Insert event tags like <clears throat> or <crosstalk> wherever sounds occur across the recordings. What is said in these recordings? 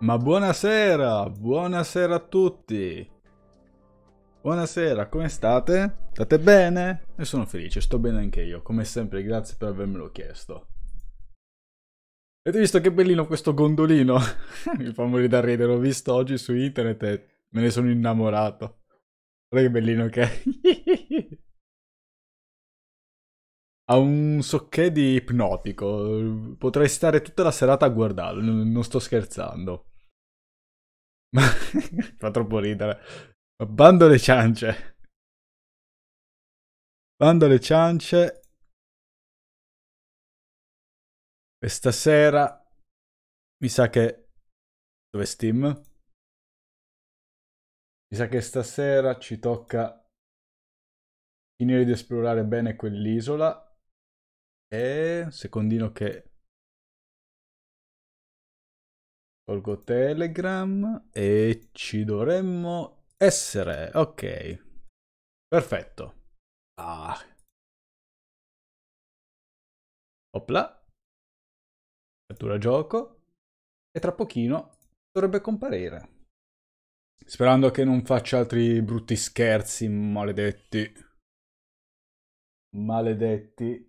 Ma buonasera, buonasera a tutti. Buonasera, come state? State bene? Io sono felice, sto bene anche io, come sempre grazie per avermelo chiesto. Avete visto che bellino questo gondolino? <laughs> Mi fa morire da ridere, l'ho visto oggi su internet e me ne sono innamorato. Guarda che bellino che è. ha un socché di ipnotico. Potrei stare tutta la serata a guardarlo, non sto scherzando. <laughs> fa troppo ridere. Bando le ciance. Bando le ciance. E stasera mi sa che... Dove è Steam? Mi sa che stasera ci tocca finire di esplorare bene quell'isola e secondino che tolgo Telegram e ci dovremmo essere. Ok. Perfetto. Ah. Opla. Cattura gioco. E tra pochino dovrebbe comparire. Sperando che non faccia altri brutti scherzi, maledetti. Maledetti.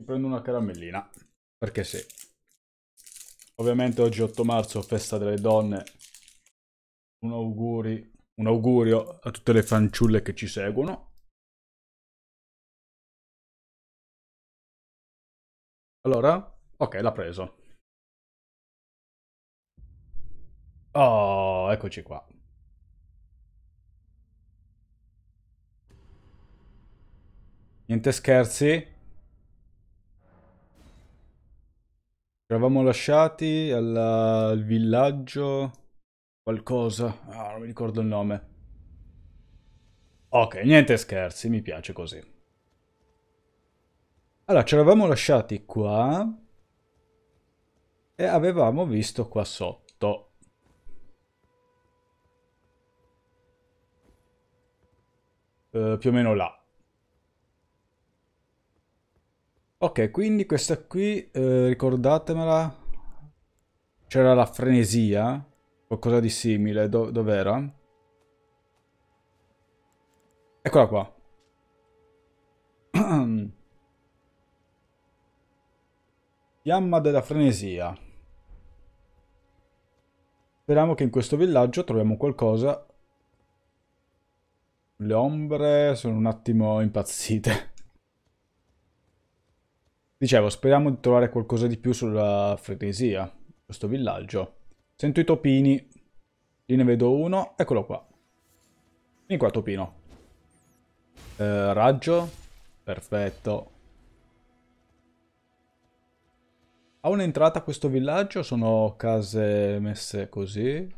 Mi prendo una caramellina, perché sì. Ovviamente oggi 8 marzo, festa delle donne. Un, auguri, un augurio a tutte le fanciulle che ci seguono. Allora, ok, l'ha preso. Oh, eccoci qua. Niente scherzi? Eravamo lasciati alla, al villaggio qualcosa, ah, non mi ricordo il nome. Ok, niente scherzi, mi piace così. Allora, ci eravamo lasciati qua e avevamo visto qua sotto. Eh, più o meno là. Ok, quindi questa qui, eh, ricordatemela, c'era la frenesia, qualcosa di simile, Do dov'era? Eccola qua. <clears throat> Fiamma della frenesia. Speriamo che in questo villaggio troviamo qualcosa. Le ombre sono un attimo impazzite. Dicevo, speriamo di trovare qualcosa di più sulla fretesia, questo villaggio. Sento i topini, lì ne vedo uno, eccolo qua. Vieni qua topino. Eh, raggio, perfetto. Ha un'entrata questo villaggio? Sono case messe così?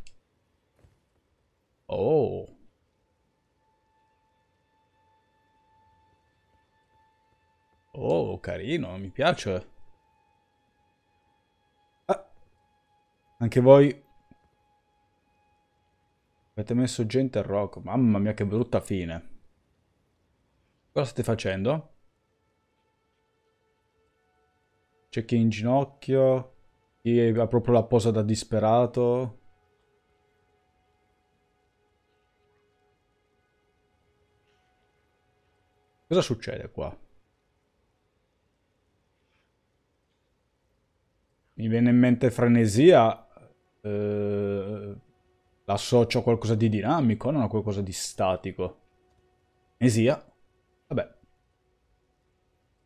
Oh... Oh, carino, mi piace. Ah. Anche voi avete messo gente al rock. Mamma mia, che brutta fine. Cosa state facendo? C'è chi è in ginocchio, chi ha proprio la posa da disperato. Cosa succede qua? Mi viene in mente frenesia, eh, l'associo a qualcosa di dinamico, non a qualcosa di statico. Frenesia, vabbè.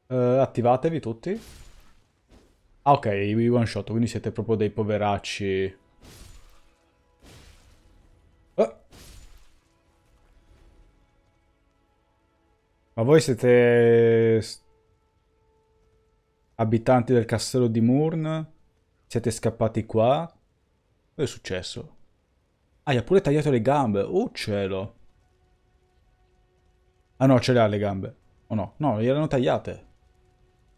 Eh, attivatevi tutti. Ah ok, i one shot, quindi siete proprio dei poveracci. Eh. Ma voi siete abitanti del castello di Murn? Siete scappati qua? Cosa è successo? Ah, gli ha pure tagliato le gambe. Oh cielo. Ah no, ce le ha le gambe. O oh, no? No, erano tagliate.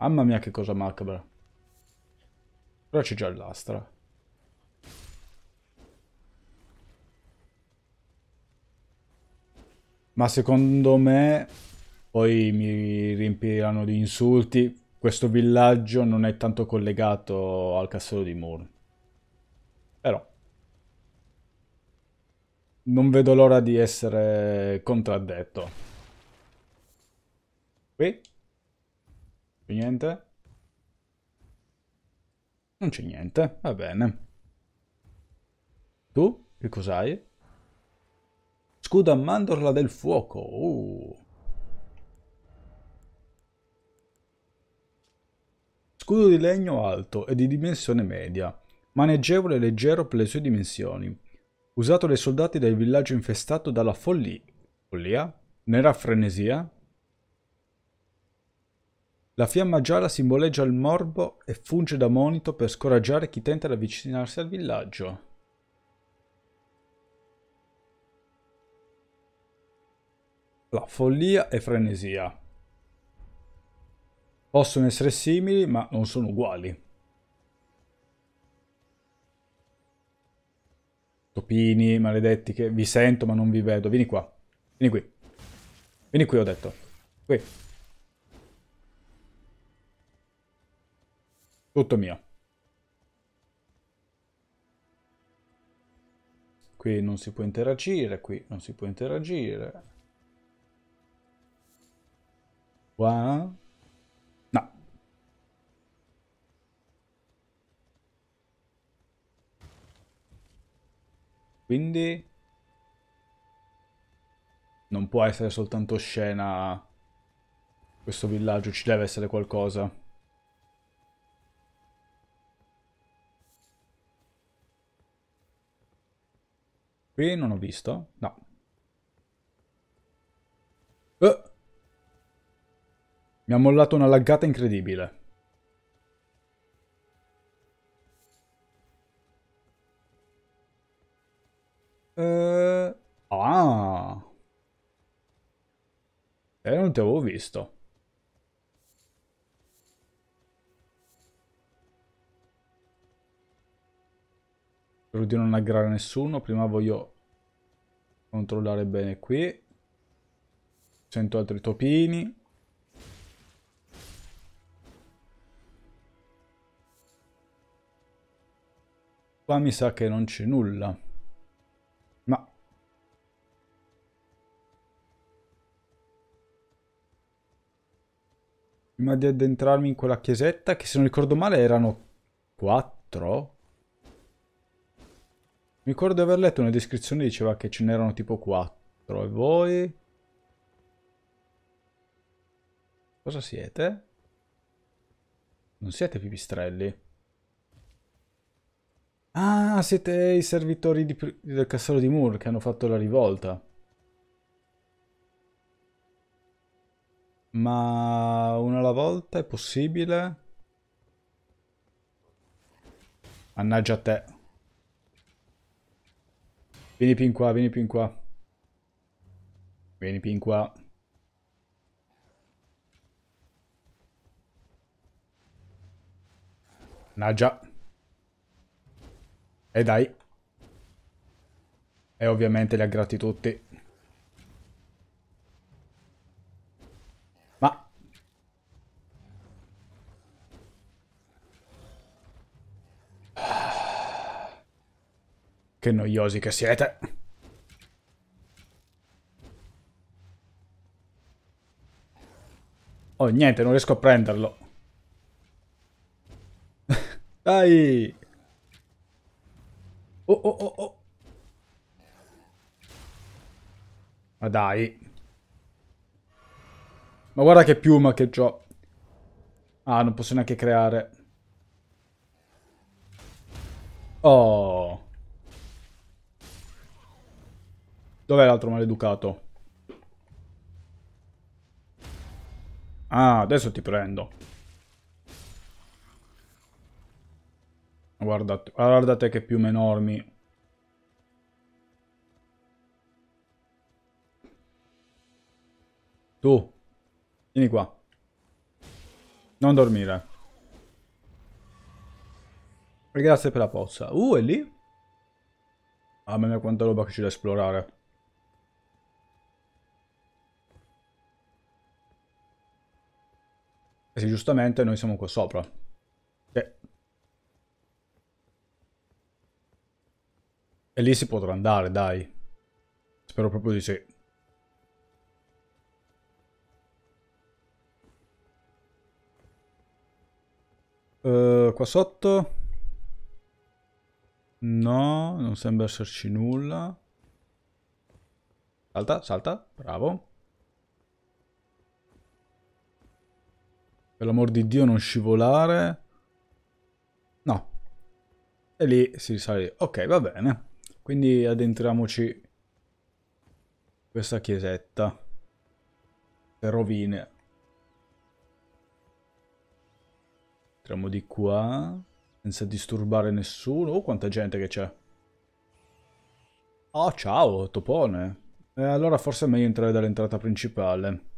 Mamma mia che cosa macabra. Però c'è già l'astra. Ma secondo me poi mi riempiranno di insulti questo villaggio non è tanto collegato al castello di Moore. Però non vedo l'ora di essere contraddetto. Qui? C'è niente? Non c'è niente, va bene. Tu? Che cos'hai? Scudo a mandorla del fuoco. Uh. scudo di legno alto e di dimensione media, maneggevole e leggero per le sue dimensioni, usato dai soldati del villaggio infestato dalla follia, follia? nera frenesia. La fiamma gialla simboleggia il morbo e funge da monito per scoraggiare chi tenta di avvicinarsi al villaggio. La follia e frenesia. Possono essere simili, ma non sono uguali. Topini, maledetti, che vi sento ma non vi vedo. Vieni qua. Vieni qui. Vieni qui, ho detto. Qui. Tutto mio. Qui non si può interagire, qui non si può interagire. Qua Quindi non può essere soltanto scena questo villaggio, ci deve essere qualcosa. Qui non ho visto, no. Uh! Mi ha mollato una laggata incredibile. Eh, ah. Eh, non ti avevo visto. Spero di non aggravare nessuno. Prima voglio controllare bene qui. Sento altri topini. Qua mi sa che non c'è nulla. prima di addentrarmi in quella chiesetta, che se non ricordo male erano quattro. Mi ricordo di aver letto una descrizione che diceva che ce n'erano tipo quattro. E voi? Cosa siete? Non siete pipistrelli. Ah, siete i servitori di, del castello di Moore che hanno fatto la rivolta. Ma una alla volta è possibile? Mannaggia a te. Vieni più in qua, vieni più in qua. Vieni più in qua. Mannaggia. E dai. E ovviamente li ha gratti tutti. Che noiosi che siete. Oh, niente, non riesco a prenderlo. <laughs> Dai! Oh, oh, oh, oh. Ma dai. Ma guarda che piuma che ho. Ah, non posso neanche creare. Oh. Dov'è l'altro maleducato? Ah, adesso ti prendo. Guardate, guardate che piume enormi. Tu, vieni qua. Non dormire. grazie per la pozza. Uh, è lì? Ah, ma quanta roba che c'è da esplorare. se giustamente noi siamo qua sopra. E... e lì si potrà andare, dai. Spero proprio di sì. Uh, qua sotto? No, non sembra esserci nulla. Salta, salta, bravo. Per l'amor di Dio non scivolare. No. E lì si risale. Ok, va bene. Quindi addentriamoci questa chiesetta. Le rovine. Entriamo di qua. Senza disturbare nessuno. Oh, quanta gente che c'è. Oh, ciao, topone. Eh, allora forse è meglio entrare dall'entrata principale.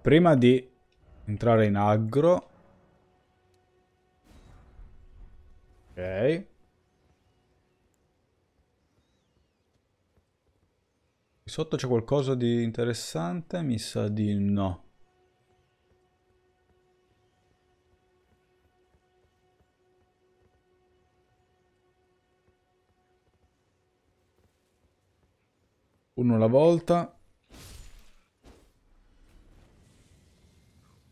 prima di entrare in aggro ok Qui sotto c'è qualcosa di interessante? Mi sa di no. Uno alla volta.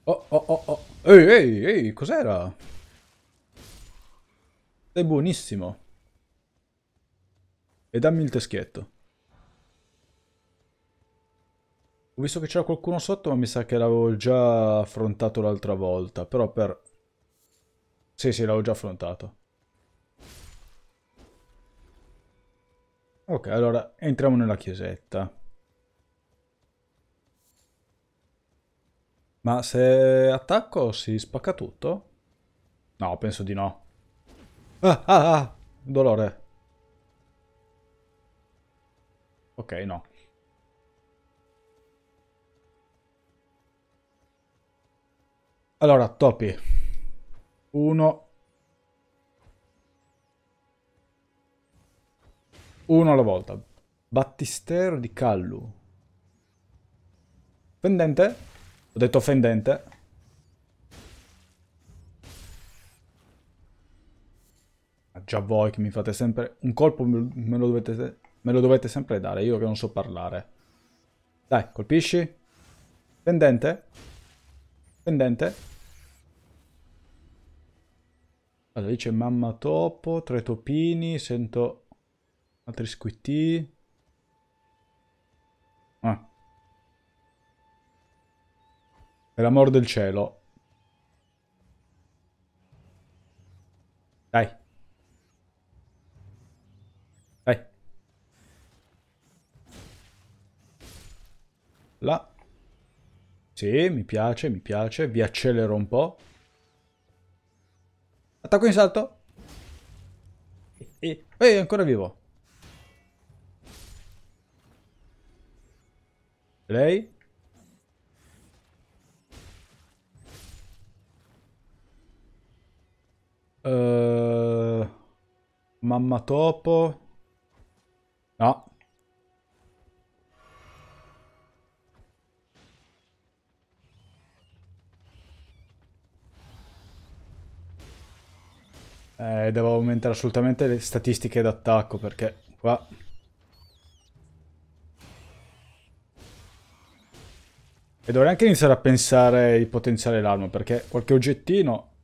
Oh, oh, oh, oh. Ehi, ehi, ehi, cos'era? Sei buonissimo. E dammi il teschietto. Ho visto che c'era qualcuno sotto, ma mi sa che l'avevo già affrontato l'altra volta. Però per... Sì, sì, l'avevo già affrontato. Ok, allora entriamo nella chiesetta. Ma se attacco si spacca tutto? No, penso di no. Ah, ah, ah! Dolore. Ok, no. Allora, topi. Uno. Uno alla volta. Battistero di Callu. Pendente? Ho detto offendente. Ma già voi che mi fate sempre... Un colpo me lo, dovete, me lo dovete sempre dare, io che non so parlare. Dai, colpisci. Pendente. Pendente. Allora, dice mamma topo, tre topini, sento altri squittì. Per amor del cielo. Dai. Dai. Là. Sì, mi piace, mi piace. Vi accelero un po'. Attacco in salto. E, è ancora vivo. Lei? Uh, mamma topo. No. Eh, devo aumentare assolutamente le statistiche d'attacco perché qua... E dovrei anche iniziare a pensare di potenziare l'arma perché qualche oggettino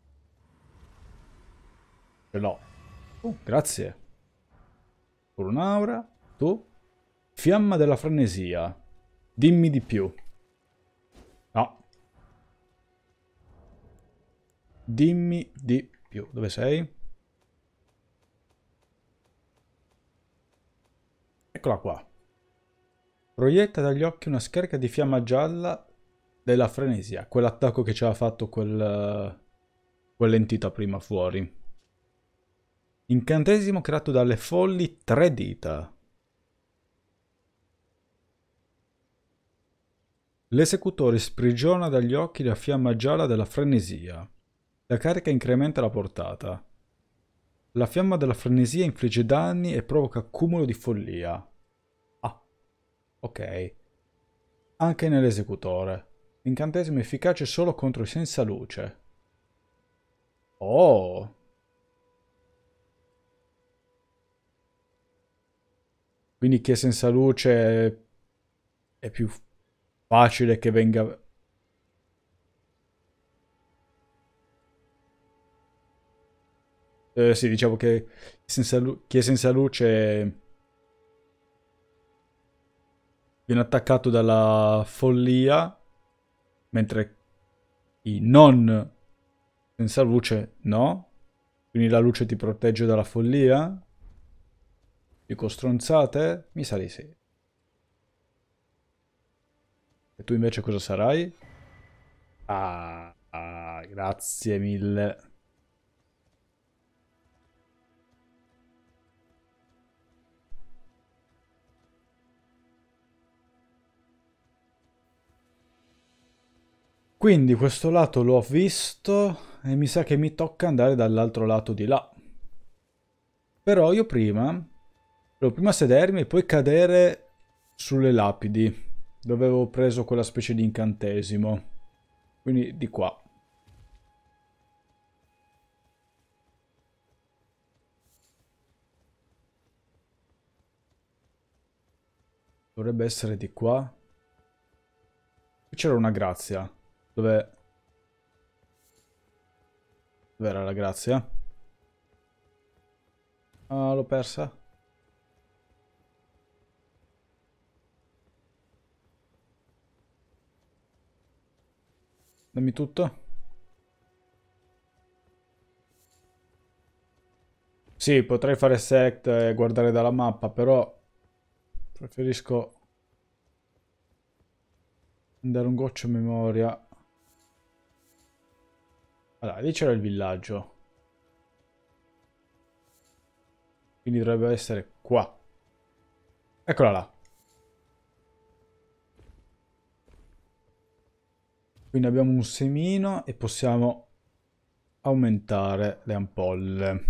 Ce l'ho. Oh, grazie. Pure un'aura. Tu? Fiamma della frenesia. Dimmi di più. No. Dimmi di più. Dove sei? Eccola qua. Proietta dagli occhi una scarica di fiamma gialla della frenesia. Quell'attacco che ci aveva fatto quel... quell'entità prima fuori. Incantesimo creato dalle folli tre dita. L'esecutore sprigiona dagli occhi la fiamma gialla della frenesia. La carica incrementa la portata. La fiamma della frenesia infligge danni e provoca accumulo di follia. Ah, ok. Anche nell'esecutore. L'incantesimo è efficace solo contro i senza luce. Oh! Quindi chi è senza luce è più facile che venga... Eh, sì, diciamo che chi è senza luce viene attaccato dalla follia, mentre i non senza luce no. Quindi la luce ti protegge dalla follia. Dico stronzate? Mi sa di sì. E tu invece cosa sarai? Ah, ah grazie mille. Quindi questo lato l'ho visto e mi sa che mi tocca andare dall'altro lato di là. Però io prima Devo prima sedermi e poi cadere sulle lapidi, dove avevo preso quella specie di incantesimo. Quindi di qua. Dovrebbe essere di qua. Qui C'era una grazia. Dove... Dov'era la grazia? Ah, l'ho persa. Dammi tutto. Sì, potrei fare sect e guardare dalla mappa, però preferisco andare un goccio a memoria. Allora, lì c'era il villaggio. Quindi dovrebbe essere qua. Eccola là. Quindi abbiamo un semino e possiamo aumentare le ampolle.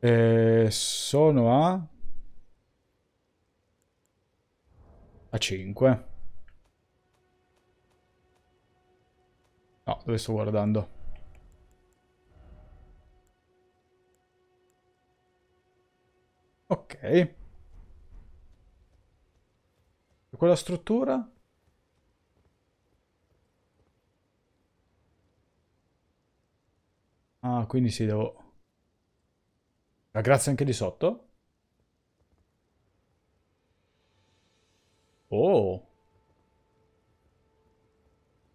E sono a... a 5. No, dove sto guardando? Ok. E quella struttura? Ah, quindi sì, devo... La grazia anche di sotto? Oh!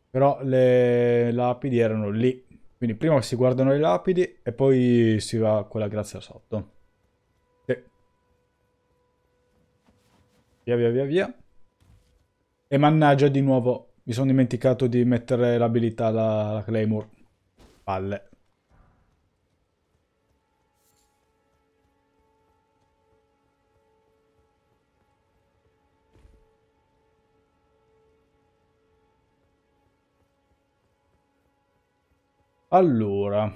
Però le lapidi erano lì. Quindi prima si guardano le lapidi e poi si va con la grazia sotto. Via, via, via, via. E mannaggia di nuovo, mi sono dimenticato di mettere l'abilità alla Claymore. Palle. Allora,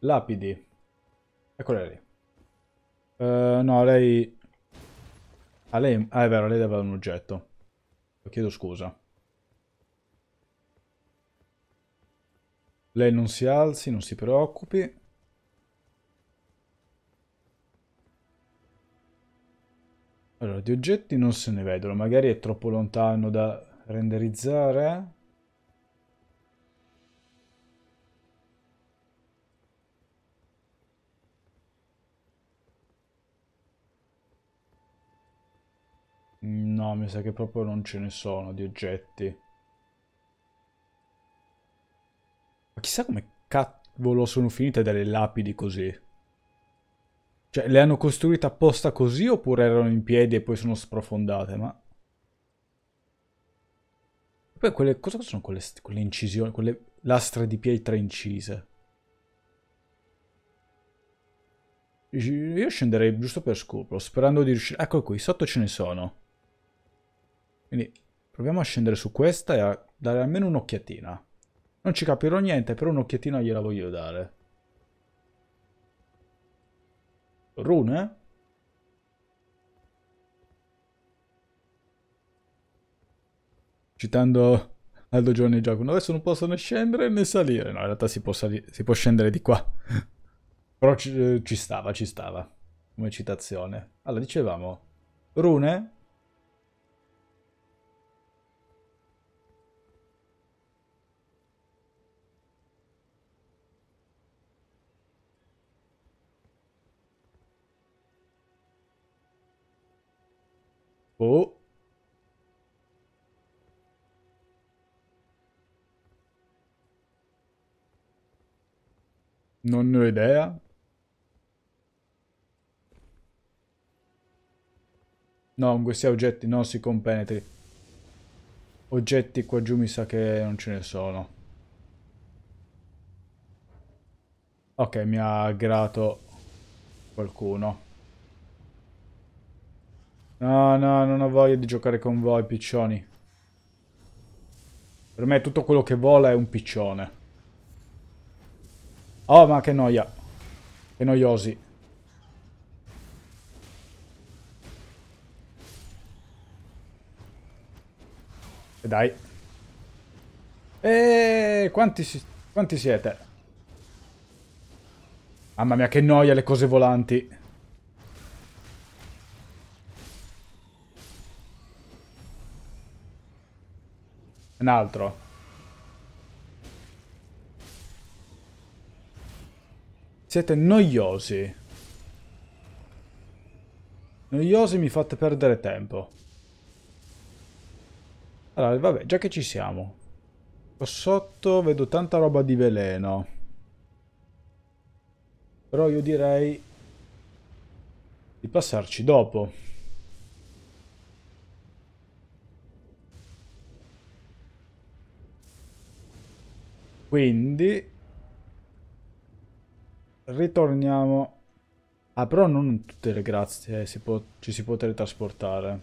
lapidi, eccola lì. Uh, no, lei a ah, lei... ah, è vero, lei deve avere un oggetto. Lo chiedo scusa. Lei non si alzi, non si preoccupi. Allora, di oggetti non se ne vedono, magari è troppo lontano da renderizzare. No, mi sa che proprio non ce ne sono di oggetti. Ma chissà come cavolo sono finite delle lapidi così. Cioè, le hanno costruite apposta così oppure erano in piedi e poi sono sprofondate, ma... E poi quelle... cosa sono quelle, quelle incisioni, quelle lastre di pietra incise? Io scenderei giusto per scopo, sperando di riuscire... Ecco qui, sotto ce ne sono. Quindi proviamo a scendere su questa e a dare almeno un'occhiatina. Non ci capirò niente, però un'occhiatina gliela voglio dare. Rune? Citando Aldo Giovanni Giacomo, adesso non posso né scendere né salire. No, in realtà si può, si può scendere di qua. <laughs> però ci, eh, ci stava, ci stava. Come citazione. Allora, dicevamo, rune Oh. Non ne ho idea. No, con questi oggetti non si compenetri. Oggetti qua giù mi sa che non ce ne sono. Ok, mi ha aggrato qualcuno. No, no, non ho voglia di giocare con voi, piccioni. Per me tutto quello che vola è un piccione. Oh, ma che noia. Che noiosi. E dai. Eeeh, quanti, si... quanti siete? Mamma mia, che noia le cose volanti. un altro. Siete noiosi. Noiosi mi fate perdere tempo. Allora, vabbè, già che ci siamo. Qua sotto vedo tanta roba di veleno. Però io direi di passarci dopo. Quindi ritorniamo. Ah, però non tutte le grazie eh, si può, ci si può teletrasportare.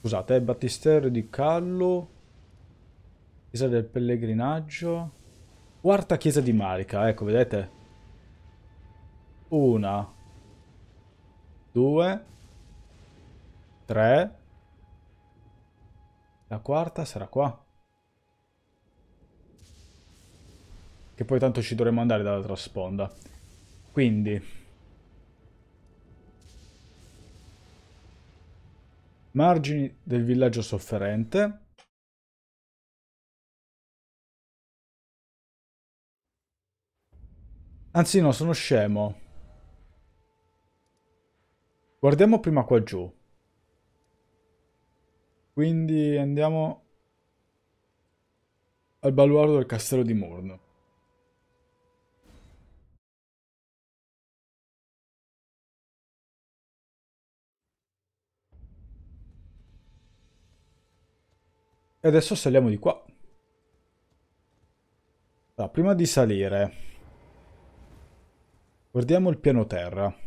Scusate, eh, battistero di Callo, chiesa del pellegrinaggio, quarta chiesa di Marica, ecco, vedete? Una, due, tre, la quarta sarà qua. Che poi tanto ci dovremmo andare dall'altra sponda. Quindi... Margini del villaggio sofferente. Anzi no, sono scemo. Guardiamo prima qua giù. Quindi andiamo al baluardo del castello di Morno. E adesso saliamo di qua. Allora, prima di salire, guardiamo il piano terra.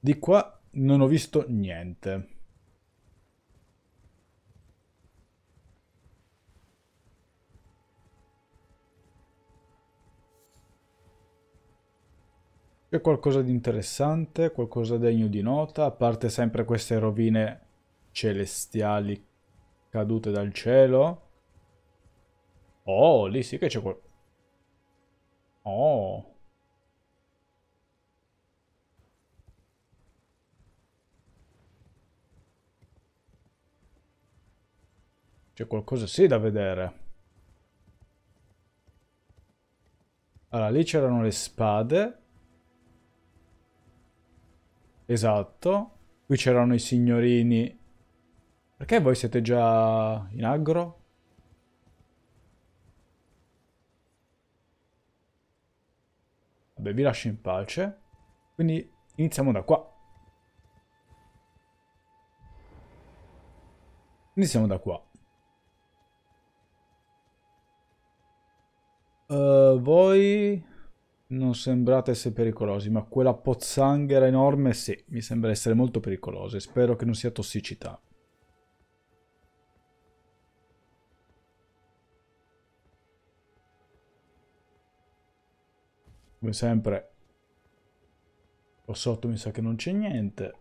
Di qua non ho visto niente. C'è qualcosa di interessante, qualcosa degno di nota, a parte sempre queste rovine celestiali cadute dal cielo. Oh, lì sì che c'è qualcosa. Oh. C'è qualcosa sì da vedere. Allora, lì c'erano le spade. Esatto. Qui c'erano i signorini. Perché voi siete già in agro? Vabbè, vi lascio in pace. Quindi iniziamo da qua. Iniziamo da qua. Uh, voi non sembrate essere pericolosi, ma quella pozzanghera enorme sì, mi sembra essere molto pericolosa e spero che non sia tossicità. Come sempre, qua sotto mi sa che non c'è niente.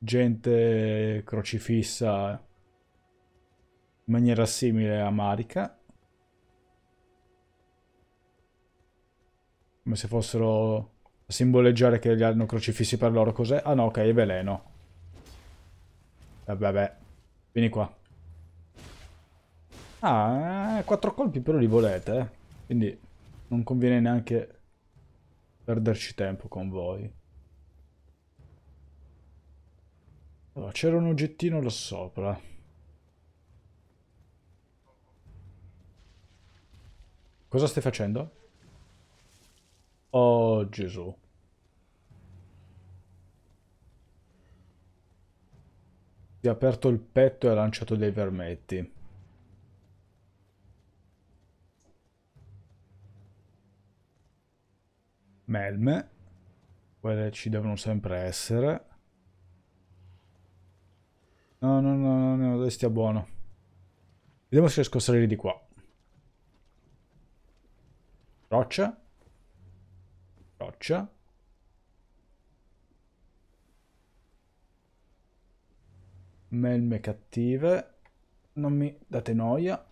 Gente crocifissa in maniera simile a Marika. Come se fossero a simboleggiare che gli hanno crocifissi per loro cos'è. Ah no, ok, è veleno. Vabbè, vabbè. Vieni qua. Ah, eh, quattro colpi però li volete, eh. Quindi non conviene neanche perderci tempo con voi. Allora, c'era un oggettino là sopra. Cosa stai facendo? Oh Gesù. Si è aperto il petto e ha lanciato dei vermetti. Melme. Quelle ci devono sempre essere. No, no, no, no, no, stia buono. Vediamo se riesco a salire di qua. Roccia. Roccia. Melme cattive. Non mi date noia.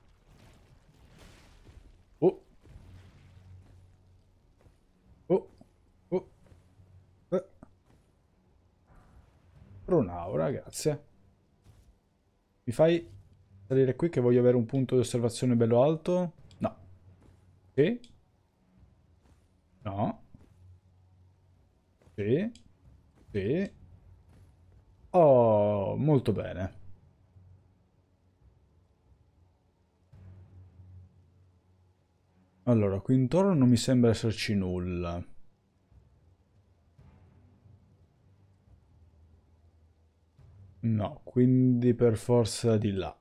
Oh. Oh. Oh. Eh. Runaura, grazie. Mi fai salire qui che voglio avere un punto di osservazione bello alto? No. Sì. No. Sì. Sì. Oh, molto bene. Allora, qui intorno non mi sembra esserci nulla. No, quindi per forza di là.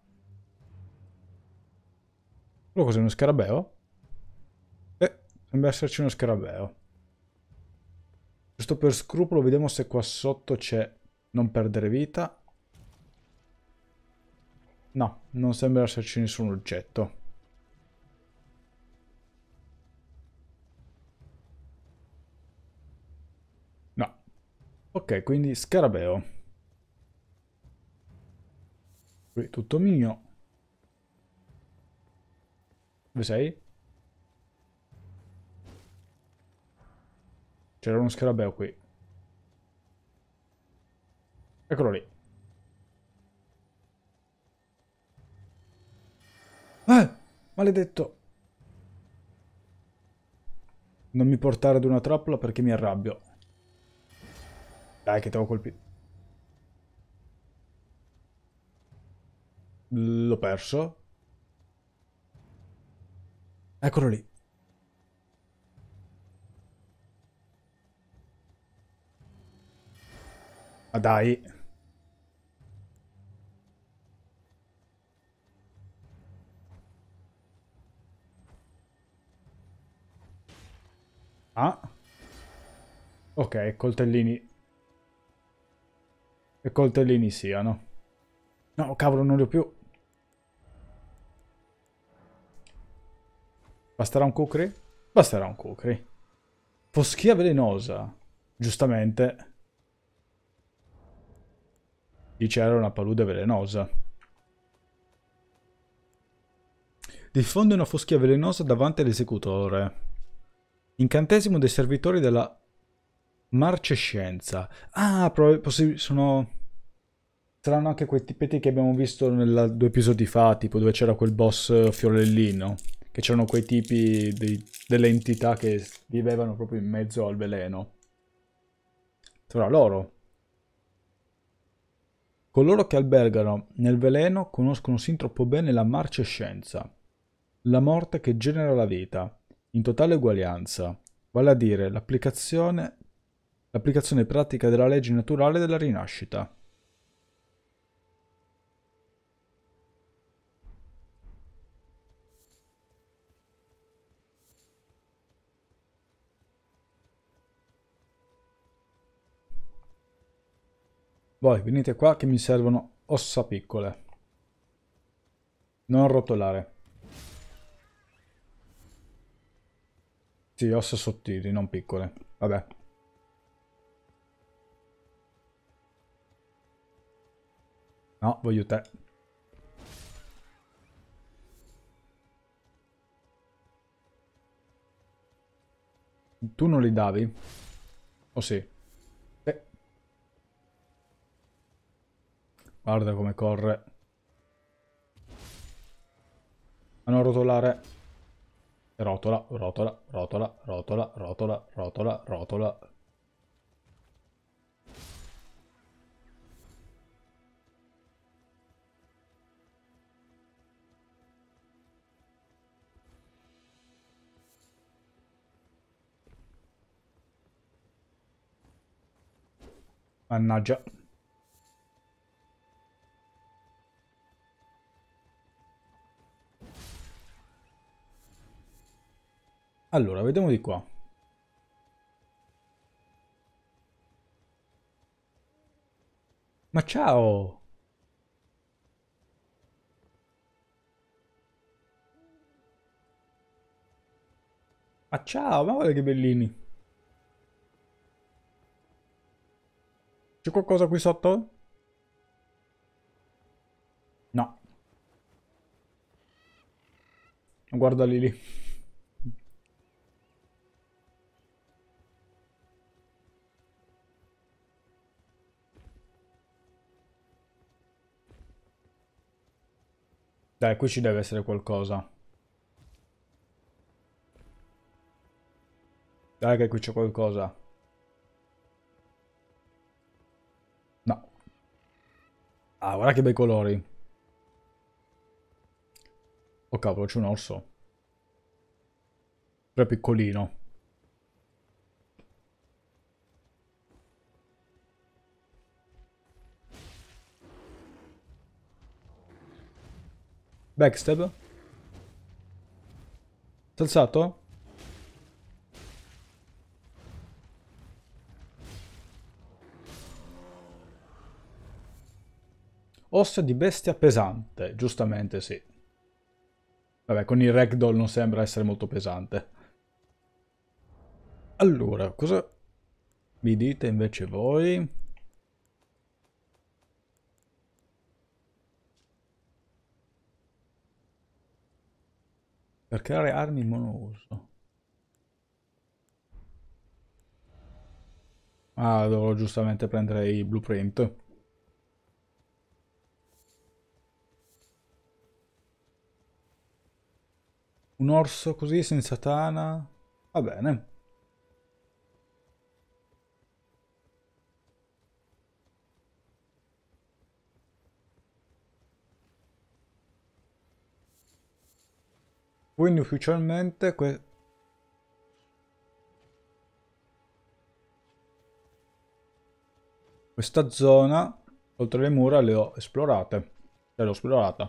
Oh, cos'è uno scarabeo? Sembra esserci uno scarabeo. Giusto per scrupolo, vediamo se qua sotto c'è non perdere vita. No, non sembra esserci nessun oggetto. No. Ok, quindi scarabeo. Qui tutto mio. Dove sei? C'era uno scarabeo qui. Eccolo lì. Eh, maledetto. Non mi portare ad una trappola perché mi arrabbio. Dai che ti ho colpito. L'ho perso. Eccolo lì. Ma ah, dai. Ah. Ok, coltellini. Che coltellini siano. No, cavolo, non li ho più. Basterà un cucri? Basterà un cucri. Foschia velenosa. Giustamente. Lì c'era una palude velenosa. Diffonde una foschia velenosa davanti all'esecutore. Incantesimo dei servitori della marcescenza. Ah, sono... Saranno anche quei tipetti che abbiamo visto nella... due episodi fa, tipo dove c'era quel boss fiorellino. Che c'erano quei tipi di... delle entità che vivevano proprio in mezzo al veleno. Sarà loro. Coloro che albergano nel veleno conoscono sin troppo bene la marcescenza, la morte che genera la vita, in totale uguaglianza, vale a dire l'applicazione pratica della legge naturale della rinascita. Voi venite qua che mi servono ossa piccole. Non rotolare. Sì, ossa sottili, non piccole. Vabbè. No, voglio te. Tu non li davi? O oh, sì? Guarda come corre. A non rotolare. Rotola, rotola, rotola, rotola, rotola, rotola, rotola. Mannaggia. Allora, vediamo di qua. Ma ciao! Ma ciao, ma guarda che bellini! C'è qualcosa qui sotto? No. Guarda lì lì. Dai, qui ci deve essere qualcosa. Dai che qui c'è qualcosa. No. Ah, guarda che bei colori. Oh cavolo, c'è un orso. Però piccolino. Backstab. Salzato. Ossa di bestia pesante, giustamente sì. Vabbè, con il ragdoll non sembra essere molto pesante. Allora, cosa mi dite invece voi? Per creare armi monouso. Ah, dovrò giustamente prendere i blueprint. Un orso così senza tana. Va bene. Quindi ufficialmente... Questa zona, oltre le mura, le ho esplorate. Cioè, l'ho esplorata.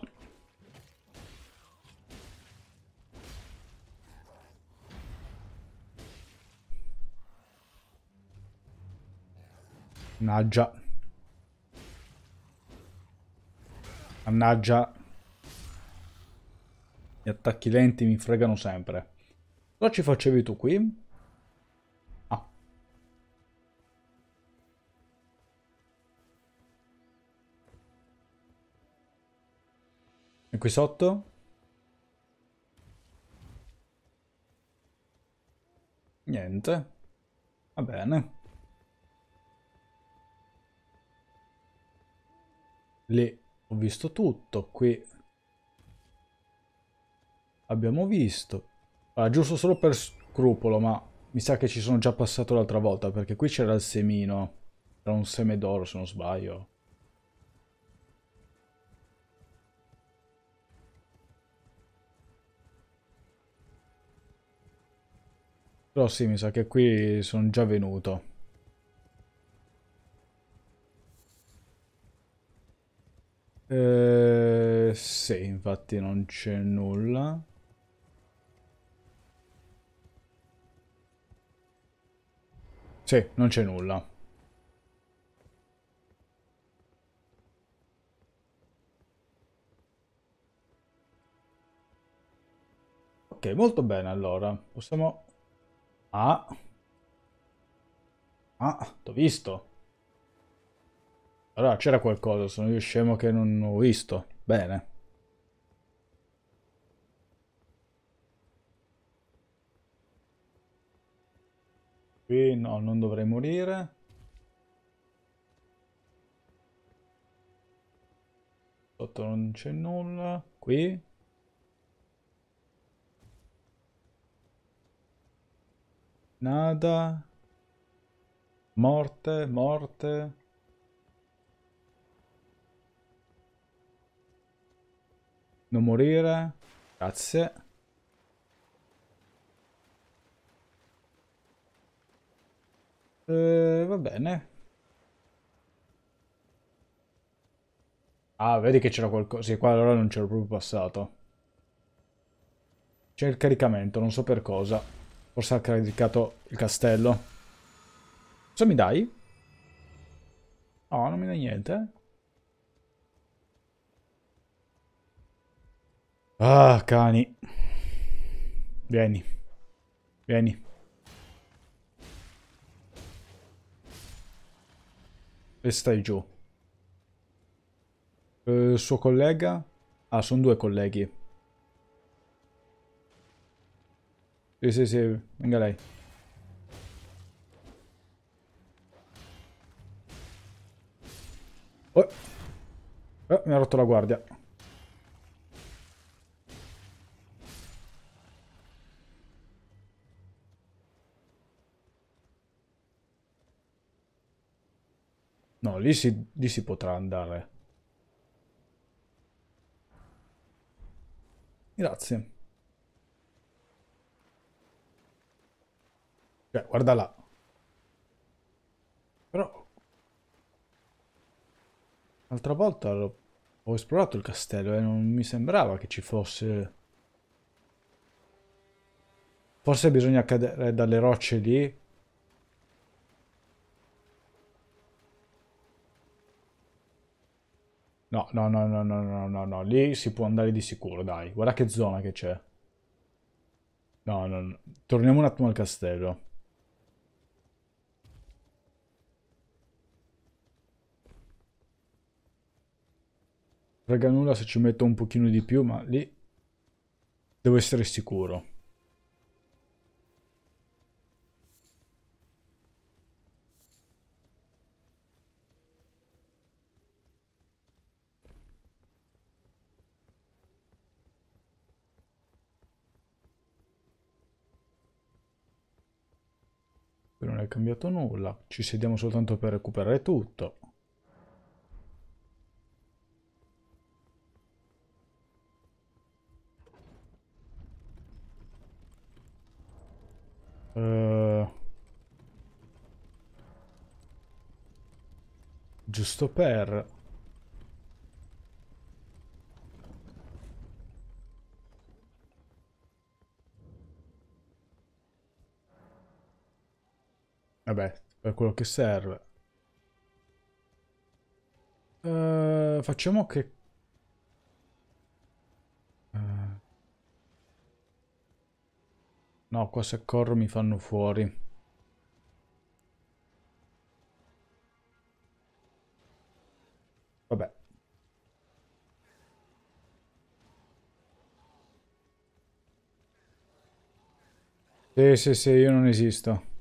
Mannaggia. Mannaggia. Gli attacchi lenti mi fregano sempre. Cosa ci facevi tu qui? Ah. E qui sotto? Niente. Va bene. Lì ho visto tutto, qui abbiamo visto. Ah, giusto solo per scrupolo, ma mi sa che ci sono già passato l'altra volta, perché qui c'era il semino. Era un seme d'oro, se non sbaglio. Però sì, mi sa che qui sono già venuto. Eh, sì, infatti non c'è nulla. Sì, non c'è nulla. Ok, molto bene allora. Possiamo... Ah. Ah, t'ho visto. Allora c'era qualcosa, sono io scemo che non ho visto. Bene. Qui no, non dovrei morire. Sotto non c'è nulla. Qui. Nada. Morte, morte. Non morire. Grazie. Eh, va bene. Ah, vedi che c'era qualcosa. Sì, qua allora non c'ero proprio passato. C'è il caricamento, non so per cosa. Forse ha caricato il castello. Cosa mi dai? No, non mi dai niente. Eh. Ah, cani. Vieni. Vieni. e stai giù. Eh, suo collega? Ah, sono due colleghi. Sì, sì, sì, venga lei. Oh. oh, mi ha rotto la guardia. No, lì si, lì si potrà andare. Grazie. Cioè, guarda là. Però... L'altra volta ho esplorato il castello e non mi sembrava che ci fosse... Forse bisogna cadere dalle rocce lì No, no, no, no, no, no, no, no, lì si può andare di sicuro, dai. Guarda che zona che c'è. No, no, no, torniamo un attimo al castello. Frega nulla se ci metto un pochino di più, ma lì devo essere sicuro. è cambiato nulla. Ci sediamo soltanto per recuperare tutto. Uh, giusto per... Vabbè, per quello che serve. Uh, facciamo che... Uh... No, qua se corro mi fanno fuori. Vabbè. Sì, sì, sì, io non esisto.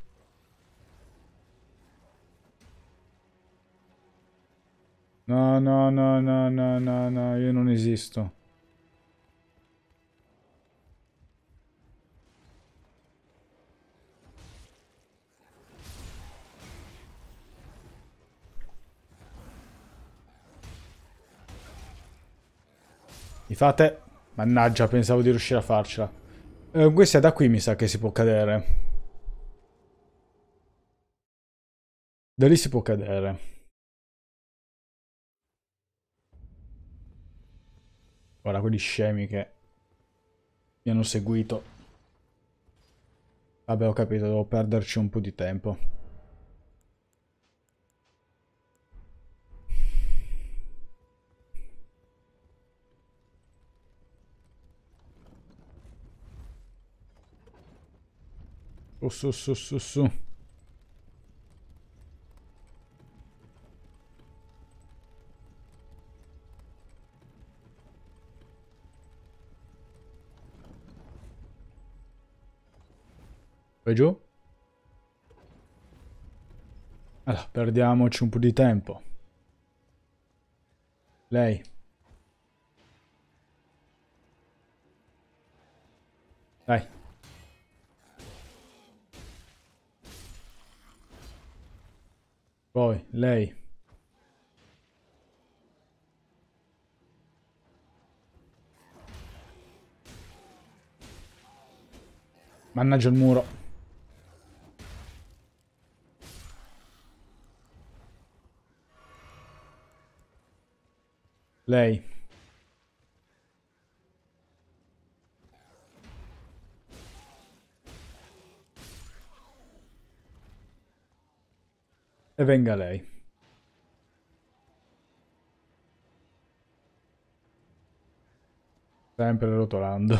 No, no, no, no, no, no, no, io non esisto. Mi fate? Mannaggia, pensavo di riuscire a farcela. Eh, questa è da qui mi sa che si può cadere. Da lì si può cadere. Guarda quelli scemi che mi hanno seguito. Vabbè, ho capito, devo perderci un po' di tempo. Su, su, su, su, su. Vai giù. Allora, perdiamoci un po' di tempo. Lei. Dai. Poi, lei. Mannaggia il muro. Lei. E venga lei. Sempre rotolando.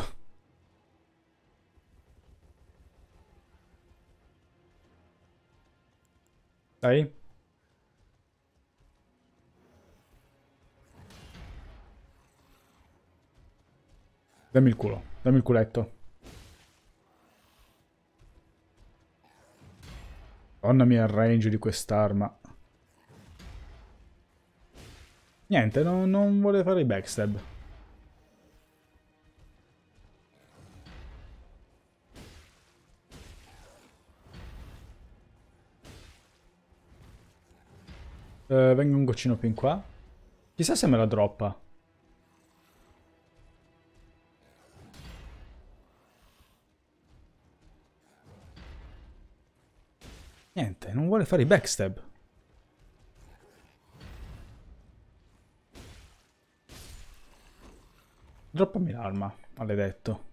Dai. Dammi il culo, dammi il culetto. Madonna mia il range di quest'arma. Niente, no, non vuole fare i backstab. Uh, vengo un goccino più in qua. Chissà se me la droppa. Niente, non vuole fare i backstab. Droppami l'arma, maledetto.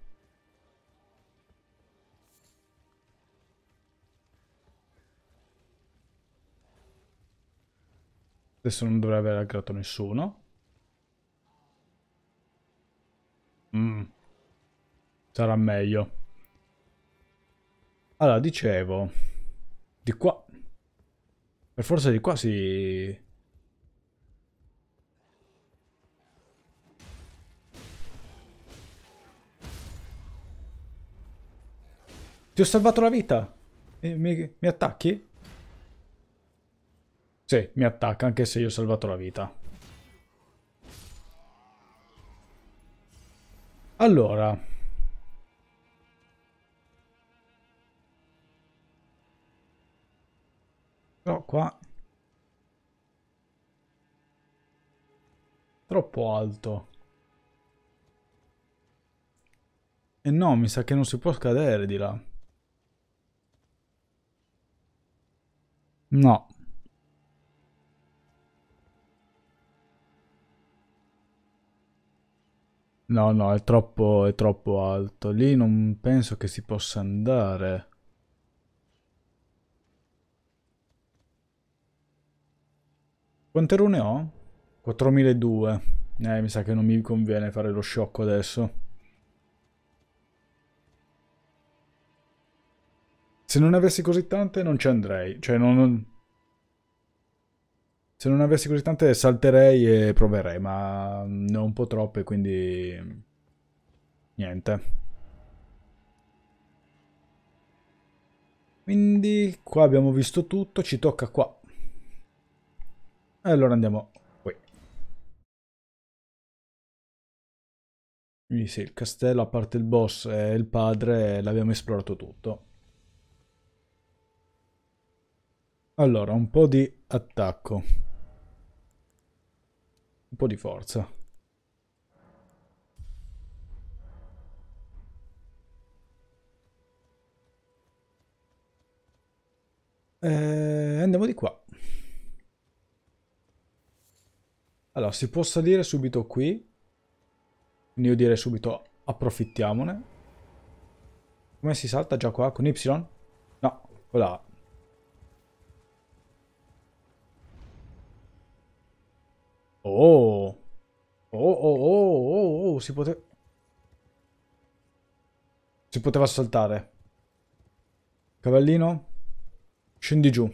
Adesso non dovrei aver aggrato nessuno. Mm. Sarà meglio. Allora, dicevo... Di qua. Per forza di qua si... Ti ho salvato la vita. Mi, mi, mi, attacchi? Sì, mi attacca anche se io ho salvato la vita. Allora. Però qua... Troppo alto. E no, mi sa che non si può scadere di là. No. No, no, è troppo, è troppo alto. Lì non penso che si possa andare. Quante rune ho? 4.200. Eh, mi sa che non mi conviene fare lo sciocco adesso. Se non avessi così tante non ci andrei. Cioè, non... Se non avessi così tante salterei e proverei, ma ne ho un po' troppe, quindi... Niente. Quindi qua abbiamo visto tutto, ci tocca qua allora andiamo qui. Quindi sì, il castello, a parte il boss e il padre, l'abbiamo esplorato tutto. Allora, un po' di attacco. Un po' di forza. Eh, andiamo di qua. Allora, si può salire subito qui. Quindi io direi subito approfittiamone. Come si salta già qua? Con Y? No, con la A. Oh! Oh, oh, oh, oh, oh, si poteva... Si poteva saltare. Cavallino, scendi giù.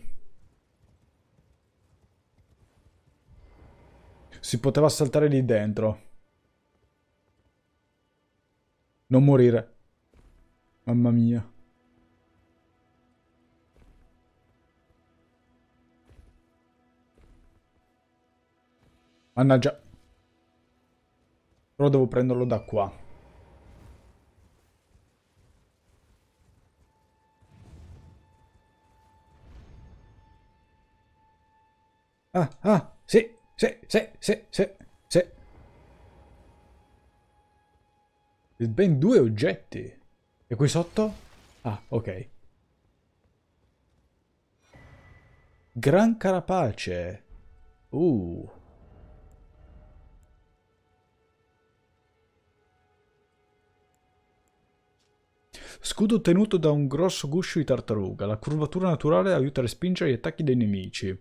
Si poteva saltare lì dentro. Non morire. Mamma mia. Mannaggia. Però devo prenderlo da qua. Ah, ah. Sì, sì, sì, sì, sì. Ben due oggetti. E qui sotto? Ah, ok. Gran carapace. Uh. Scudo ottenuto da un grosso guscio di tartaruga. La curvatura naturale aiuta a respingere gli attacchi dei nemici.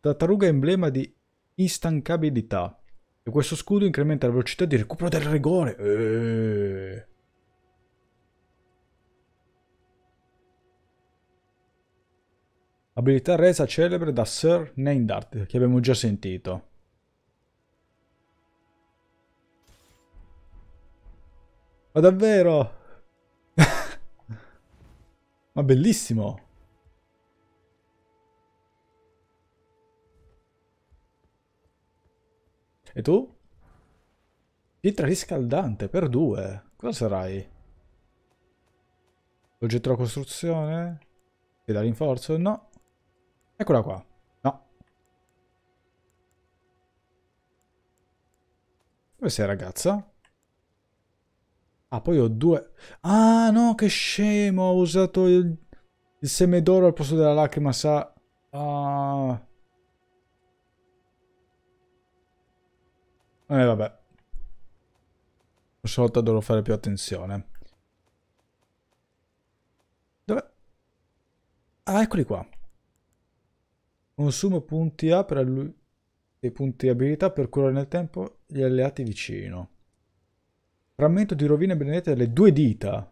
Tartaruga è emblema di Instancabilità. E questo scudo incrementa la velocità di recupero del rigore. Eeeh. Abilità resa celebre da Sir Neindart, che abbiamo già sentito. Ma davvero? <laughs> Ma bellissimo! E tu? Pietra riscaldante per due. Cosa sarai? Oggetto della costruzione? Ti da rinforzo? No. Eccola qua. No. Dove sei ragazza? Ah, poi ho due... Ah, no, che scemo! Ho usato il, il seme d'oro al posto della lacrima sa... Ah... Eh vabbè. Questa volta dovrò fare più attenzione. Dove? Ah, eccoli qua. Consumo punti A per allu... e punti abilità per curare nel tempo gli alleati vicino. Frammento di rovine benedette delle due dita.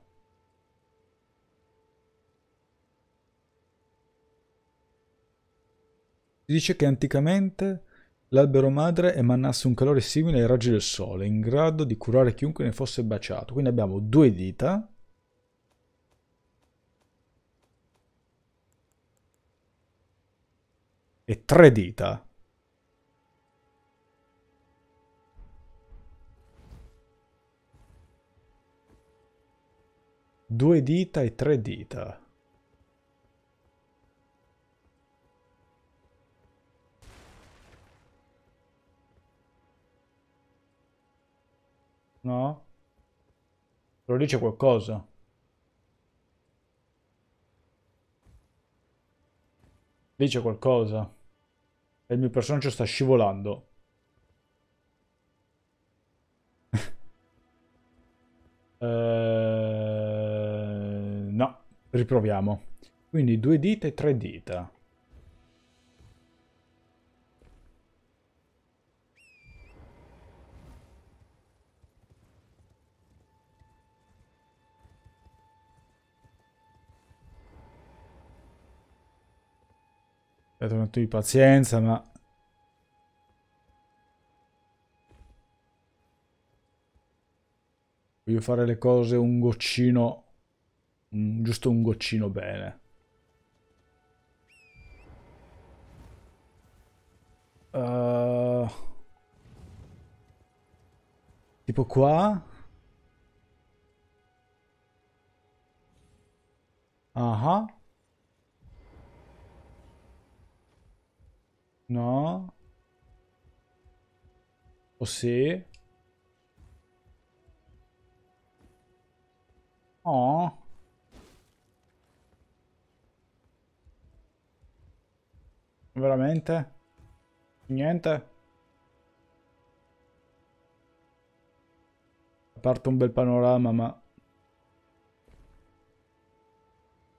Si dice che anticamente L'albero madre emanasse un calore simile ai raggi del sole, in grado di curare chiunque ne fosse baciato. Quindi abbiamo due dita. E tre dita. Due dita e tre dita. No? Però lì c'è qualcosa. Lì c'è qualcosa. E il mio personaggio sta scivolando. <laughs> eh, no, riproviamo. Quindi due dita e tre dita. Certo, un attimo di pazienza, ma... Voglio fare le cose un goccino... Un, giusto un goccino bene. Uh, tipo qua? Ah uh -huh. No. O sì. Oh. Veramente? Niente? A parte un bel panorama, ma...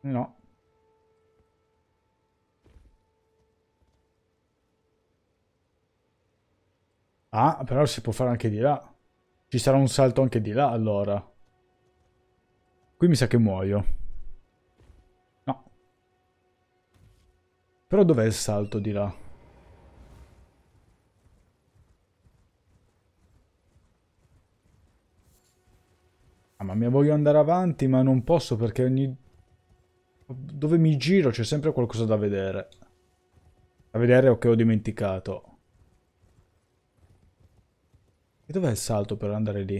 No. Ah, però si può fare anche di là. Ci sarà un salto anche di là, allora. Qui mi sa che muoio. No. Però dov'è il salto di là? Mamma ah, mia, voglio andare avanti, ma non posso perché ogni... Dove mi giro c'è sempre qualcosa da vedere. Da vedere o che ho dimenticato. E dov'è il salto per andare lì?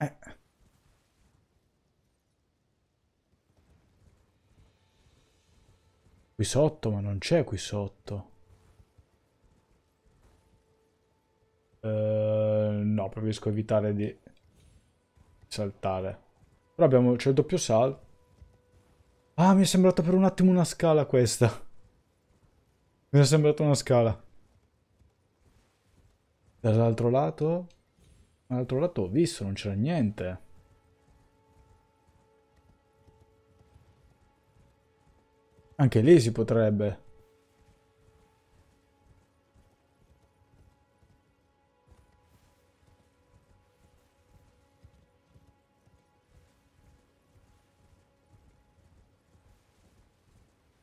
Eh. Qui sotto, ma non c'è qui sotto. Uh, no, preferisco evitare di saltare. Però abbiamo, c'è il doppio salto. Ah, mi è sembrata per un attimo una scala questa. Mi è sembrata una scala. Dall'altro lato? Dall'altro lato ho visto, non c'era niente. Anche lì si potrebbe.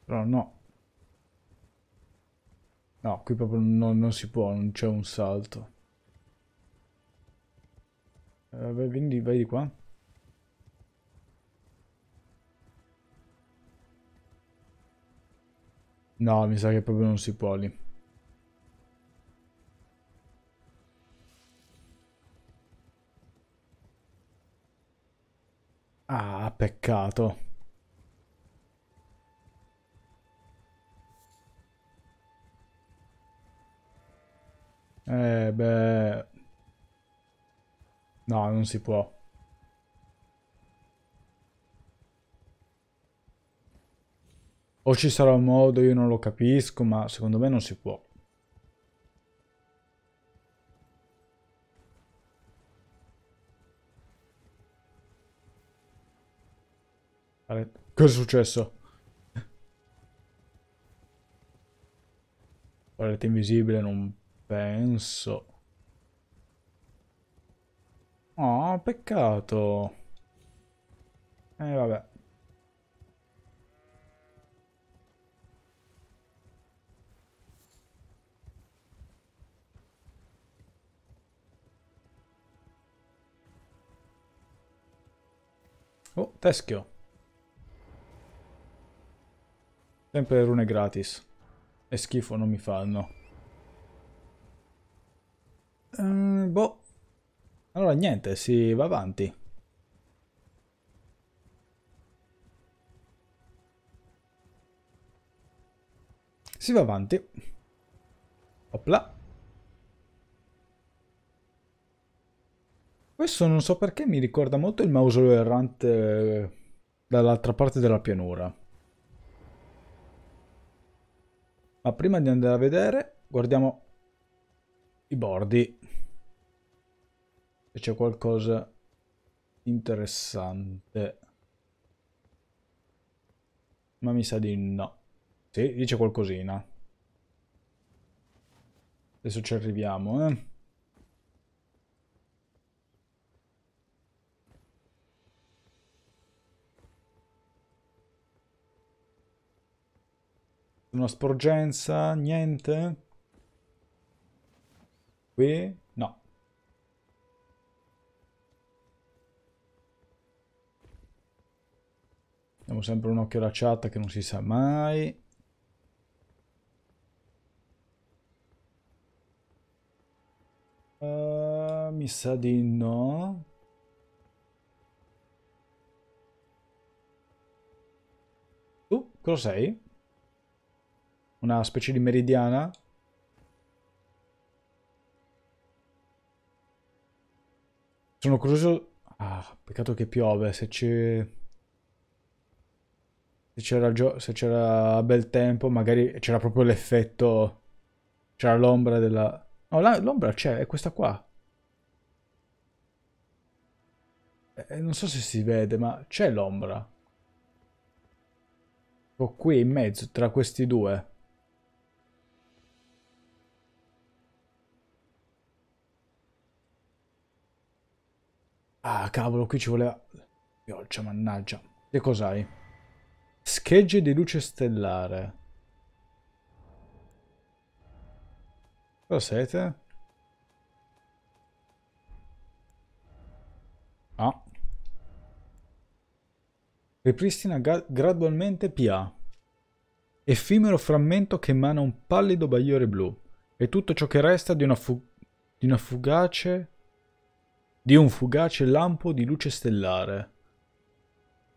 Però no. No, qui proprio non, non si può, non c'è un salto. Eh, vieni, vai di qua. No, mi sa che proprio non si può lì. Ah, peccato. Eh beh... No, non si può. O ci sarà un modo, io non lo capisco, ma secondo me non si può. Cosa è successo? Parete invisibile, non Penso. Oh, peccato. Eh, vabbè. Oh, teschio. Sempre rune gratis. E schifo non mi fanno. Ehm, boh. Allora niente, si va avanti. Si va avanti. Opla. Questo non so perché mi ricorda molto il mausoleo errante eh, dall'altra parte della pianura. Ma prima di andare a vedere, guardiamo i bordi se c'è qualcosa interessante. Ma mi sa di no. Sì, dice qualcosina. Adesso ci arriviamo, eh. Una sporgenza, niente. Qui Diamo sempre un occhio alla chat che non si sa mai. Uh, mi sa di no. Tu uh, cosa sei? Una specie di meridiana? Sono curioso... Ah, peccato che piove, se c'è se c'era, gio- se c'era bel tempo, magari c'era proprio l'effetto, c'era l'ombra della... No, la, l'ombra c'è, è questa qua. Eh, non so se si vede, ma c'è l'ombra. O qui in mezzo, tra questi due. Ah, cavolo, qui ci voleva... Pioggia, mannaggia. Che cos'hai? Schegge di luce stellare. Cosa siete? Ah. Ripristina gradualmente PA. Effimero frammento che emana un pallido bagliore blu. E tutto ciò che resta di una, di una fugace... Di un fugace lampo di luce stellare.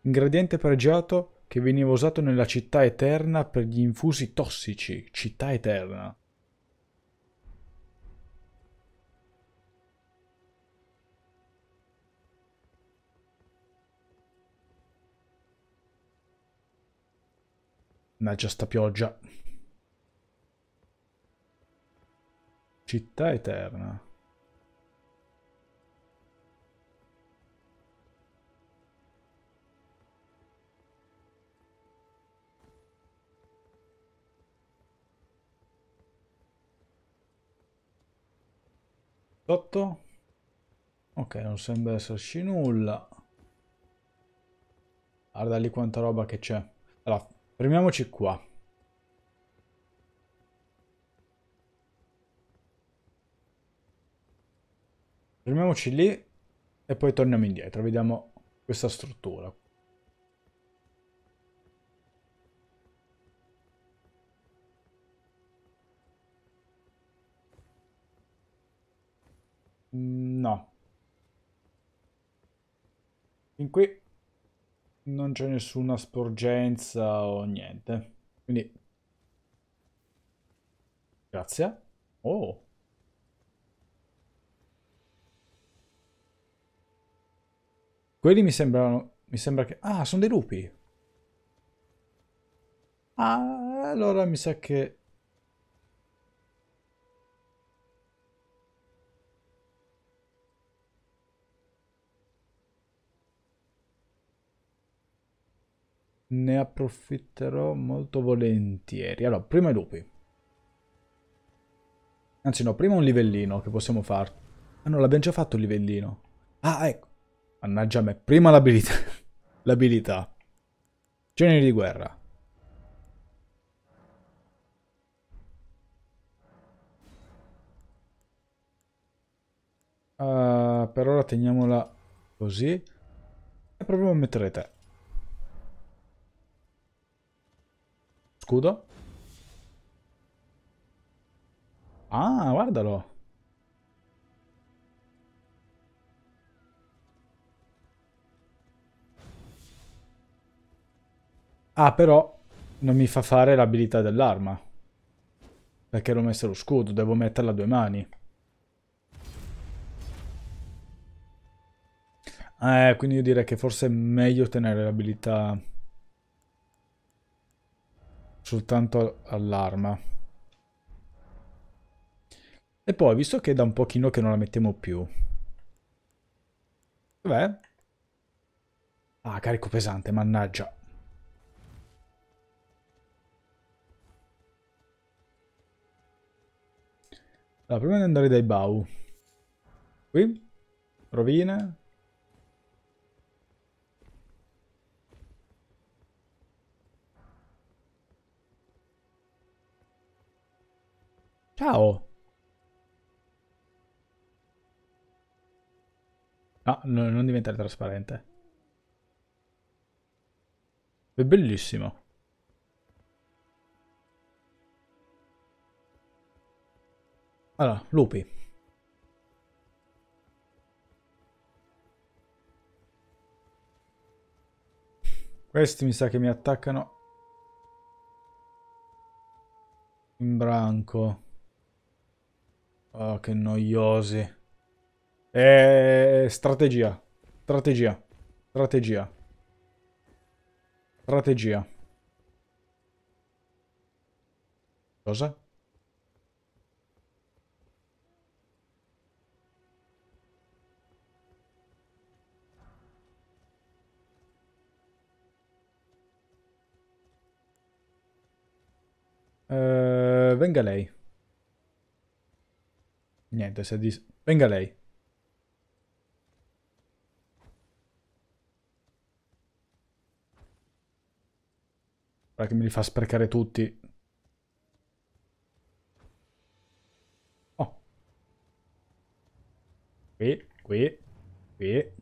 Ingrediente pregiato che veniva usato nella città eterna per gli infusi tossici. Città eterna. già sta pioggia. Città eterna. Sotto? Ok, non sembra esserci nulla. Guarda lì quanta roba che c'è. Allora, fermiamoci qua. Fermiamoci lì e poi torniamo indietro. Vediamo questa struttura. Mm, no. Fin qui non c'è nessuna sporgenza o niente. Quindi... Grazie. Oh. Quelli mi sembrano... Mi sembra che... Ah, sono dei lupi. Ah, allora mi sa che... Ne approfitterò molto volentieri. Allora, prima i lupi. Anzi no, prima un livellino che possiamo fare. Ah no, l'abbiamo già fatto il livellino. Ah, ecco. Mannaggia me. Prima l'abilità. <laughs> l'abilità. Generi di guerra. Uh, per ora teniamola così. E proviamo a mettere te. scudo. Ah, guardalo. Ah, però non mi fa fare l'abilità dell'arma. Perché l'ho messo lo scudo, devo metterla a due mani. Eh, quindi io direi che forse è meglio tenere l'abilità soltanto all'arma. E poi, visto che è da un pochino che non la mettiamo più... Dov'è? Ah, carico pesante, mannaggia. Allora, prima di andare dai Bau. Qui? Rovine? Ciao! Ah, no, non diventare trasparente. È bellissimo. Allora, lupi. Questi mi sa che mi attaccano in branco. Oh, che noiosi. Eh, strategia. Strategia. Strategia. Strategia. Cosa? Uh, venga lei. Niente, se è dis... Venga lei. Guarda che me li fa sprecare tutti. Oh. Qui, qui, qui.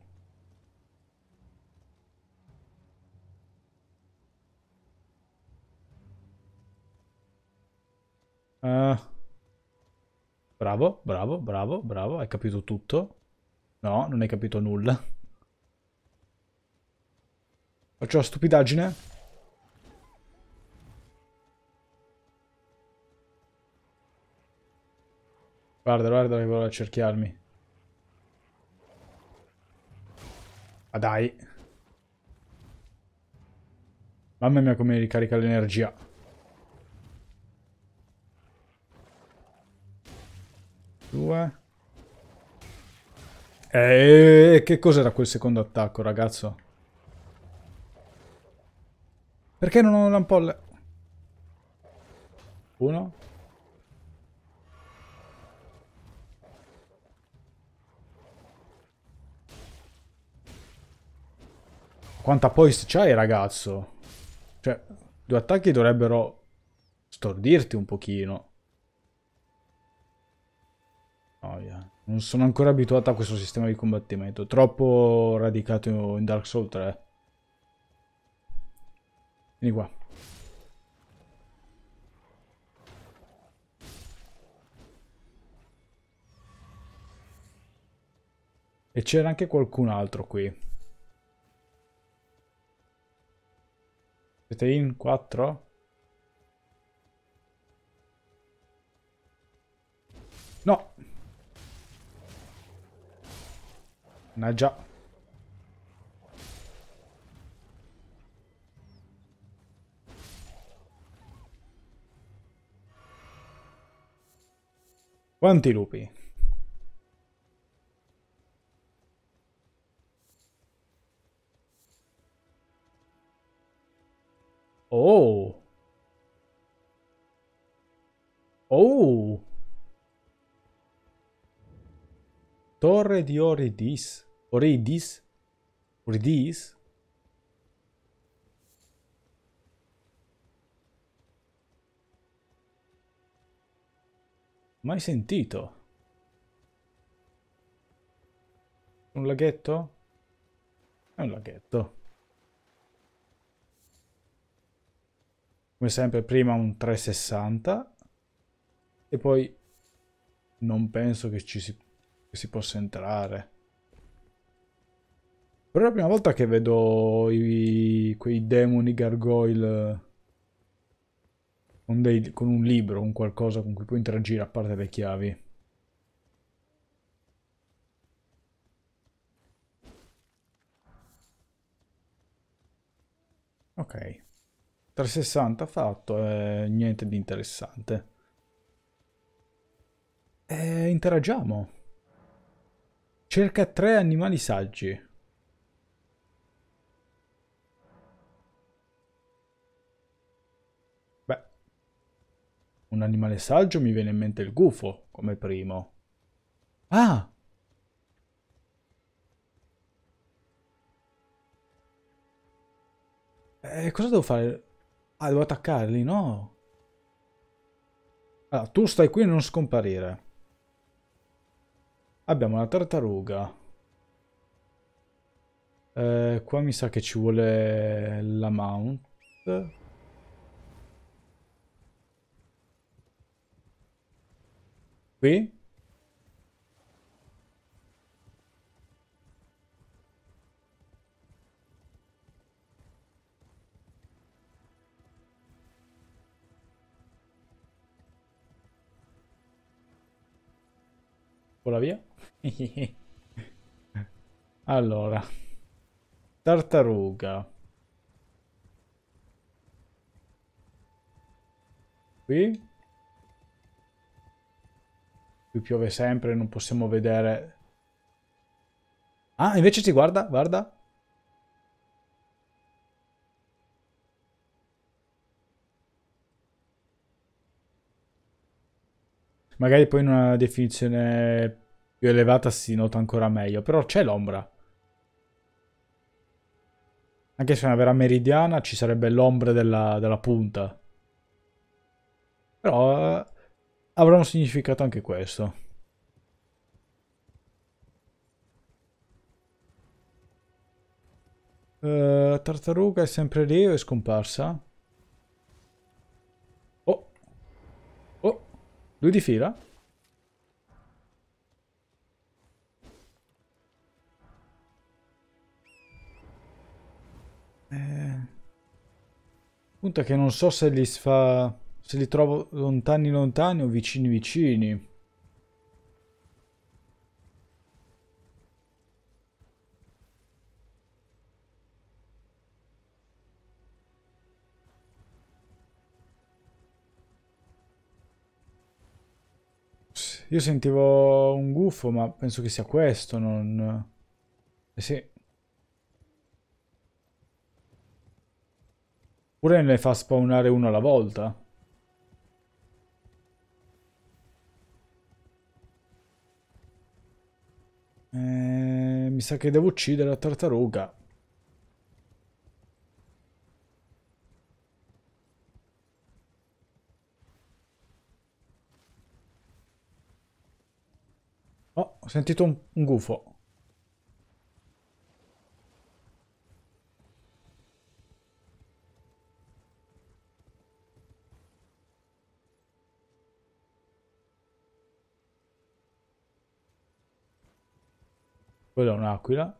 Ah... Uh. Bravo, bravo, bravo, bravo. Hai capito tutto? No, non hai capito nulla. Faccio la stupidaggine? Guarda, guarda che vuole accerchiarmi. Ma dai. Mamma mia come ricarica l'energia. Due. Eeeh, che cos'era quel secondo attacco, ragazzo? Perché non ho l'ampolla? Uno. Quanta poise c'hai, ragazzo? Cioè, due attacchi dovrebbero stordirti un pochino. Oh, yeah. Non sono ancora abituato a questo sistema di combattimento. Troppo radicato in Dark Souls 3. Vieni qua. E c'era anche qualcun altro qui. Siete in 4? No! Mannaggia. Quanti lupi? Oh! Oh! Torre di Oridis. Oridis? Oridis? Mai sentito? Un laghetto? È un laghetto. Come sempre prima un 360 e poi non penso che ci si che si possa entrare. Però è la prima volta che vedo i, quei demoni gargoyle con, dei, con un libro, un qualcosa con cui puoi interagire a parte le chiavi. Ok. 360 fatto, eh, niente di interessante. Eh, interagiamo. Cerca tre animali saggi. Beh, un animale saggio mi viene in mente il gufo come primo. Ah! Eh, cosa devo fare? Ah, devo attaccarli, no? Allora, tu stai qui e non scomparire. Abbiamo una tartaruga. Eh, qua mi sa che ci vuole la mount. Qui. Por la vía. <laughs> allora, tartaruga. Qui. Qui piove sempre, non possiamo vedere... Ah, invece ci guarda, guarda. Magari poi in una definizione più elevata si nota ancora meglio, però c'è l'ombra. Anche se è una vera meridiana ci sarebbe l'ombra della, della, punta. Però eh, avrà un significato anche questo. Uh, tartaruga è sempre lì o è scomparsa? Oh! Oh! Due di fila? Eh, punto è che non so se li fa. se li trovo lontani lontani o vicini vicini. Io sentivo un gufo, ma penso che sia questo, non... Eh sì, Oppure ne fa spawnare uno alla volta. Eh, mi sa che devo uccidere la tartaruga. Oh, ho sentito un, un gufo. Quello è un'aquila.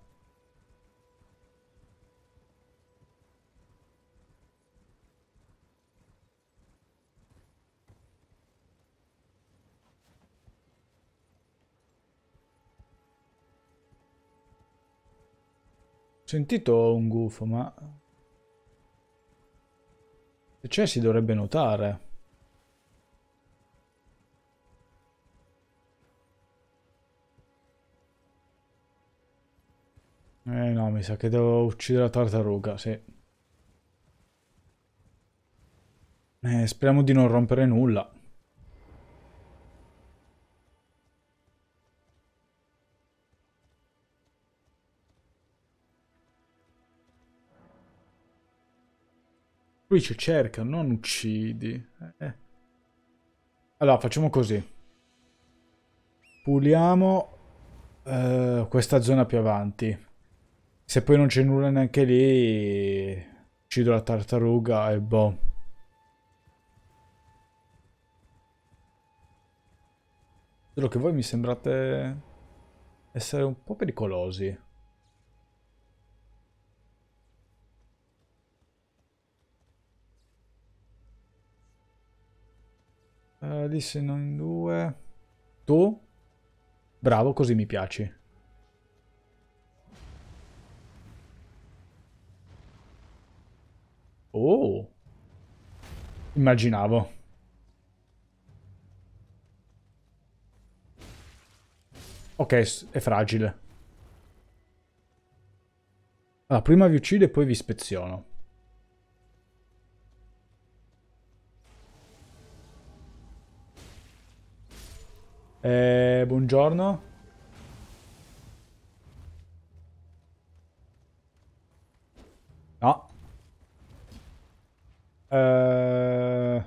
sentito un gufo, ma se c'è si dovrebbe notare. Eh no, mi sa che devo uccidere la tartaruga, sì. Eh, speriamo di non rompere nulla. Lui ci cerca, non uccidi. Eh. eh. Allora, facciamo così. Puliamo eh, questa zona più avanti. Se poi non c'è nulla neanche lì, uccido la tartaruga e boh. Solo che voi mi sembrate essere un po' pericolosi. Uh, lì se non due. Tu? Bravo, così mi piaci. Oh. Immaginavo. Ok, è fragile. Allora, prima vi uccido e poi vi ispeziono. Eh, buongiorno. No. Eh,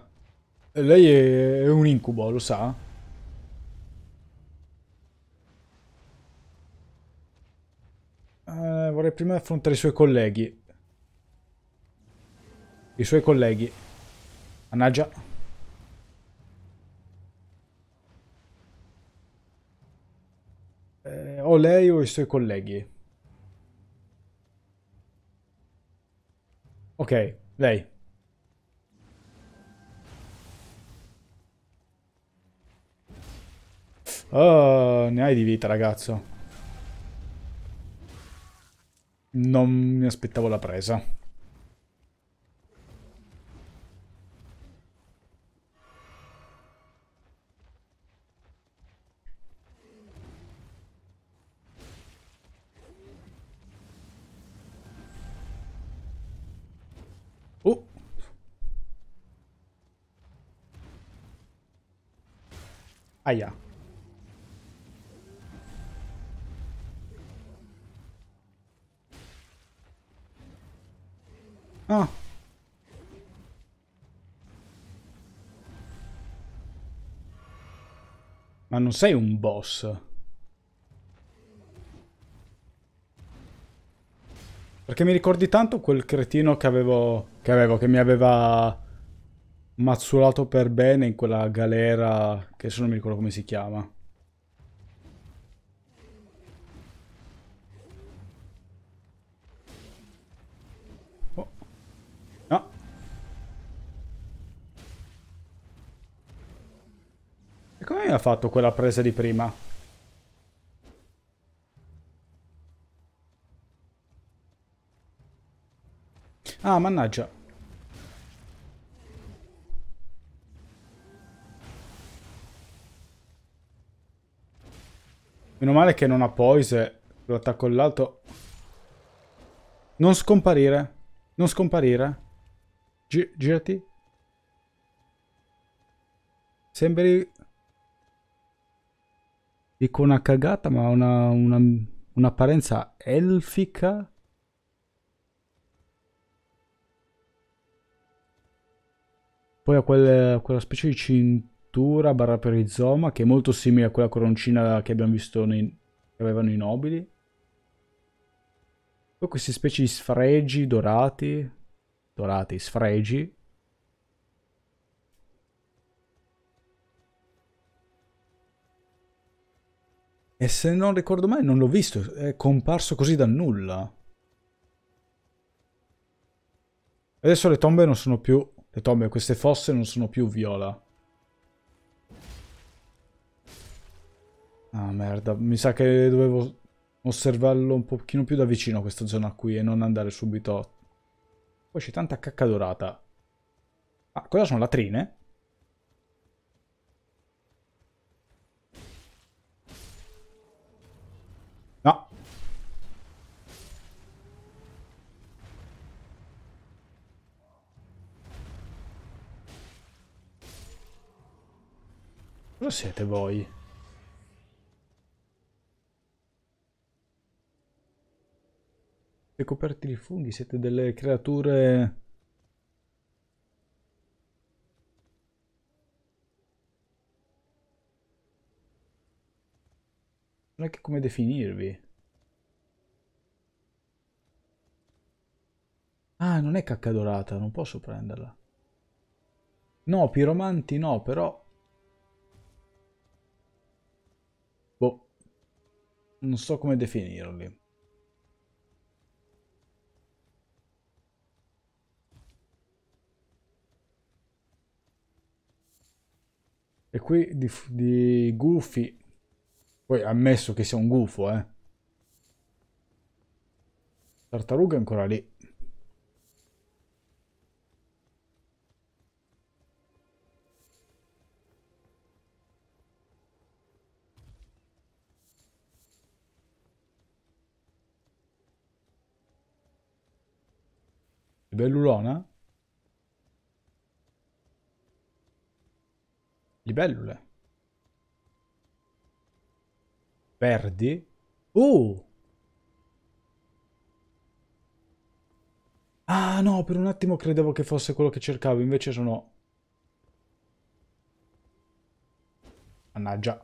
lei è un incubo, lo sa? Eh, vorrei prima affrontare i suoi colleghi. I suoi colleghi. Mannaggia. Eh, o lei o i suoi colleghi. Ok, lei. Oh, ne hai di vita, ragazzo. Non mi aspettavo la presa. Oh! Aia. Ah. Ma non sei un boss. Perché mi ricordi tanto quel cretino che avevo, che, avevo, che mi aveva mazzulato per bene in quella galera, che adesso non mi ricordo come si chiama. E come mi ha fatto quella presa di prima? Ah, mannaggia. Meno male che non ha poise. Lo attacco l'alto. Non scomparire. Non scomparire. Gi girati. Sembri dico una cagata, ma una, una, un'apparenza elfica. Poi ha quel, quella specie di cintura barra perizoma che è molto simile a quella coroncina che abbiamo visto nei, che avevano i nobili. Poi queste specie di sfregi dorati, dorati, sfregi, E se non ricordo mai non l'ho visto, è comparso così dal nulla. Adesso le tombe non sono più... Le tombe, queste fosse non sono più viola. Ah merda, mi sa che dovevo osservarlo un pochino più da vicino questa zona qui e non andare subito. Poi c'è tanta cacca dorata. Ah, cosa sono latrine? Cosa siete voi? Siete coperti di funghi, siete delle creature... Non è che come definirvi. Ah, non è cacca dorata, non posso prenderla. No, piromanti no, però non so come definirli. E qui di, di gufi, poi ammesso che sia un gufo, eh. Tartaruga è ancora lì. Libellulona? Libellule. Verdi? Uh! Ah no, per un attimo credevo che fosse quello che cercavo, invece sono... Mannaggia.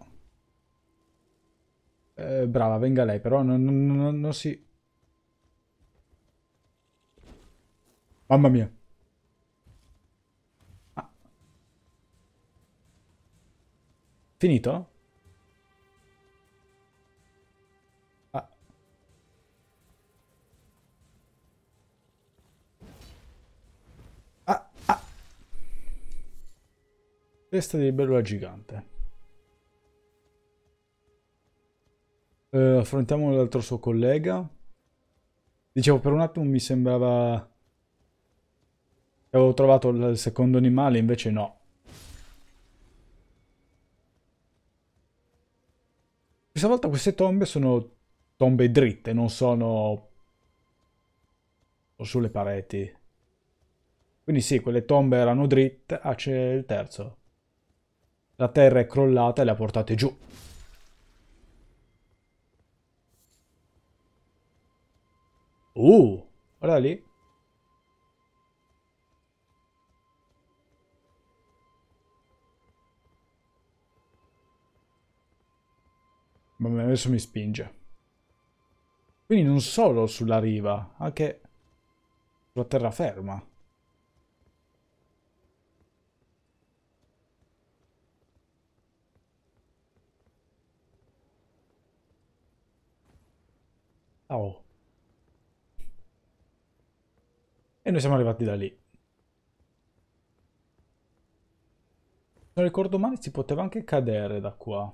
Eh, brava, venga lei, però non, non, non, non si... Mamma mia. Ah. Finito? Ah. Ah, ah. Testa di libellula gigante. Uh, affrontiamo l'altro suo collega. Dicevo, per un attimo mi sembrava Avevo trovato il secondo animale, invece no. Questa volta queste tombe sono tombe dritte, non sono o sulle pareti. Quindi sì, quelle tombe erano dritte. Ah, c'è il terzo. La terra è crollata e le ha portate giù. Uh, guarda lì. Vabbè, adesso mi spinge. Quindi non solo sulla riva, anche sulla terraferma. Oh. E noi siamo arrivati da lì. Se non ricordo male si poteva anche cadere da qua.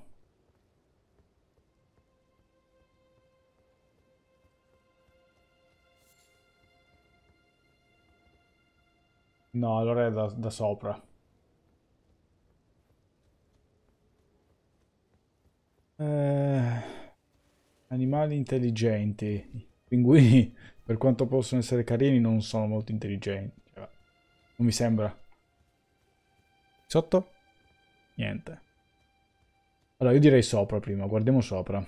No, allora è da, da sopra. Eh, animali intelligenti. Pinguini, per quanto possono essere carini, non sono molto intelligenti. Cioè, non mi sembra. Sotto? Niente. Allora, io direi sopra prima. Guardiamo sopra.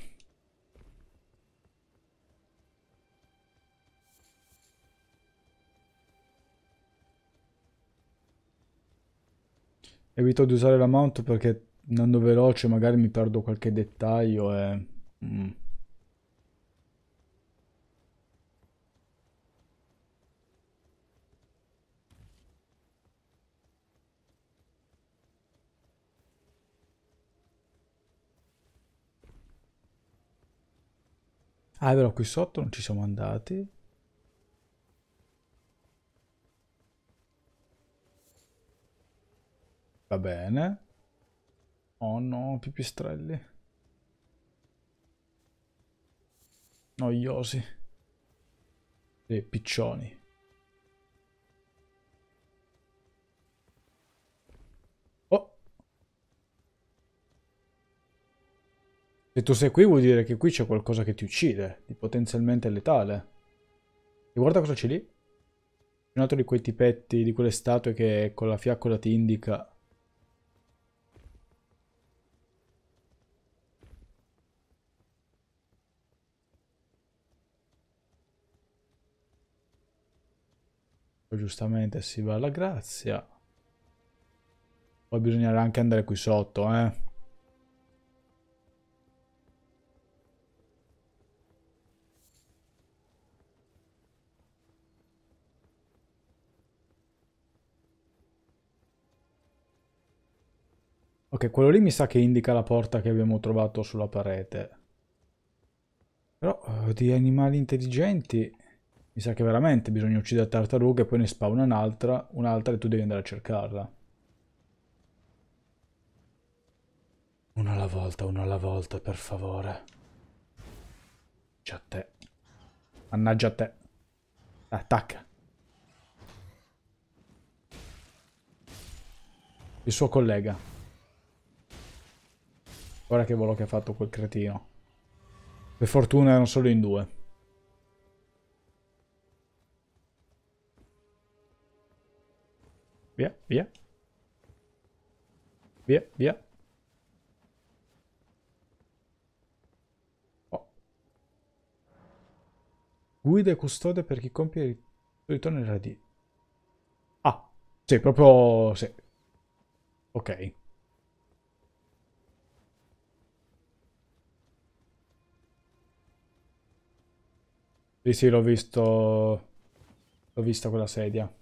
evito di usare la mount perché andando veloce magari mi perdo qualche dettaglio e... Mm. Ah, è vero, qui sotto non ci siamo andati. Va bene. Oh no, pipistrelli. Noiosi. E piccioni. Oh. Se tu sei qui vuol dire che qui c'è qualcosa che ti uccide, di potenzialmente letale. E guarda cosa c'è lì. Un altro di quei tipetti, di quelle statue che con la fiaccola ti indica giustamente si va alla grazia. Poi bisognerà anche andare qui sotto, eh. Ok, quello lì mi sa che indica la porta che abbiamo trovato sulla parete. Però, eh, di animali intelligenti... Mi sa che veramente bisogna uccidere la tartaruga e poi ne spawna un'altra, un'altra e tu devi andare a cercarla. Una alla volta, una alla volta, per favore. C'è a te. Mannaggia a te. Attacca. Il suo collega. Guarda che volo che ha fatto quel cretino. Per fortuna erano solo in due. via, via. Via, via. Oh. Guida e custode per chi compie il ritorno nella D. Ah, sì, proprio... Sì. Ok. Sì, sì, l'ho visto... L'ho vista quella sedia.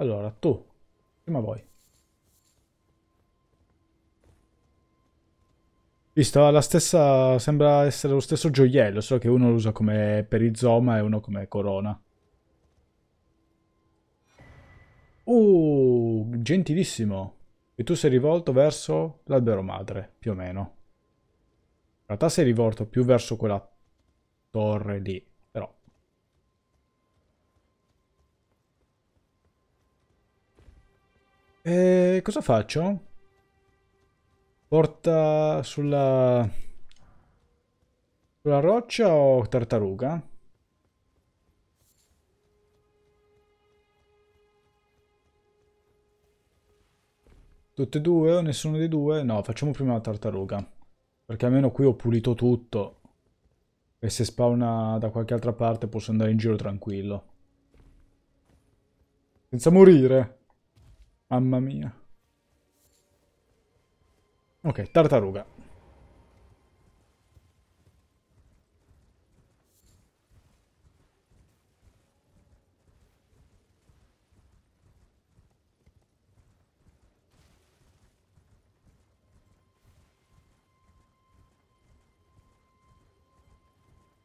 Allora, tu, prima voi. Visto, la stessa, sembra essere lo stesso gioiello, solo che uno lo usa come perizoma e uno come corona. Uh, gentilissimo. E tu sei rivolto verso l'albero madre, più o meno. In realtà sei rivolto più verso quella torre lì. E eh, cosa faccio? Porta sulla... sulla roccia o tartaruga? Tutte e due o nessuno dei due? No, facciamo prima la tartaruga. Perché almeno qui ho pulito tutto. E se spawna da qualche altra parte posso andare in giro tranquillo. Senza morire. Mamma mia. Ok, tartaruga.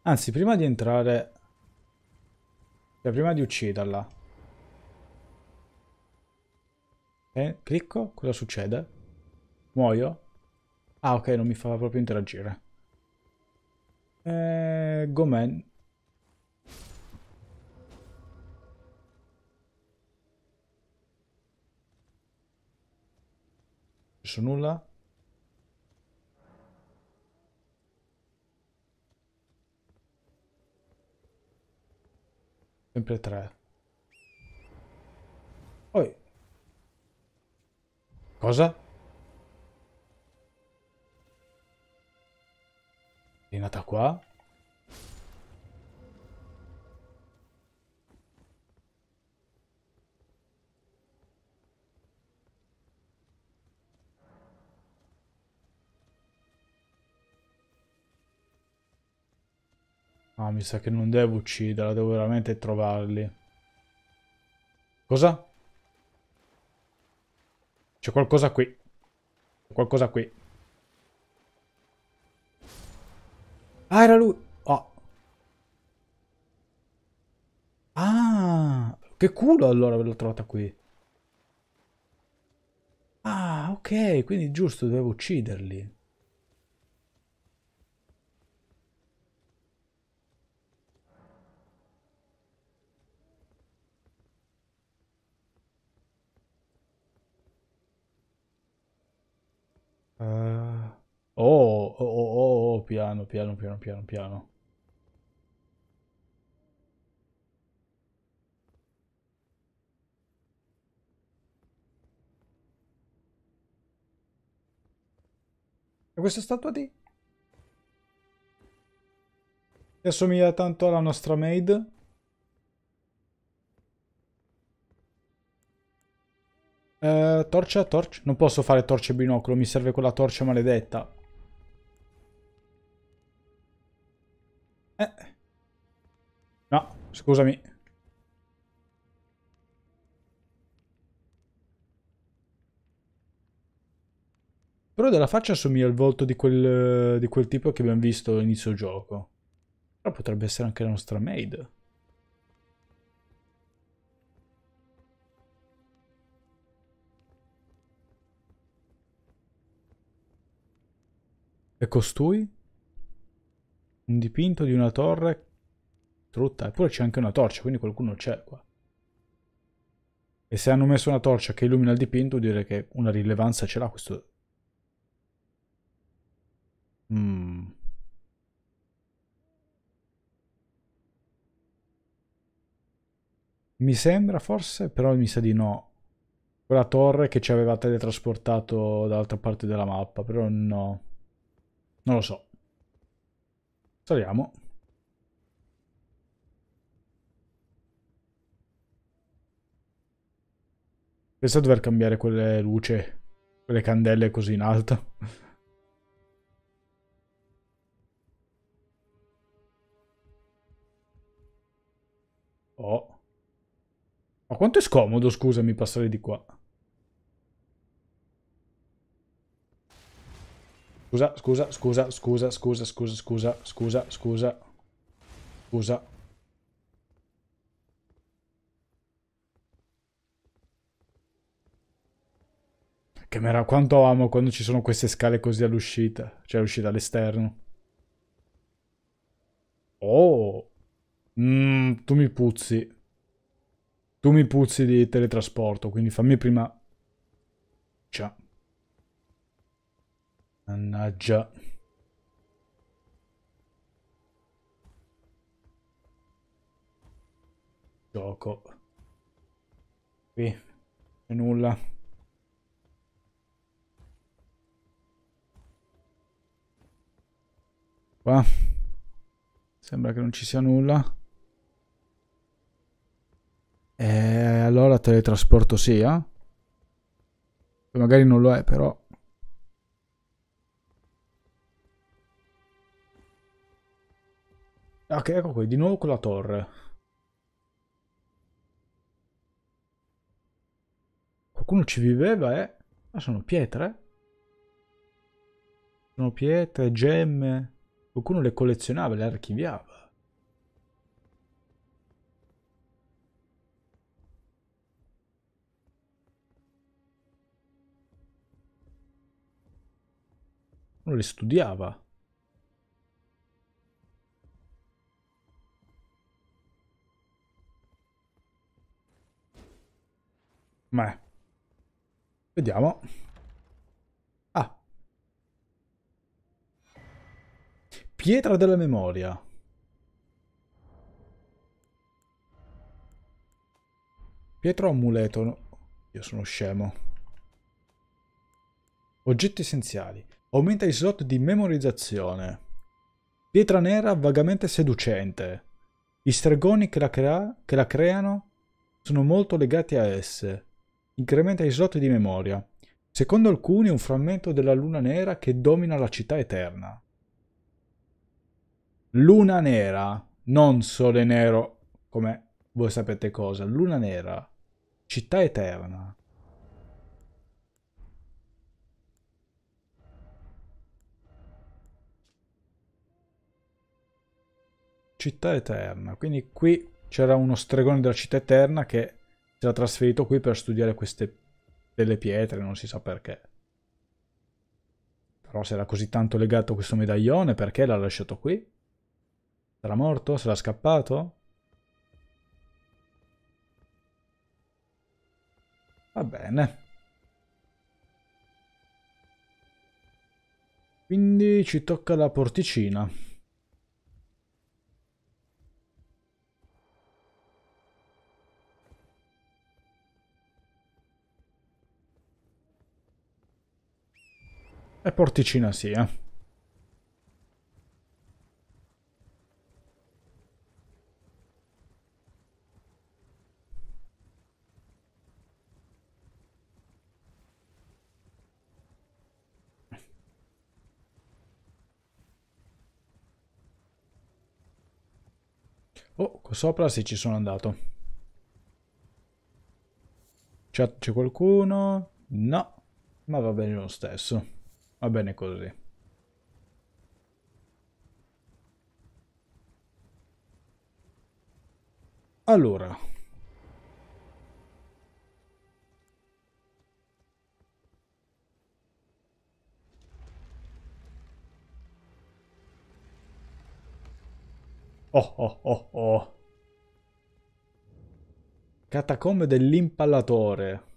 Anzi, prima di entrare... Cioè, prima di ucciderla... Eh, clicco, cosa succede? Muoio? Ah ok, non mi fa proprio interagire. Eh, Gomen. Adesso nulla. Sempre tre. Poi Cosa? È nata qua? No, ah, mi sa che non devo ucciderla, devo veramente trovarli. Cosa? C'è qualcosa qui. Qualcosa qui. Ah, era lui. Oh. Ah, che culo allora l'ho trovata qui. Ah, ok, quindi giusto, dovevo ucciderli. Oh, oh, oh, oh, oh, piano, piano, piano, piano, piano. E questa statua di? Che assomiglia tanto alla nostra maid. Eh, torcia, torcia. Non posso fare torcia e binocolo, mi serve quella torcia maledetta. Eh. No, scusami. Però della faccia assomiglia al volto di quel, di quel tipo che abbiamo visto all'inizio gioco. Però potrebbe essere anche la nostra maid. E costui? Un dipinto di una torre trutta. Eppure c'è anche una torcia, quindi qualcuno c'è qua. E se hanno messo una torcia che illumina il dipinto, vuol dire che una rilevanza ce l'ha questo... Mm. Mi sembra forse, però mi sa di no. Quella torre che ci aveva teletrasportato dall'altra parte della mappa, però no. Non lo so saliamo Pensa a dover cambiare quelle luce, quelle candele così in alto. Oh. Ma quanto è scomodo, scusami, passare di qua. Scusa, scusa, scusa, scusa, scusa, scusa, scusa, scusa, scusa. Scusa. Che merav- quanto amo quando ci sono queste scale così all'uscita, cioè all'uscita all'esterno. Oh! Mm, tu mi puzzi. Tu mi puzzi di teletrasporto, quindi fammi prima... Ciao. Mannaggia. Gioco. Qui c'è nulla. Qua. Sembra che non ci sia nulla. E eh, allora teletrasporto sia? Eh? Magari non lo è, però... Ok, ah, ecco qui, di nuovo con la torre. Qualcuno ci viveva, eh? Ma ah, sono pietre? Sono pietre, gemme. Qualcuno le collezionava, le archiviava. Uno le studiava. Beh. Vediamo. Ah. Pietra della memoria. Pietra amuleto? Io sono scemo. Oggetti essenziali. Aumenta i slot di memorizzazione. Pietra nera vagamente seducente. I stregoni che la, crea che la creano sono molto legati a esse. Incrementa i slot di memoria. Secondo alcuni un frammento della luna nera che domina la città eterna. Luna nera, non sole nero, come voi sapete cosa. Luna nera, città eterna. città eterna. Quindi qui c'era uno stregone della città eterna che si era trasferito qui per studiare queste delle pietre, non si sa perché. Però se era così tanto legato a questo medaglione, perché l'ha lasciato qui? Sarà morto? Sarà scappato? Va bene. Quindi ci tocca la porticina. E porticina sì, eh. Oh, qua sopra sì ci sono andato. C'è qualcuno? No, ma va bene lo stesso. Va bene così. Allora. Oh oh oh oh. Catacombe dell'impallatore.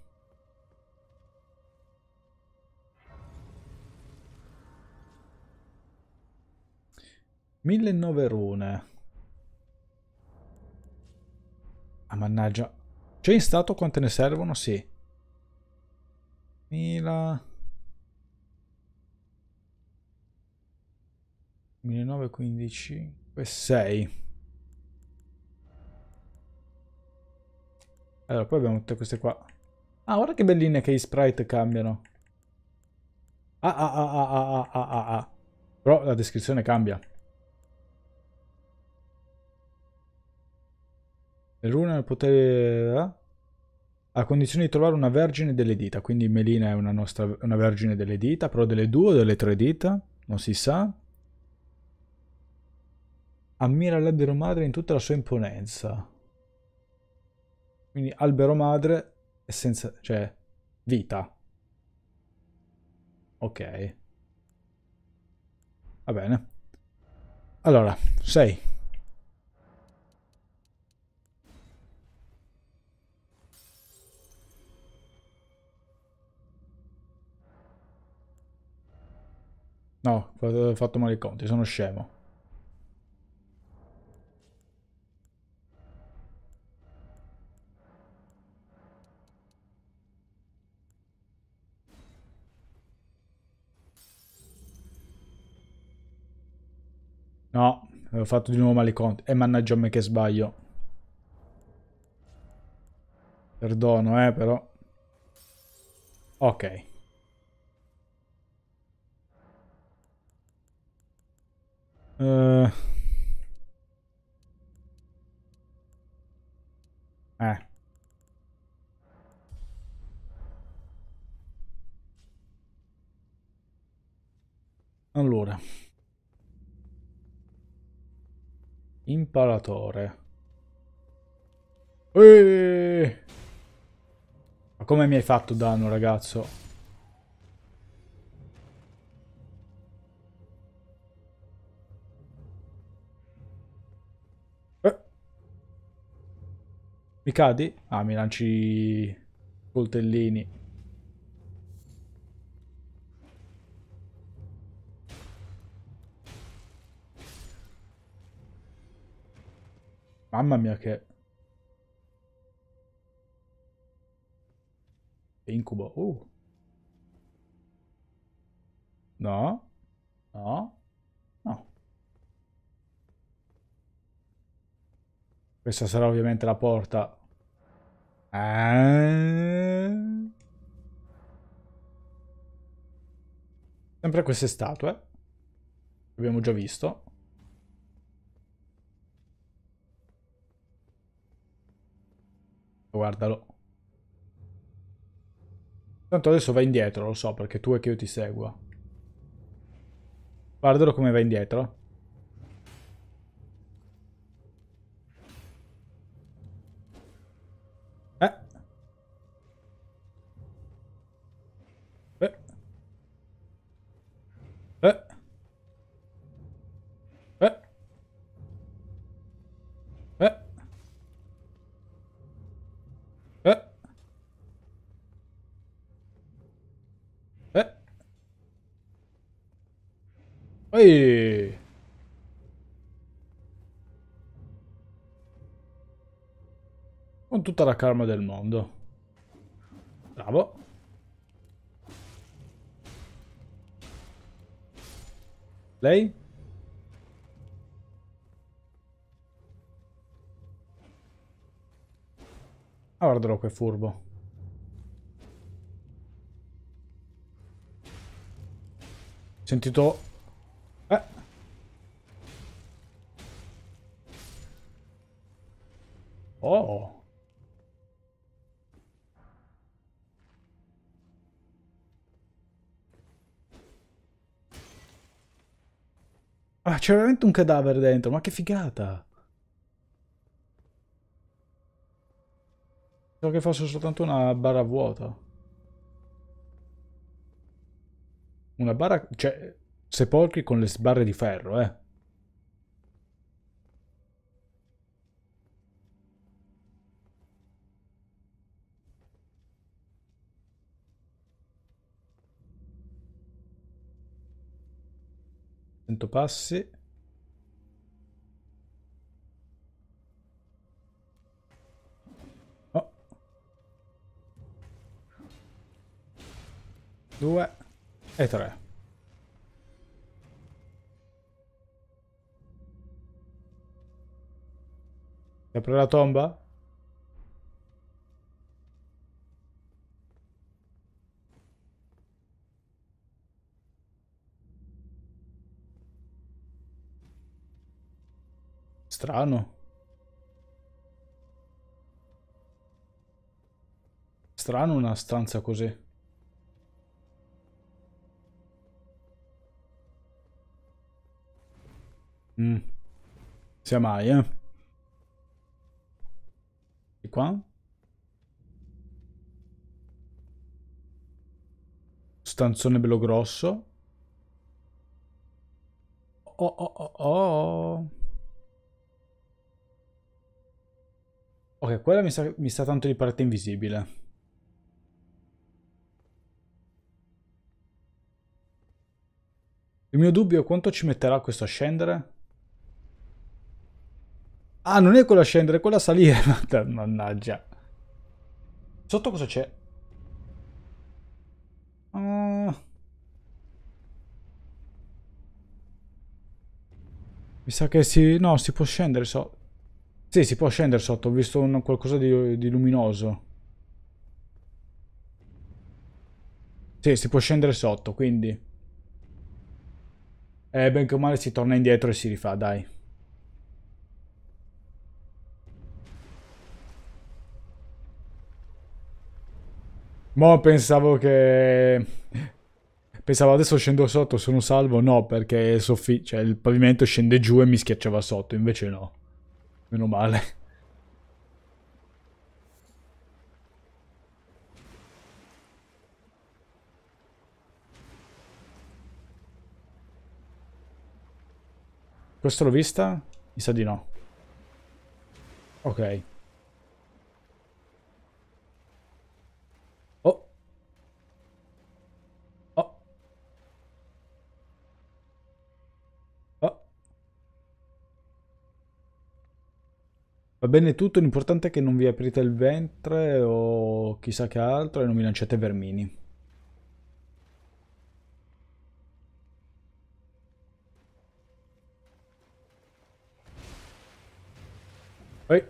1009 rune. Ah, mannaggia. C'è in stato quante ne servono? Sì. 1000... 1915 e 6. Allora, poi abbiamo tutte queste qua. Ah, guarda che belline che i sprite cambiano. Ah, ah, ah, ah, ah, ah, ah, ah. Però la descrizione cambia. Runa nel potere... Eh? A condizione di trovare una vergine delle dita. Quindi Melina è una, nostra, una vergine delle dita, però delle due o delle tre dita? Non si sa. Ammira l'albero madre in tutta la sua imponenza. Quindi albero madre è senza... cioè... vita. Ok. Va bene. Allora, 6. No, ho fatto male i conti, sono scemo. No, ho fatto di nuovo male i conti. E eh, mannaggia a me che sbaglio. Perdono, eh, però. Ok. Eh. eh. Allora. Imparatore. Eeeh! Ma come mi hai fatto danno, ragazzo? Mi cadi? Ah, mi lanci coltellini. Mamma mia che... Incubo. Uh. No. No. No. Questa sarà ovviamente la porta eh? Sempre queste statue. Abbiamo già visto. Guardalo. Tanto adesso va indietro, lo so, perché tu è che io ti seguo. Guardalo come va indietro. Ehi! Con tutta la calma del mondo. Bravo. Lei? Ah, guardalo che furbo. Sentito Oh. Ah, c'è veramente un cadavere dentro, ma che figata! Pensavo che fosse soltanto una bara vuota. Una bara... cioè, sepolcri con le sbarre di ferro, eh. 100 passi. Oh. Due e tre. Si apre la tomba? Strano. Strano una stanza così. Mm. Sia mai, eh. E qua? Stanzone bello grosso. Oh oh oh oh. Ok, quella mi sta, mi sa tanto di parte invisibile. Il mio dubbio è quanto ci metterà questo a scendere. Ah, non è quella a scendere, è quella a salire. <laughs> Mannaggia. Sotto cosa c'è? Uh... Mi sa che si... No, si può scendere, so. Sì, si può scendere sotto, ho visto un, qualcosa di, di luminoso. Sì, si può scendere sotto, quindi... E eh, ben che male si torna indietro e si rifà, dai. Mo pensavo che... Pensavo adesso scendo sotto, sono salvo. No, perché cioè, il pavimento scende giù e mi schiacciava sotto, invece no. Meno male. Questo l'ho vista? Mi sa di no. Ok. Va bene tutto, l'importante è che non vi aprite il ventre o chissà che altro e non vi lanciate vermini. Oi.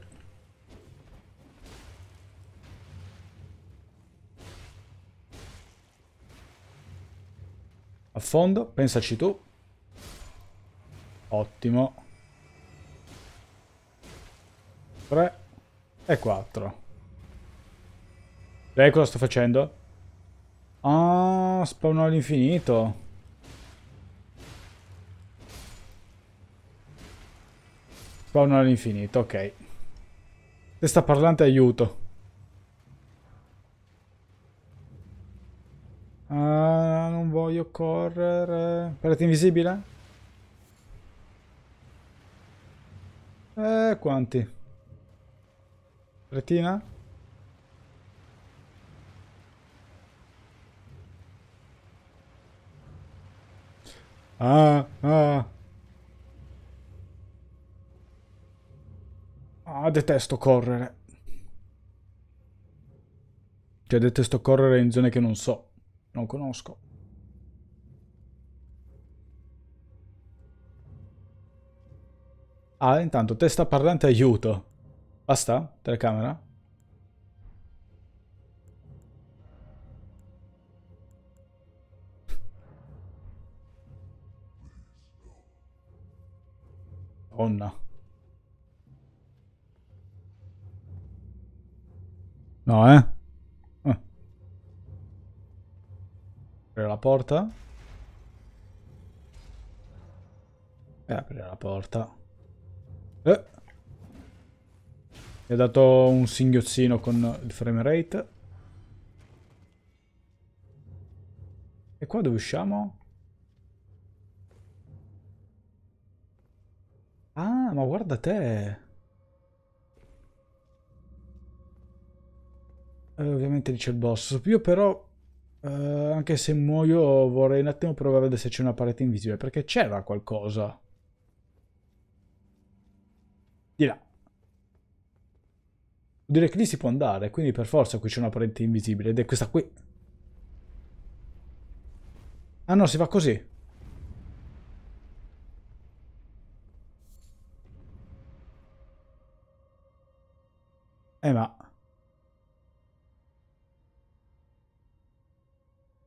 A fondo, pensaci tu. Ottimo. 3 e 4. Lei cosa sto facendo? Ah, spawno all'infinito. Spawno all'infinito, ok. Testa parlante aiuto. Ah, non voglio correre. Parete invisibile? Eh, quanti? Retina? Ah, ah. Ah, detesto correre. Cioè, detesto correre in zone che non so, non conosco. Ah, intanto, testa parlante aiuto. Basta? Telecamera? Madonna. No, eh? Aprire eh. la porta. E aprire la porta. Eh. Mi ha dato un singhiozzino con il frame rate. E qua dove usciamo? Ah, ma guarda te! Eh, ovviamente lì c'è il boss. Io però Uh, anche se muoio vorrei un attimo provare a vedere se c'è una parete invisibile, perché c'era qualcosa. Di là. Vuol dire che lì si può andare, quindi per forza qui c'è una parente invisibile ed è questa qui. Ah no, si fa così. Eh ma...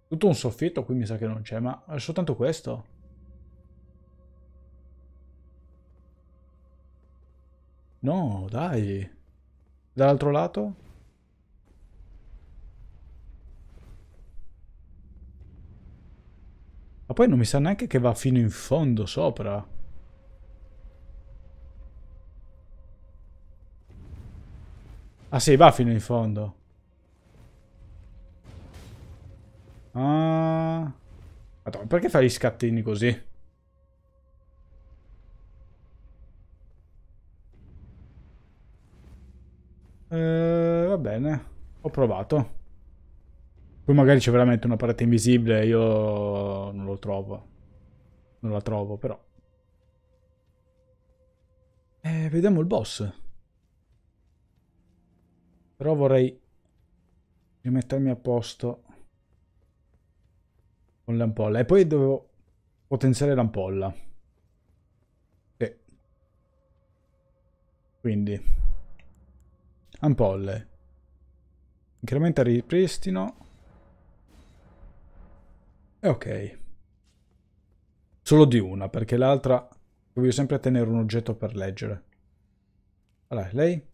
Tutto un soffitto qui mi sa che non c'è, ma è soltanto questo. No, dai. Dall'altro lato? Ma poi non mi sa neanche che va fino in fondo sopra. Ah sì, va fino in fondo. Ah... Madonna, perché fa gli scattini così? Eh, va bene, ho provato. Poi magari c'è veramente una parete invisibile, io non lo trovo. Non la trovo, però. Eh, vediamo il boss. Però vorrei rimettermi a posto con l'ampolla. E poi dovevo potenziare l'ampolla. Sì. Quindi Ampolle. Incrementa il ripristino. E ok. Solo di una, perché l'altra voglio sempre tenere un oggetto per leggere. Allora, lei...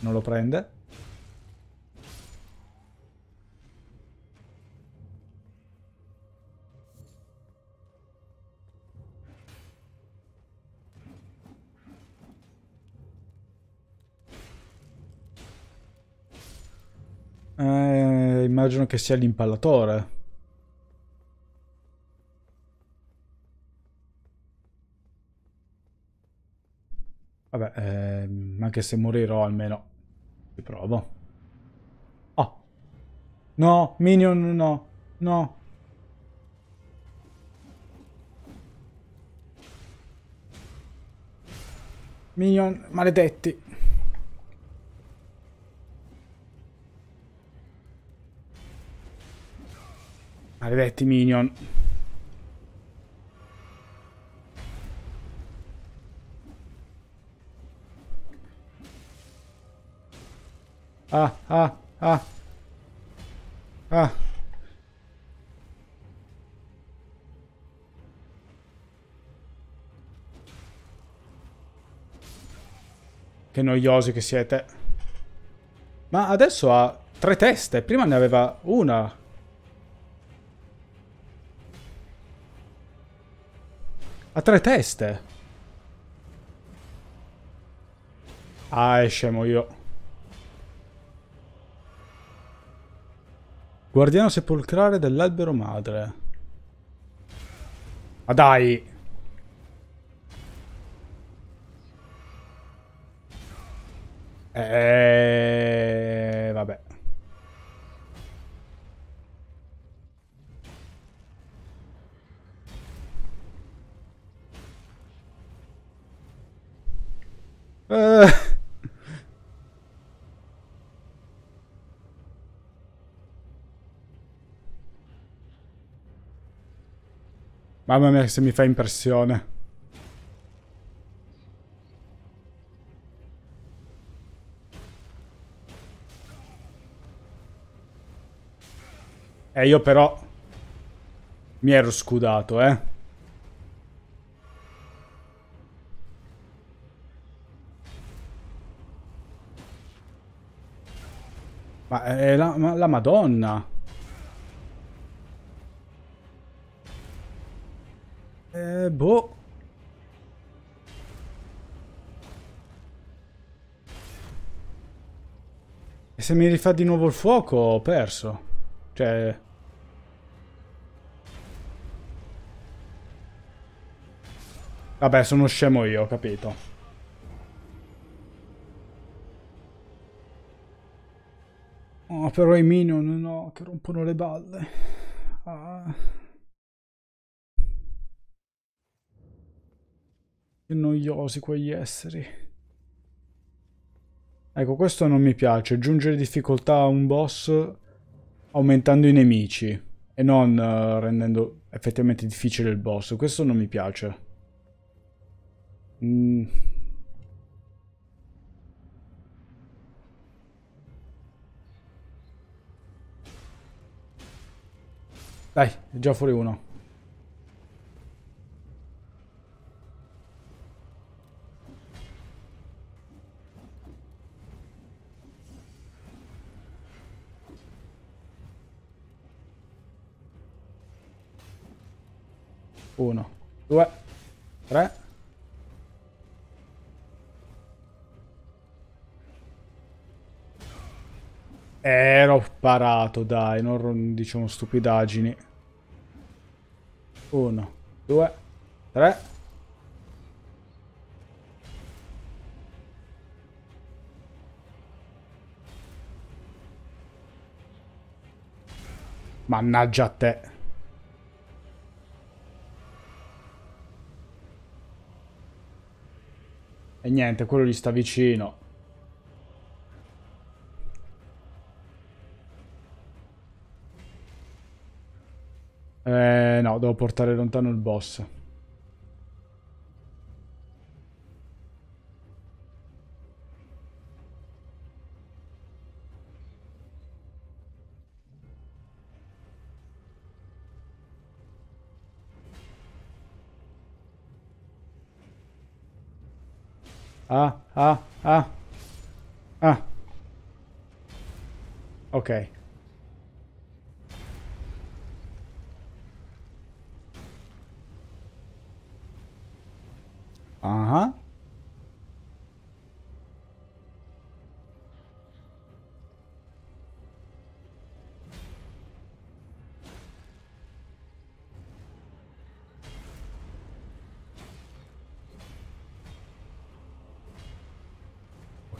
Non lo prende. Eh, immagino che sia l'impallatore. Vabbè, ehm, anche se morirò almeno ci provo. Oh! No, Minion no, no. Minion maledetti. Maledetti minion. Ah, ah, ah. Ah. Che noiosi che siete. Ma adesso ha tre teste. Prima ne aveva una. Ha tre teste. Ah, è scemo io. Guardiano sepolcrale dell'albero madre. Ma dai! Eh... Mamma mia se mi fa impressione. E io però mi ero scudato, eh. Ma, eh, la, ma la madonna. Eh, boh. E se mi rifà di nuovo il fuoco ho perso. Cioè... Vabbè, sono scemo io, ho capito. Oh, però i minion, no, che rompono le balle. Ah... Che noiosi quegli esseri. Ecco, questo non mi piace. Aggiungere difficoltà a un boss aumentando i nemici e non uh, rendendo effettivamente difficile il boss. Questo non mi piace. Mm. Dai, è già fuori uno. 1, 2, 3. Ero parato, dai, non diciamo stupidaggini. 1, 2, 3. Mannaggia a te. E niente, quello gli sta vicino. Eh no, devo portare lontano il boss. Ah, ah, ah. Ah. Okay. Uh-huh.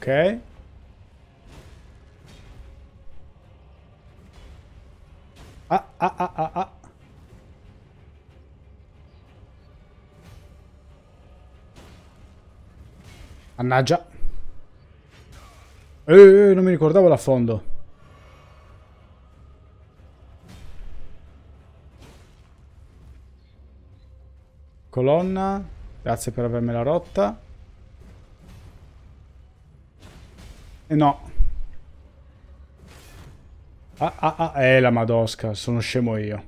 Ok. Ah, ah, ah, ah, ah. Mannaggia. Eh, eh, eh, non mi ricordavo l'affondo. Colonna, grazie per avermela rotta. Eh no. Ah ah ah, eh la madosca, sono scemo io.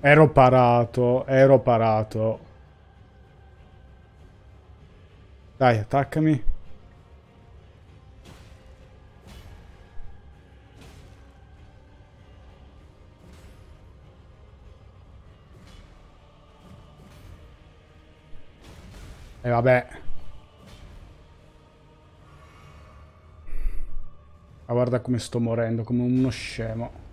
Ero parato, ero parato. Dai, attaccami. E vabbè. Ma guarda come sto morendo, come uno scemo.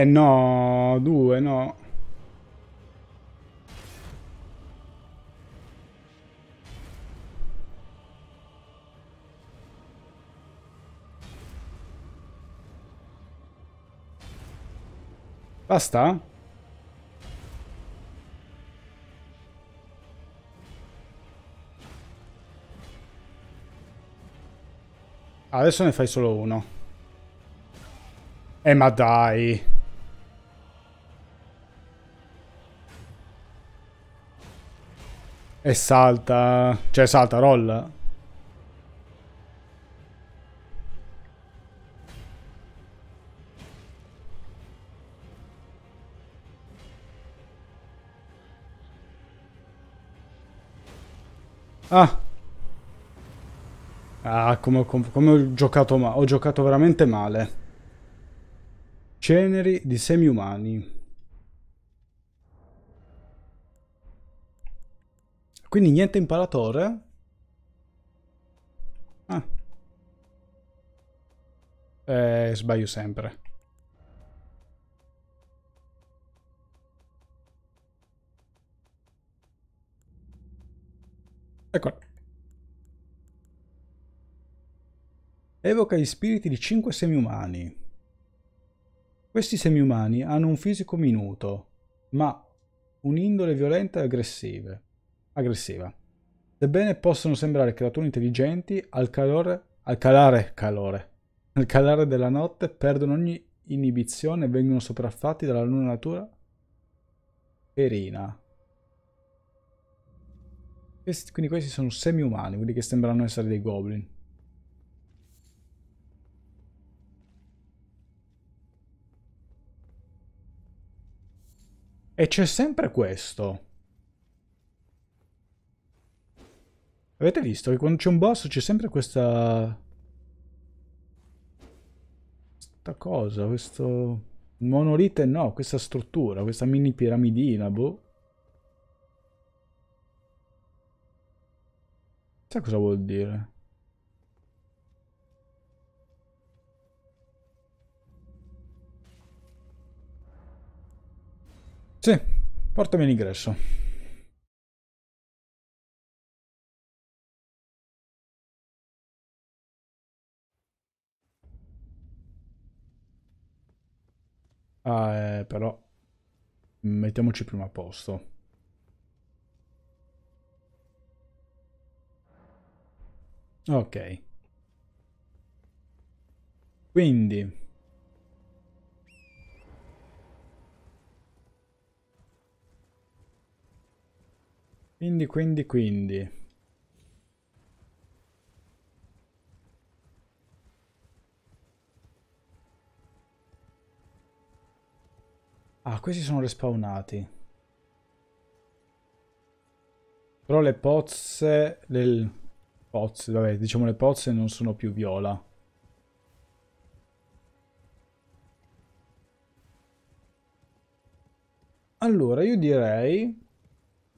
Eh no, due, no. Basta? Adesso ne fai solo uno. Eh ma dai. E salta, cioè salta, rolla. Ah. Ah, come, come, come ho giocato ma Ho giocato veramente male. Ceneri di semi umani. Quindi niente imparatore. Ah. Eh, sbaglio sempre. Eccola. Evoca gli spiriti di 5 semiumani. Questi semiumani hanno un fisico minuto, ma un'indole violenta e aggressiva aggressiva. Sebbene possano sembrare creature intelligenti, al calore, al calare, calore, al calare della notte perdono ogni inibizione e vengono sopraffatti dalla loro natura ferina. Questi, quindi questi sono semi-umani, quelli che sembrano essere dei goblin. E c'è sempre questo. Avete visto che quando c'è un boss c'è sempre questa... Questa cosa, questo... Monolite no, questa struttura, questa mini piramidina, boh. Sai cosa vuol dire? Sì, portami l'ingresso. Ah, eh, però... Mettiamoci prima a posto. Ok. Quindi... Quindi, quindi, quindi... Ah, questi sono respawnati. Però le pozze... Le pozze, vabbè, diciamo le pozze non sono più viola. Allora, io direi...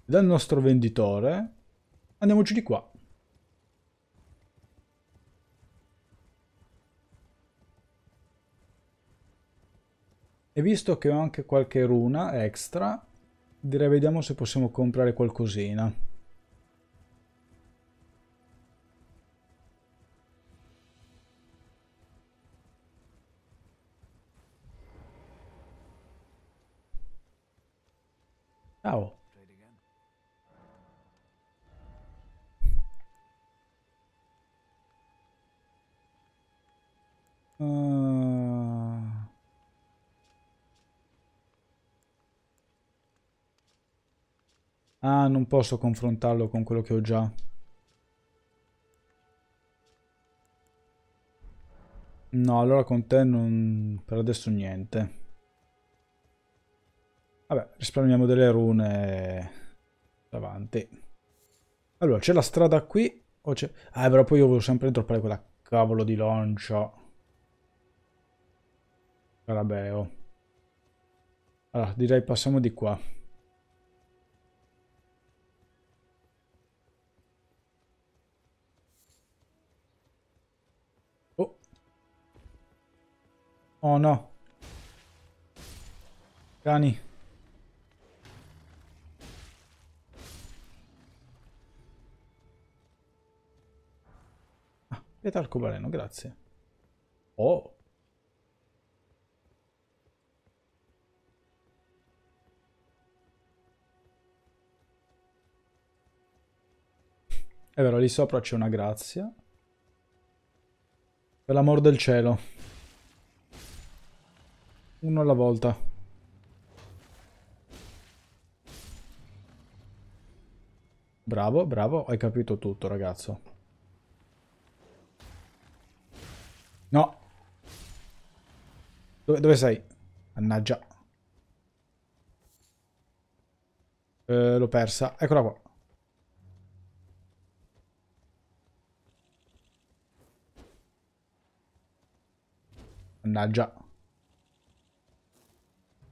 Dal nostro venditore... Andiamoci di qua. E visto che ho anche qualche runa extra, direi vediamo se possiamo comprare qualcosina. non posso confrontarlo con quello che ho già. No, allora con te non... per adesso niente. Vabbè, risparmiamo delle rune davanti. Allora, c'è la strada qui. O c'è... Ah, però poi io volevo sempre introppare quella cavolo di lancia. Carabeo. Allora, direi passiamo di qua. Oh no. Cani. Ah, pietra arcobaleno, grazie. Oh. È vero, lì sopra c'è una grazia. Per l'amor del cielo. Uno alla volta. Bravo, bravo, hai capito tutto ragazzo. No. Dove, dove sei? Mannaggia. Eh, l'ho persa. Eccola qua. Mannaggia.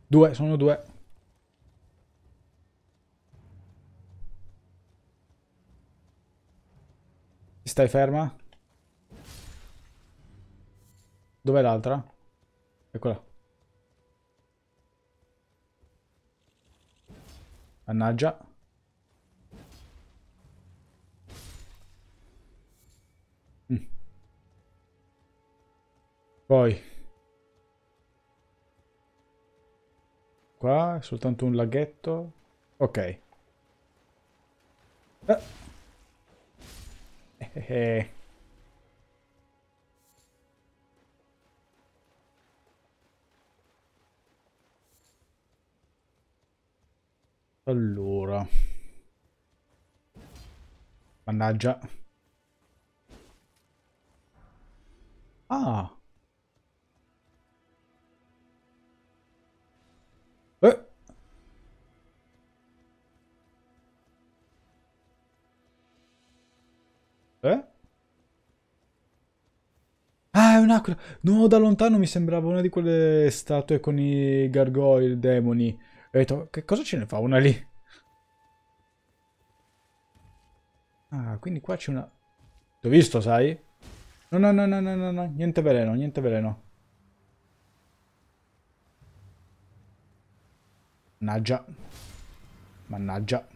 Due, sono due. stai ferma? Dov'è l'altra? Eccola. Annaggia. Mm. Poi. Qua è soltanto un laghetto. Ok. Ah. Eh, eh. Allora. Mannaggia. Ah. Ah, è un'acqua. No, da lontano mi sembrava una di quelle statue con i gargoyle, demoni. E ho che cosa ce ne fa una lì? Ah, quindi qua c'è una... T'ho visto, sai? No, no, no, no, no, no, no, niente veleno, niente veleno. Mannaggia. Mannaggia.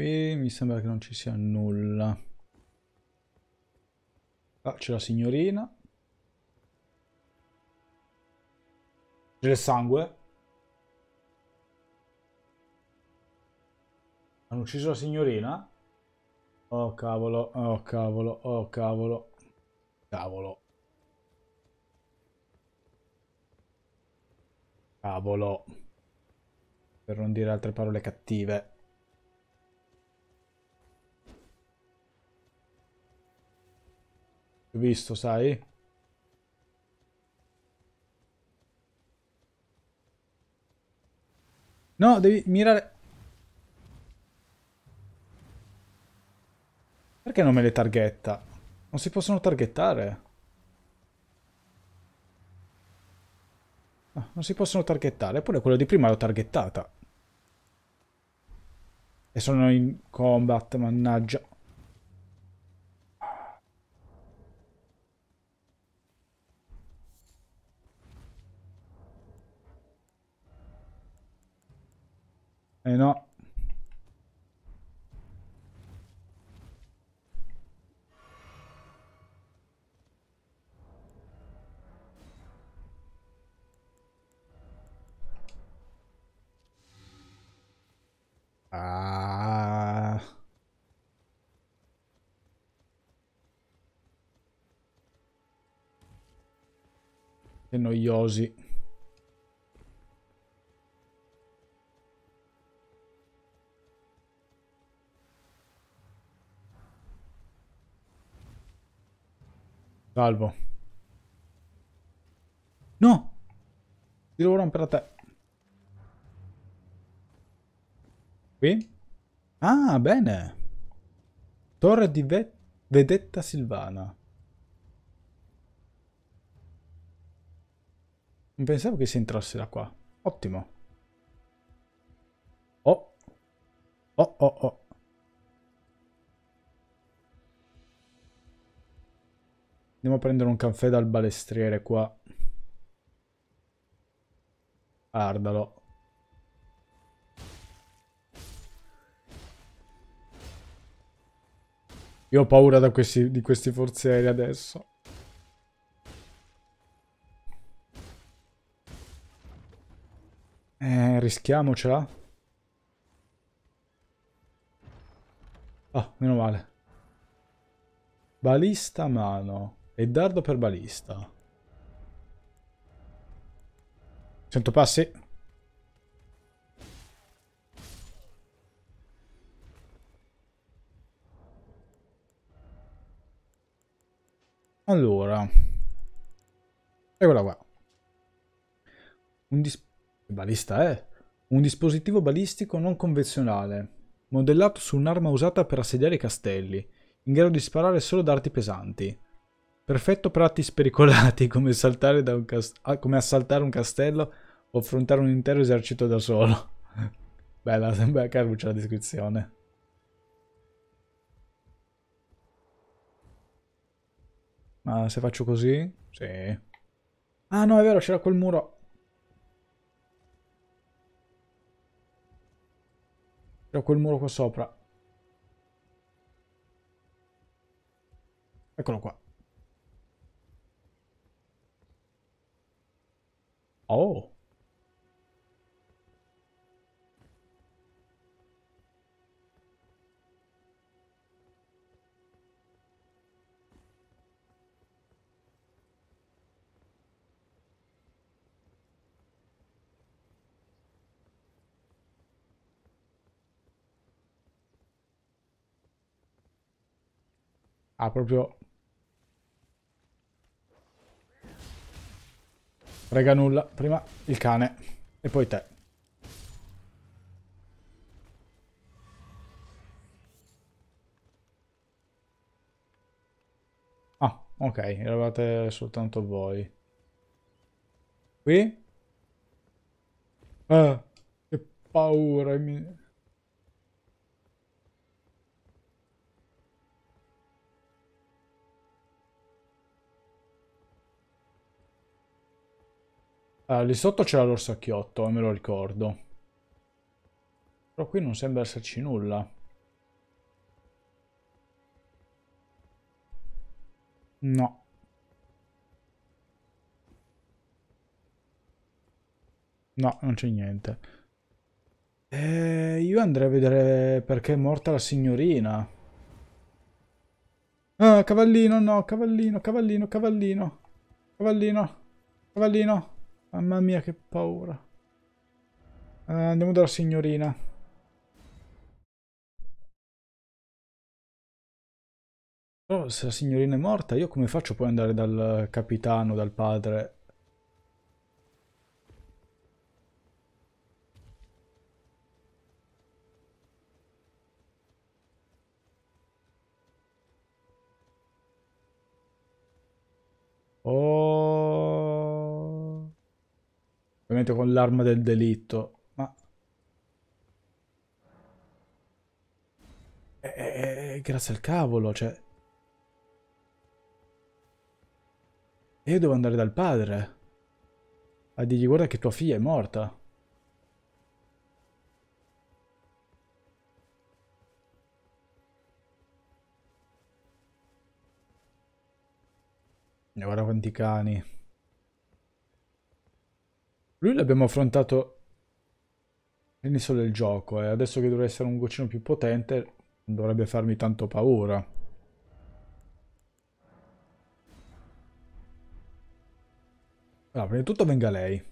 Qui mi sembra che non ci sia nulla. Ah, c'è la signorina. C'è il sangue. Hanno ucciso la signorina? Oh cavolo, oh cavolo, oh cavolo. Cavolo. Cavolo. Per non dire altre parole cattive. visto, sai? No, devi mirare... Perché non me le targhetta? Non si possono targhettare. Ah, non si possono targhettare. Eppure quella di prima l'ho targhettata. E sono in combat, mannaggia. Eh no. Ah. Che noiosi. Salvo. No! Ti devo rompere a te. Qui? Ah, bene. Torre di ve vedetta silvana. Non pensavo che si entrasse da qua. Ottimo. Oh. Oh, oh, oh. Andiamo a prendere un caffè dal balestriere qua. Guardalo. Io ho paura questi, di questi forzieri adesso. Eh, rischiamocela. Ah, oh, meno male. Balista mano. E dardo per balista. 100 passi. Allora. Eccola qua. Un dis balista, è? Eh? Un dispositivo balistico non convenzionale, modellato su un'arma usata per assediare i castelli, in grado di sparare solo darti pesanti. Perfetto per atti spericolati, come, saltare da un ah, come assaltare un castello o affrontare un intero esercito da solo. <laughs> bella, sembra caruccia la descrizione. Ma se faccio così? Sì. Ah no, è vero, c'era quel muro. C'era quel muro qua sopra. Eccolo qua. Oh. Ah, proprio Rega nulla. Prima il cane e poi te. Ah, ok, eravate soltanto voi. Qui? Ah, che paura. Mi... Allora, eh, lì sotto c'era l'orsacchiotto, me lo ricordo. Però qui non sembra esserci nulla. No. No, non c'è niente. Eh, io andrei a vedere perché è morta la signorina. Ah, cavallino, no, cavallino, cavallino, cavallino. Cavallino, cavallino. Mamma mia che paura. Uh, andiamo dalla signorina. Però oh, se la signorina è morta, io come faccio poi ad andare dal capitano, dal padre, ovviamente con l'arma del delitto, ma... E, e, e, grazie al cavolo, cioè... E io devo andare dal padre a dirgli guarda che tua figlia è morta. E guarda quanti cani. Lui l'abbiamo affrontato all'inizio del gioco e eh. adesso che dovrà essere un goccino più potente non dovrebbe farmi tanto paura. Allora, prima di tutto venga lei.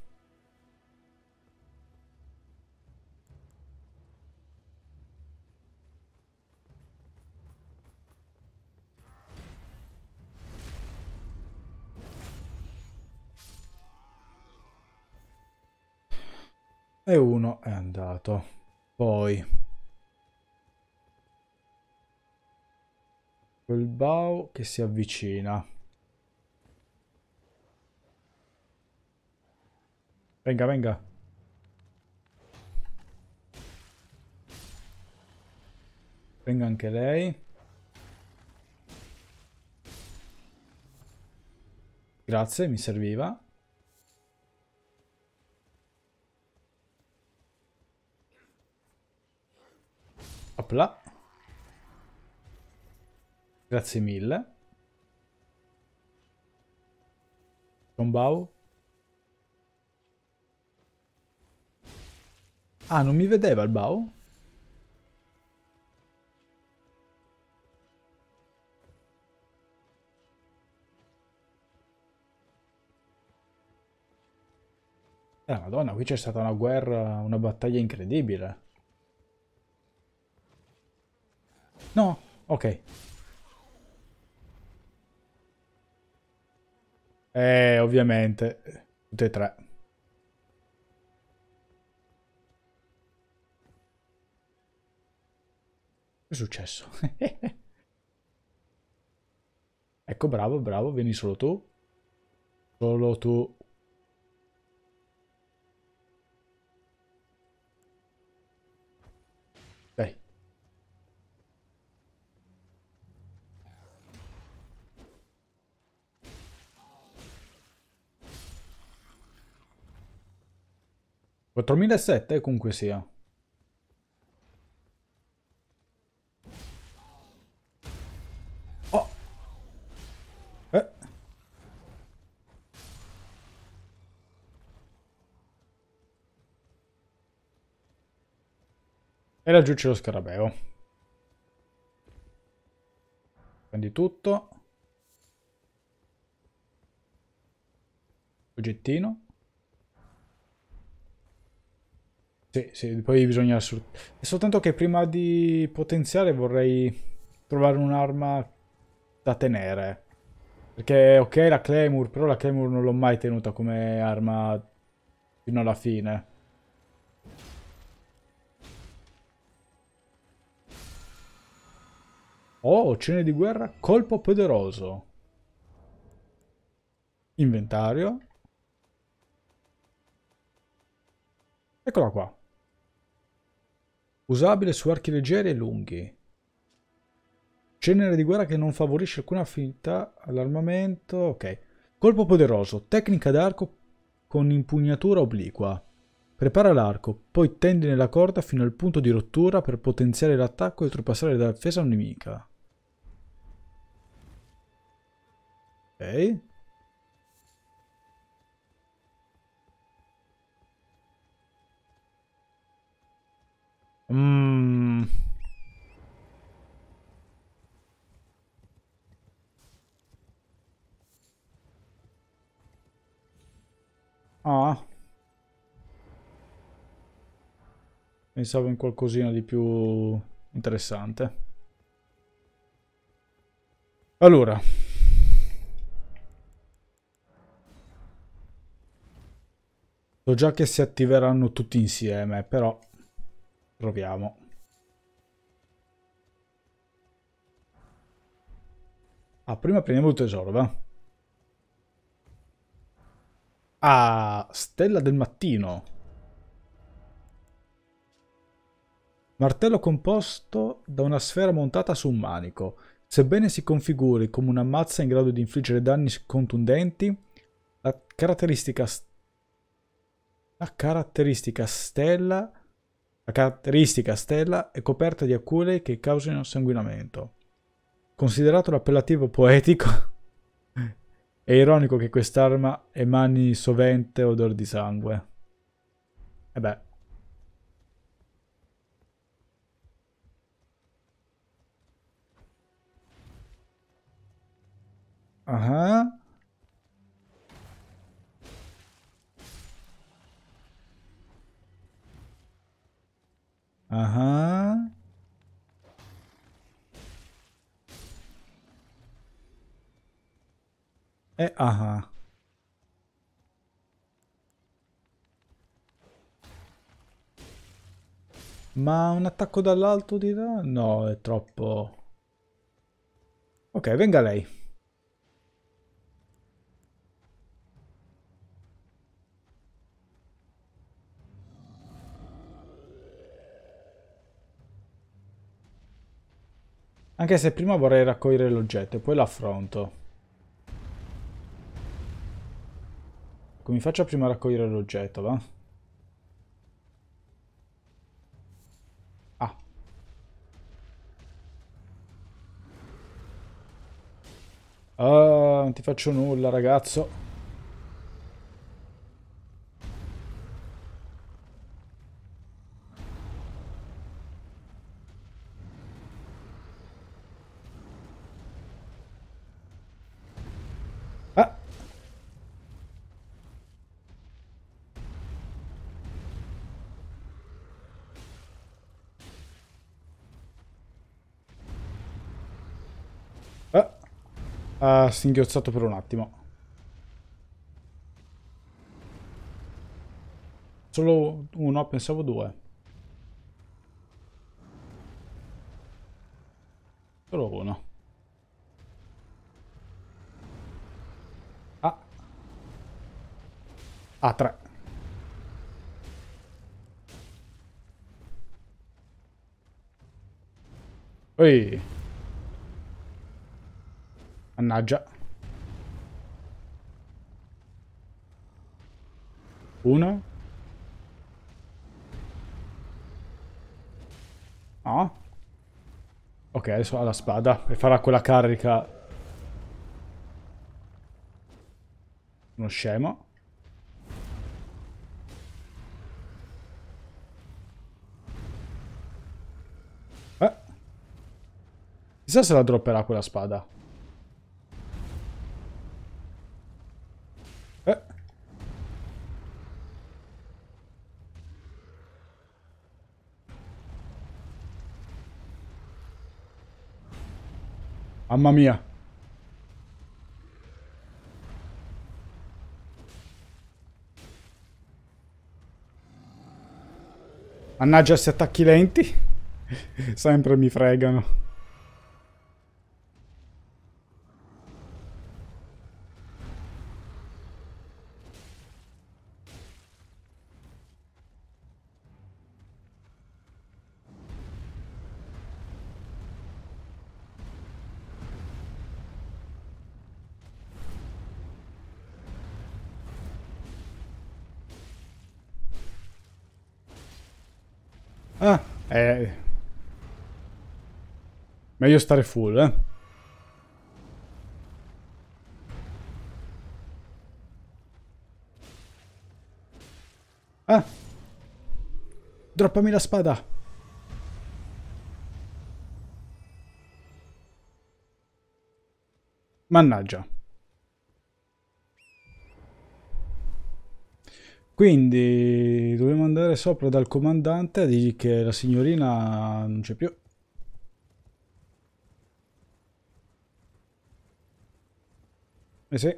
e uno è andato. Poi quel Bao che si avvicina. Venga, venga. Venga anche lei. Grazie, mi serviva. Opla. Grazie mille. Tombau. Ah, non mi vedeva il Bao? Eh, madonna, qui c'è stata una guerra, una battaglia incredibile. No, ok. Eh, ovviamente. Tutte e tre. Che è successo? <laughs> ecco, bravo, bravo, vieni solo tu. Solo tu. 4007 comunque sia. Oh! Eh. E laggiù c'è lo scarabeo. Prendi tutto. Oggettino. Sì, sì, poi bisogna... Assolut- soltanto che prima di potenziare vorrei trovare un'arma da tenere. Perché ok la Claymore, però la Claymore non l'ho mai tenuta come arma fino alla fine. Oh, cene di guerra, colpo poderoso. Inventario. Eccola qua usabile su archi leggeri e lunghi. Cenere di guerra che non favorisce alcuna affinità all'armamento. Ok. Colpo poderoso, tecnica d'arco con impugnatura obliqua. Prepara l'arco, poi tendi nella corda fino al punto di rottura per potenziare l'attacco e oltrepassare la difesa nemica. Ok. Mm. Ah. Pensavo in qualcosina di più interessante. Allora. So già che si attiveranno tutti insieme, però Proviamo. Ah, prima prendiamo il tesoro, va. Ah, stella del mattino. Martello composto da una sfera montata su un manico. Sebbene si configuri come una mazza in grado di infliggere danni contundenti, la caratteristica, la caratteristica stella la caratteristica stella è coperta di acule che causano sanguinamento. Considerato l'appellativo poetico, <laughs> è ironico che quest'arma emani sovente odor di sangue. E eh beh. Ah. Uh -huh. Aha. E eh, aha. Ma un attacco dall'alto di là? No, è troppo... Ok, venga lei. Anche se prima vorrei raccogliere l'oggetto e poi l'affronto. Ecco, mi faccio prima raccogliere l'oggetto, va? Ah. Ah, non ti faccio nulla, ragazzo. ha singhiozzato per un attimo. Solo uno, pensavo due. Solo uno. Ah. Ah, tre. Oi. Mannaggia. Uno. No. Ok, adesso ha la spada e farà quella carica. Uno scemo. Eh. Chissà se la dropperà quella spada. Mamma mia. Mannaggia questi attacchi lenti. <laughs> Sempre mi fregano. Meglio stare full, eh. Ah! Droppami la spada! Mannaggia. Quindi dobbiamo andare sopra dal comandante a dirgli che la signorina non c'è più. Eh sì.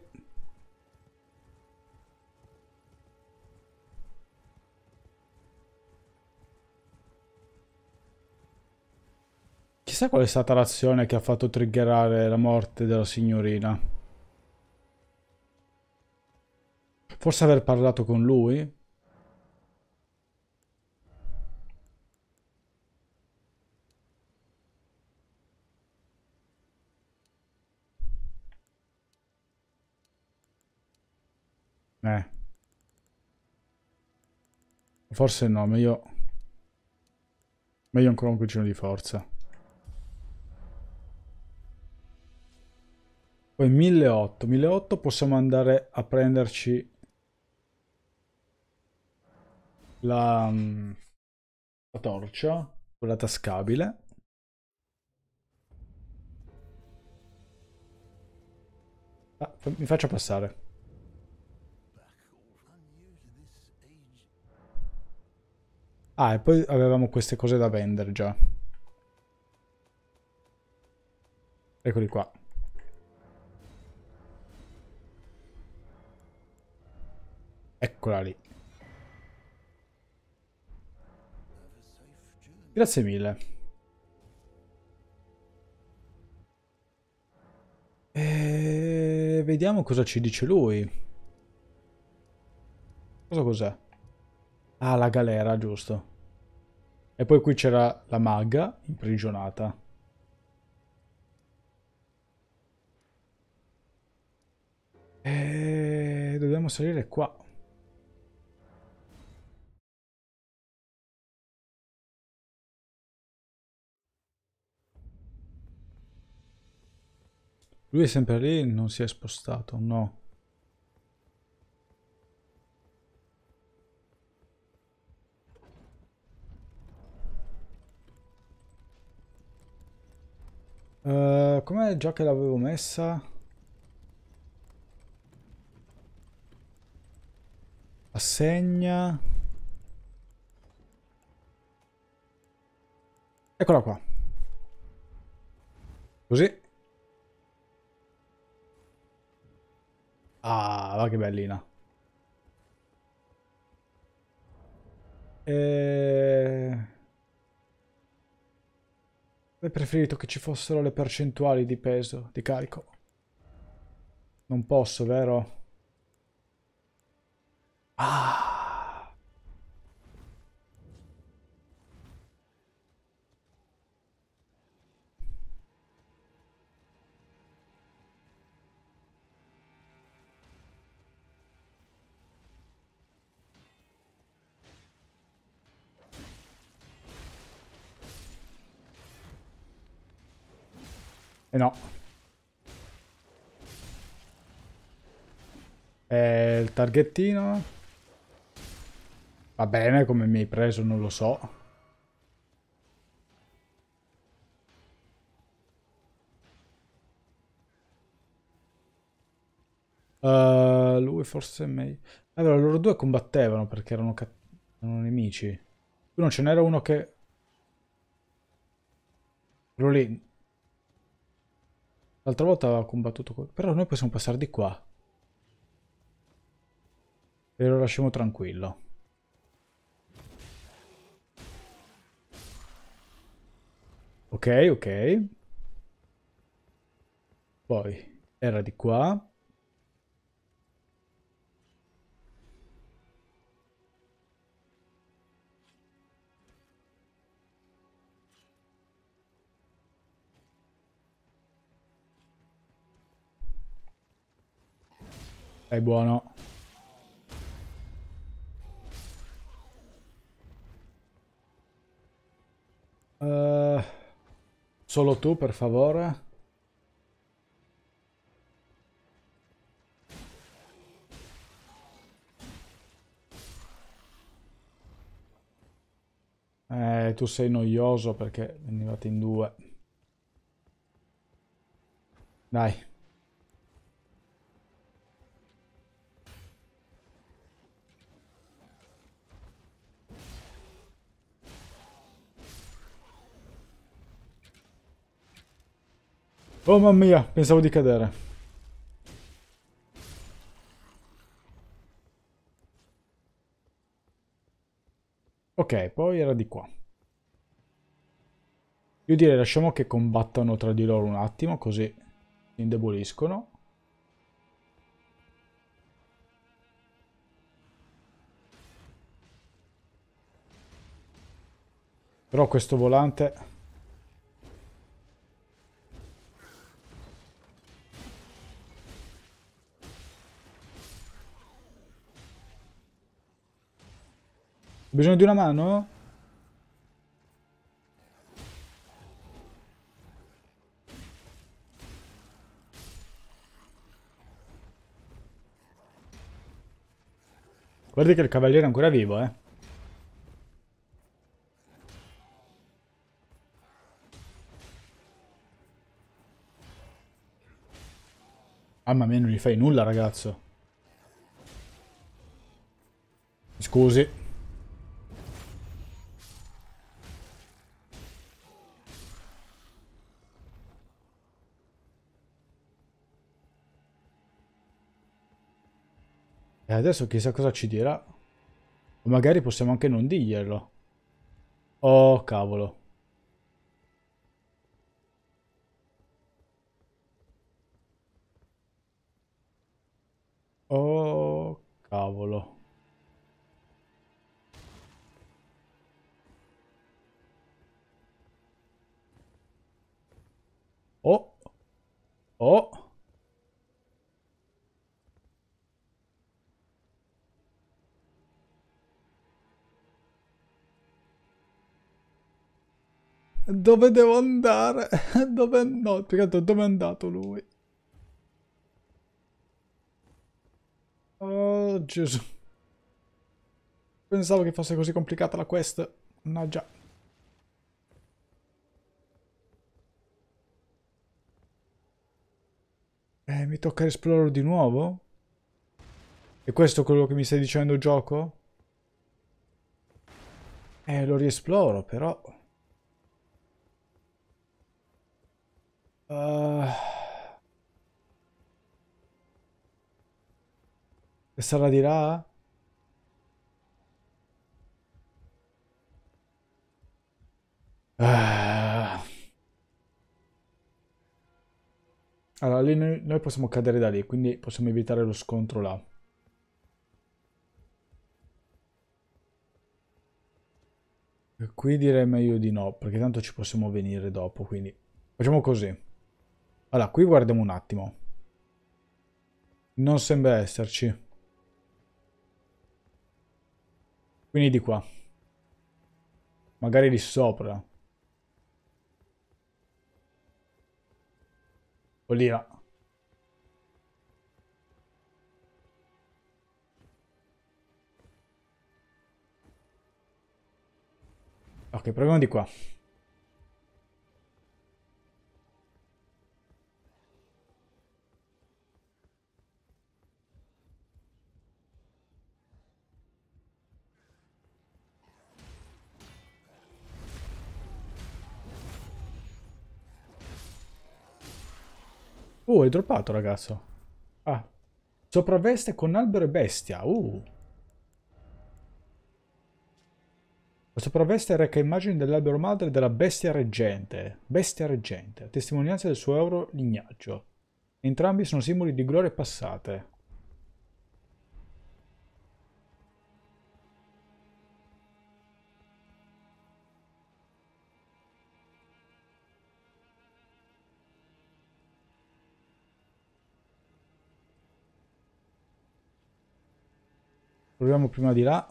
Chissà qual è stata l'azione che ha fatto triggerare la morte della signorina. Forse aver parlato con lui? Eh. Forse no, meglio... Meglio ancora un cugino di forza. Poi 1.800. 1.800 possiamo andare a prenderci la, mm, la torcia, quella tascabile. Ah, mi faccio passare. Ah, e poi avevamo queste cose da vendere già. Eccoli qua. Eccola lì. Grazie mille. E vediamo cosa ci dice lui. Cosa cos'è? Ah, la galera, giusto. E poi qui c'era la maga imprigionata. E eh, dobbiamo salire qua. Lui è sempre lì, non si è spostato, no. come già che l'avevo messa? Assegna. Eccola qua. Così. Ah, va che bellina. Eh... Avrei preferito che ci fossero le percentuali di peso, di carico. Non posso, vero? Ah! eh no. E eh, il targettino. Va bene, come mi hai preso non lo so. Uh, lui forse è meglio. Allora, loro due combattevano perché erano, erano nemici. Qui non ce n'era uno che... Quello lì L'altra volta aveva combattuto con... Però noi possiamo passare di qua. E lo lasciamo tranquillo. Ok, ok. Poi era di qua. Dai, buono. Uh, solo tu, per favore. Eh, tu sei noioso perché venivate in due. Dai. Oh mamma mia, pensavo di cadere. Ok, poi era di qua. Io direi lasciamo che combattano tra di loro un attimo, così si indeboliscono. Però questo volante Ho bisogno di una mano? Guardi che il cavaliere è ancora vivo, eh. Mamma mia, non gli fai nulla, ragazzo. Scusi. E eh, adesso chissà cosa ci dirà. O magari possiamo anche non dirglielo. Oh, cavolo. Oh, cavolo. Oh. Oh. Dove devo andare? <laughs> Dove... No, più che dove è andato lui? Oh, Gesù. Pensavo che fosse così complicata la quest. No, già. Eh, mi tocca esplorare di nuovo? E questo è quello che mi stai dicendo, gioco? Eh, lo riesploro, però... Uh... Eh. E sarà di là? Uh... Allora, lì noi, noi possiamo cadere da lì, quindi possiamo evitare lo scontro là. E qui direi meglio di no, perché tanto ci possiamo venire dopo, quindi facciamo così. Allora, qui guardiamo un attimo. Non sembra esserci. Quindi di qua. Magari di sopra. O lì là. Ok, proviamo di qua. Uh, è droppato, ragazzo. Ah. Sopravveste con albero e bestia. Uh. La sopravveste reca immagini dell'albero madre e della bestia reggente. Bestia reggente, testimonianza del suo euro lignaggio. Entrambi sono simboli di glorie passate. Proviamo prima di là.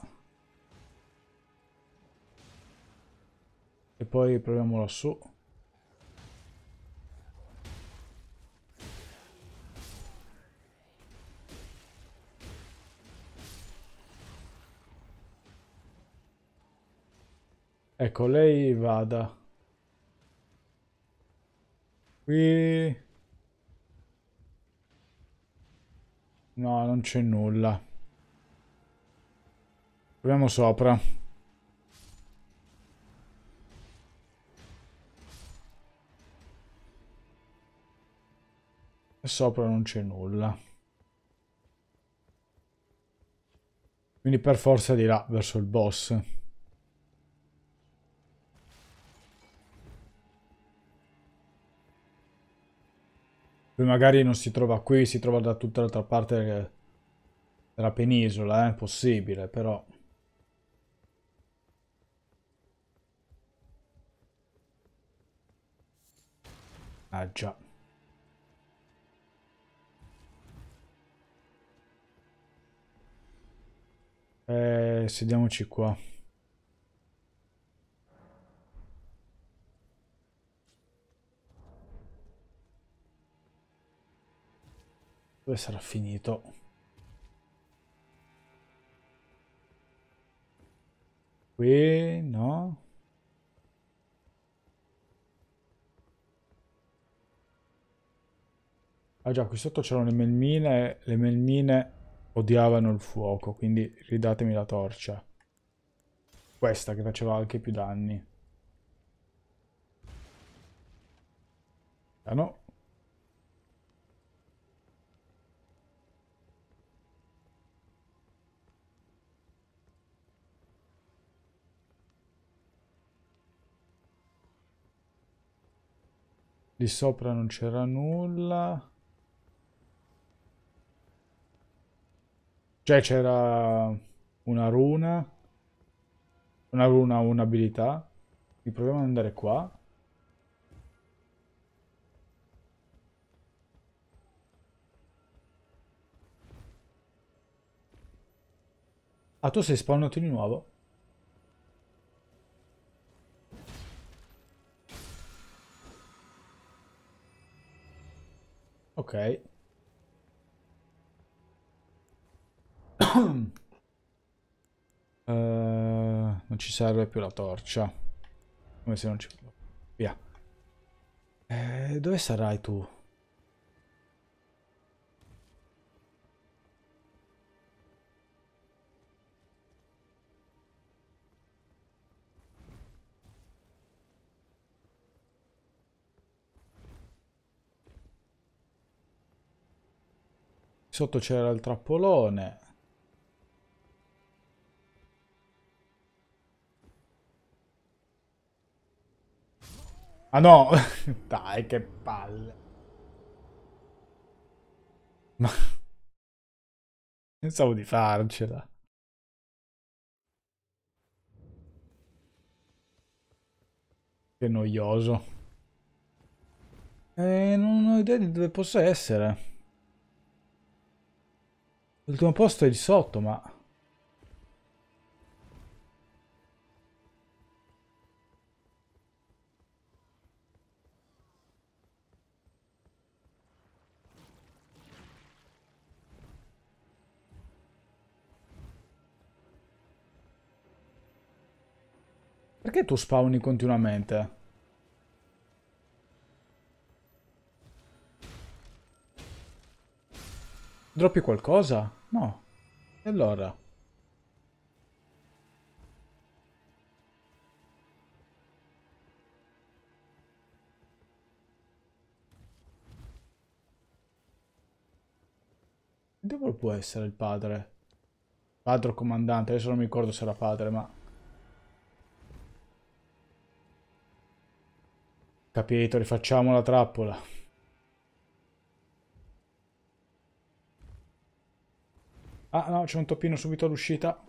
E poi proviamo lassù. Ecco, lei vada. Qui... No, non c'è nulla. Proviamo sopra. E sopra non c'è nulla. Quindi per forza di là, verso il boss. Poi magari non si trova qui, si trova da tutta l'altra parte della penisola, eh, è eh? possibile, però... Ah già. Eh, sediamoci qua. Dove sarà finito? Qui, no? Ah già, qui sotto c'erano le melmine, e le melmine odiavano il fuoco, quindi ridatemi la torcia. Questa che faceva anche più danni. Ah no. Lì sopra non c'era nulla. Cioè c'era una runa, una runa un'abilità. un'abilità. Proviamo ad andare qua. Ah, tu sei spawnato di nuovo? Ok. uh, non ci serve più la torcia. Come se non ci... Via. Eh, dove sarai tu? sotto c'era il trappolone Ah no! <laughs> Dai, che palle. Ma... <laughs> Pensavo di farcela. Che noioso. E eh, non ho idea di dove possa essere. L'ultimo posto è lì sotto, ma... Perché tu spawni continuamente? Droppi qualcosa? No. E allora? Dove può essere il padre? Padre comandante, adesso non mi ricordo se era padre, ma... Capito, rifacciamo la trappola. Ah no, c'è un toppino subito all'uscita.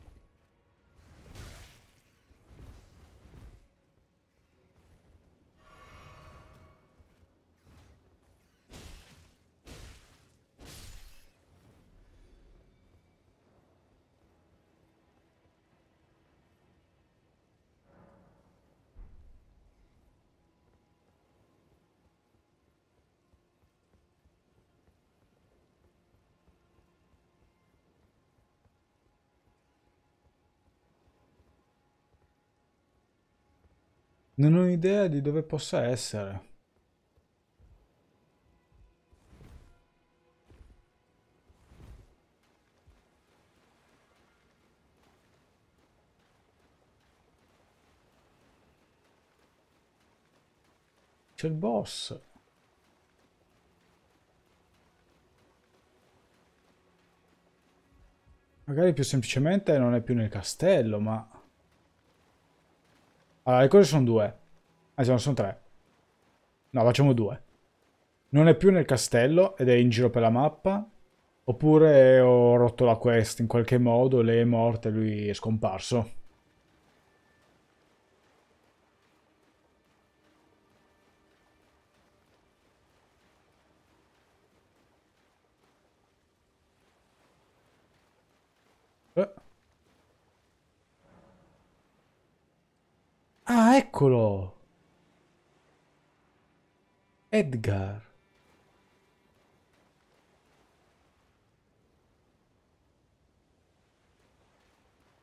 Non ho idea di dove possa essere. C'è il boss. Magari più semplicemente non è più nel castello, ma... Allora, le cose sono due. Anzi, eh, non sono tre. No, facciamo due. Non è più nel castello ed è in giro per la mappa. Oppure ho rotto la quest in qualche modo, lei è morta e lui è scomparso. Eccolo! Edgar.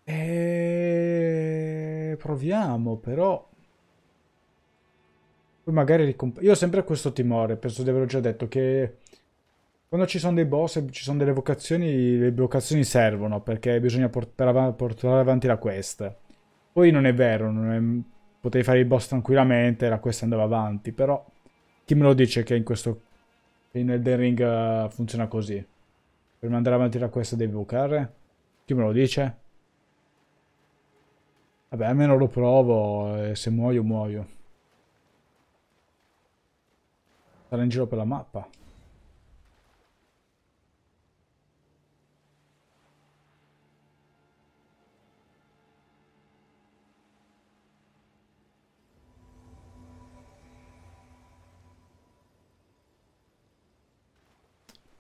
E... Eh, proviamo però. Poi magari ricomp... Io ho sempre questo timore, penso di averlo già detto, che quando ci sono dei boss e ci sono delle vocazioni, le vocazioni servono perché bisogna port portare avanti la quest. Poi non è vero, non è potevi fare il boss tranquillamente, la quest andava avanti, però chi me lo dice che in questo in Elden Ring eh, funziona così? Per mandare avanti la quest devi evocare? Chi me lo dice? Vabbè, almeno lo provo e eh, se muoio, muoio. Sarà in giro per la mappa.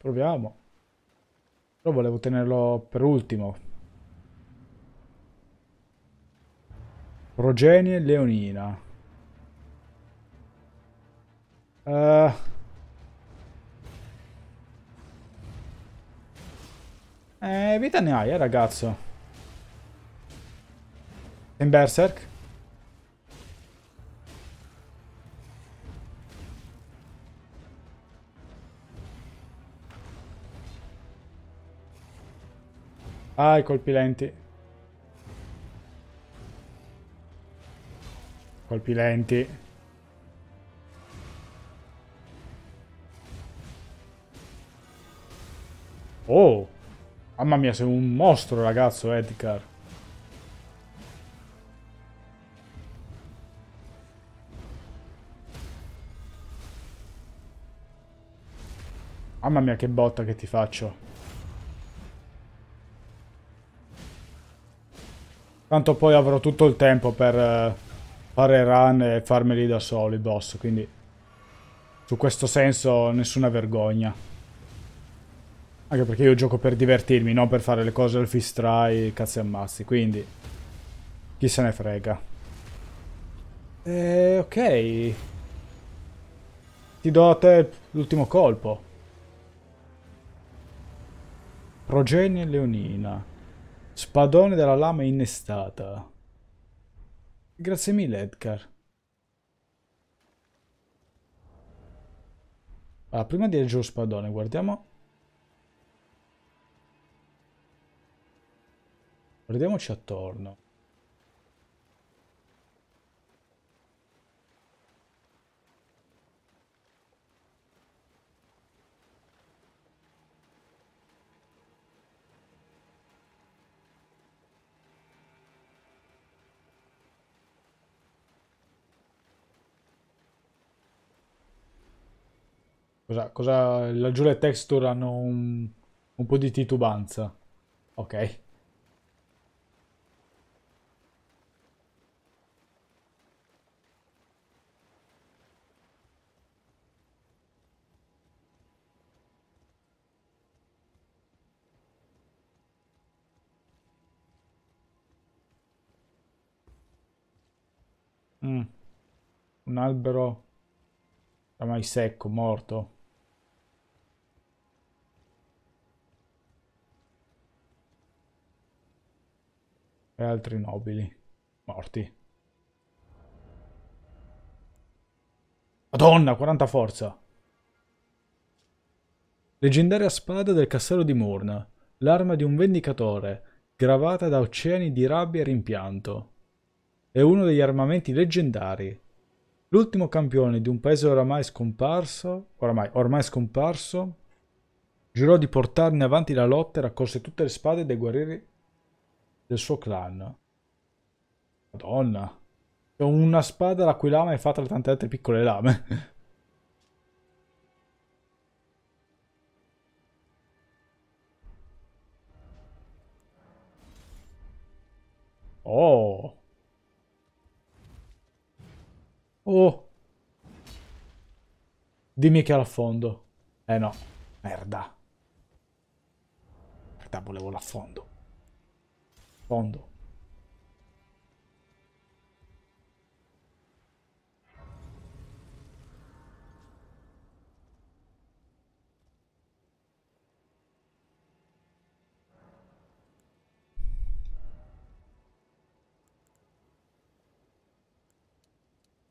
Proviamo. Però volevo tenerlo per ultimo. Progenie Leonina. Uh. Eh, vita ne hai, eh, ragazzo. In Berserk? Ah, i colpi lenti. Colpi lenti. Oh! Mamma mia, sei un mostro, ragazzo, Edgar. Mamma mia, che botta che ti faccio. Tanto poi avrò tutto il tempo per eh, fare run e farmeli da solo i boss, quindi su questo senso nessuna vergogna. Anche perché io gioco per divertirmi, non per fare le cose al fist try, cazzi ammazzi, quindi chi se ne frega. Eh, ok. Ti do a te l'ultimo colpo. Progenie Leonina. Spadone della lama innestata. Grazie mille, Edgar. Allora, prima di leggere lo spadone, guardiamo... Guardiamoci attorno. Cosa, cosa, laggiù le texture hanno un, un po' di titubanza. Ok. Mm. Un albero ormai secco, morto. e altri nobili morti. Madonna, 40 forza! Leggendaria spada del castello di Murna, l'arma di un vendicatore, gravata da oceani di rabbia e rimpianto. È uno degli armamenti leggendari. L'ultimo campione di un paese oramai scomparso, oramai, ormai scomparso, giurò di portarne avanti la lotta e raccolse tutte le spade dei guerrieri del suo clan. Madonna. C'è una spada la cui lama è fatta da tante altre piccole lame. oh. Oh. Dimmi che era l'affondo. Eh no. Merda. Merda, volevo l'affondo fondo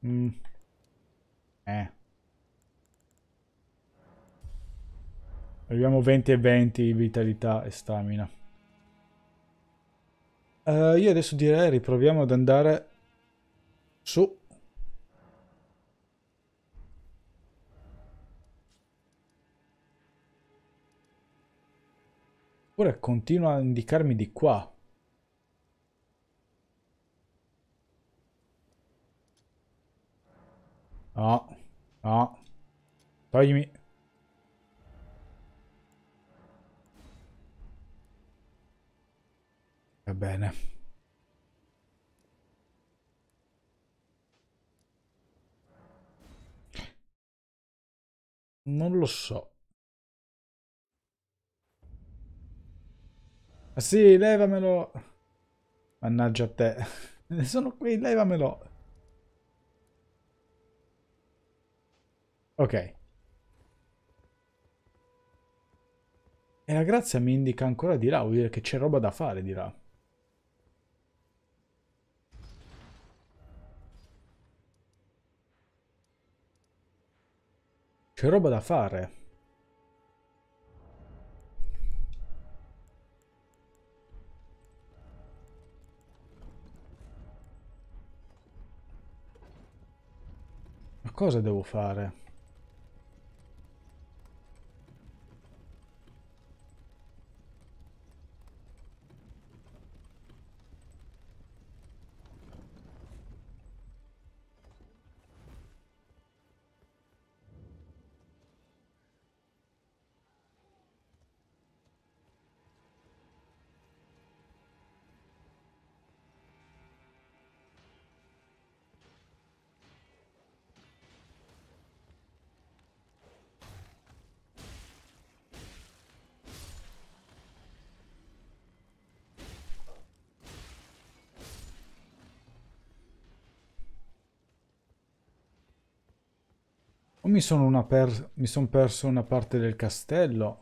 Mm. Eh. Arriviamo 20 e 20 vitalità e stamina. Uh, io adesso direi riproviamo ad andare su. Oppure continua a indicarmi di qua. No, ah, no. Ah, toglimi. Va bene. Non lo so. Ma ah, sì, levamelo. Mannaggia a te. <laughs> Sono qui, levamelo. Ok. E la grazia mi indica ancora di là, vuol dire che c'è roba da fare di là. C'è roba da fare. Ma cosa devo fare? O mi sono, per... mi sono perso una parte del castello?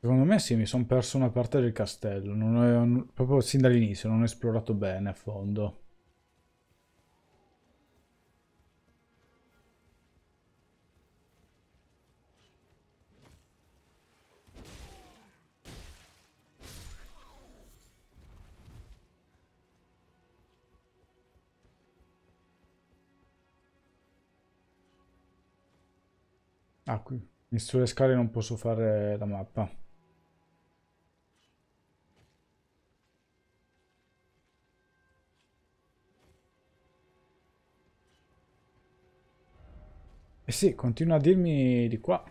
Secondo me sì, mi sono perso una parte del castello, non è, proprio sin dall'inizio, non ho esplorato bene a fondo. Ah, qui. Sulle scale non posso fare la mappa. E eh sì, continua a dirmi di qua.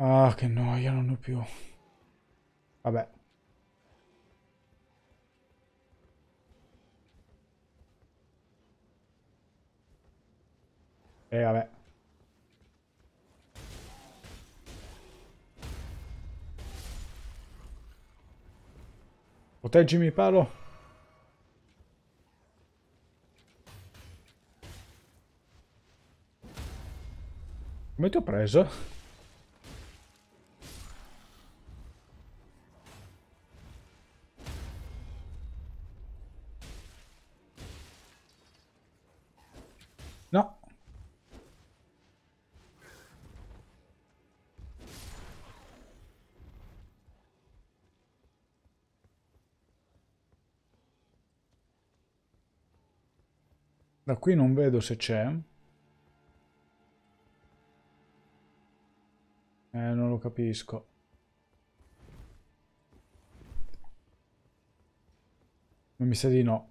Ah, che noia, non ho più. Vabbè. E eh, vabbè. Proteggimi, palo. Come ti ho preso? Da qui non vedo se c'è. Eh, non lo capisco. Ma mi sa di no.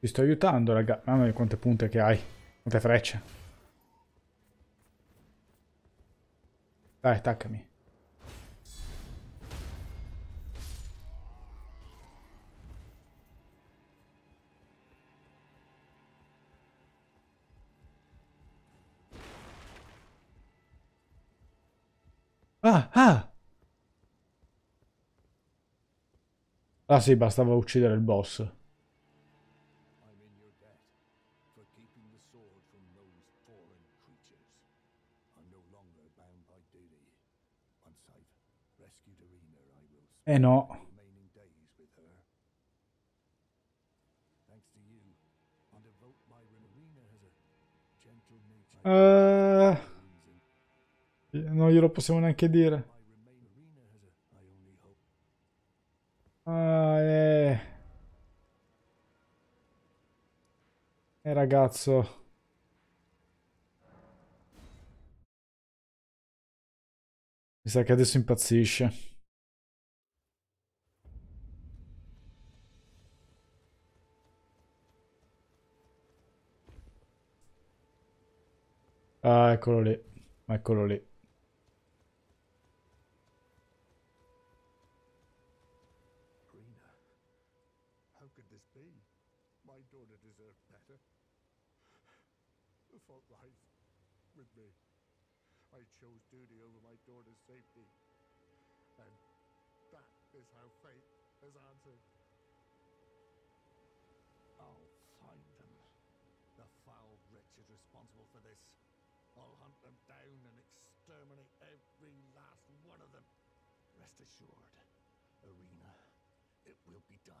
Ti sto aiutando, raga. Mamma mia, quante punte che hai. Quante frecce. Dai, attaccami. Ah, ah! Ah sì, bastava uccidere il boss. Eh no. Uh, non glielo possiamo neanche dire. Ah, eh. eh ragazzo. Mi sa che adesso impazzisce. Ah, eccolo lì. Eccolo lì. assured, Arena, it will be done.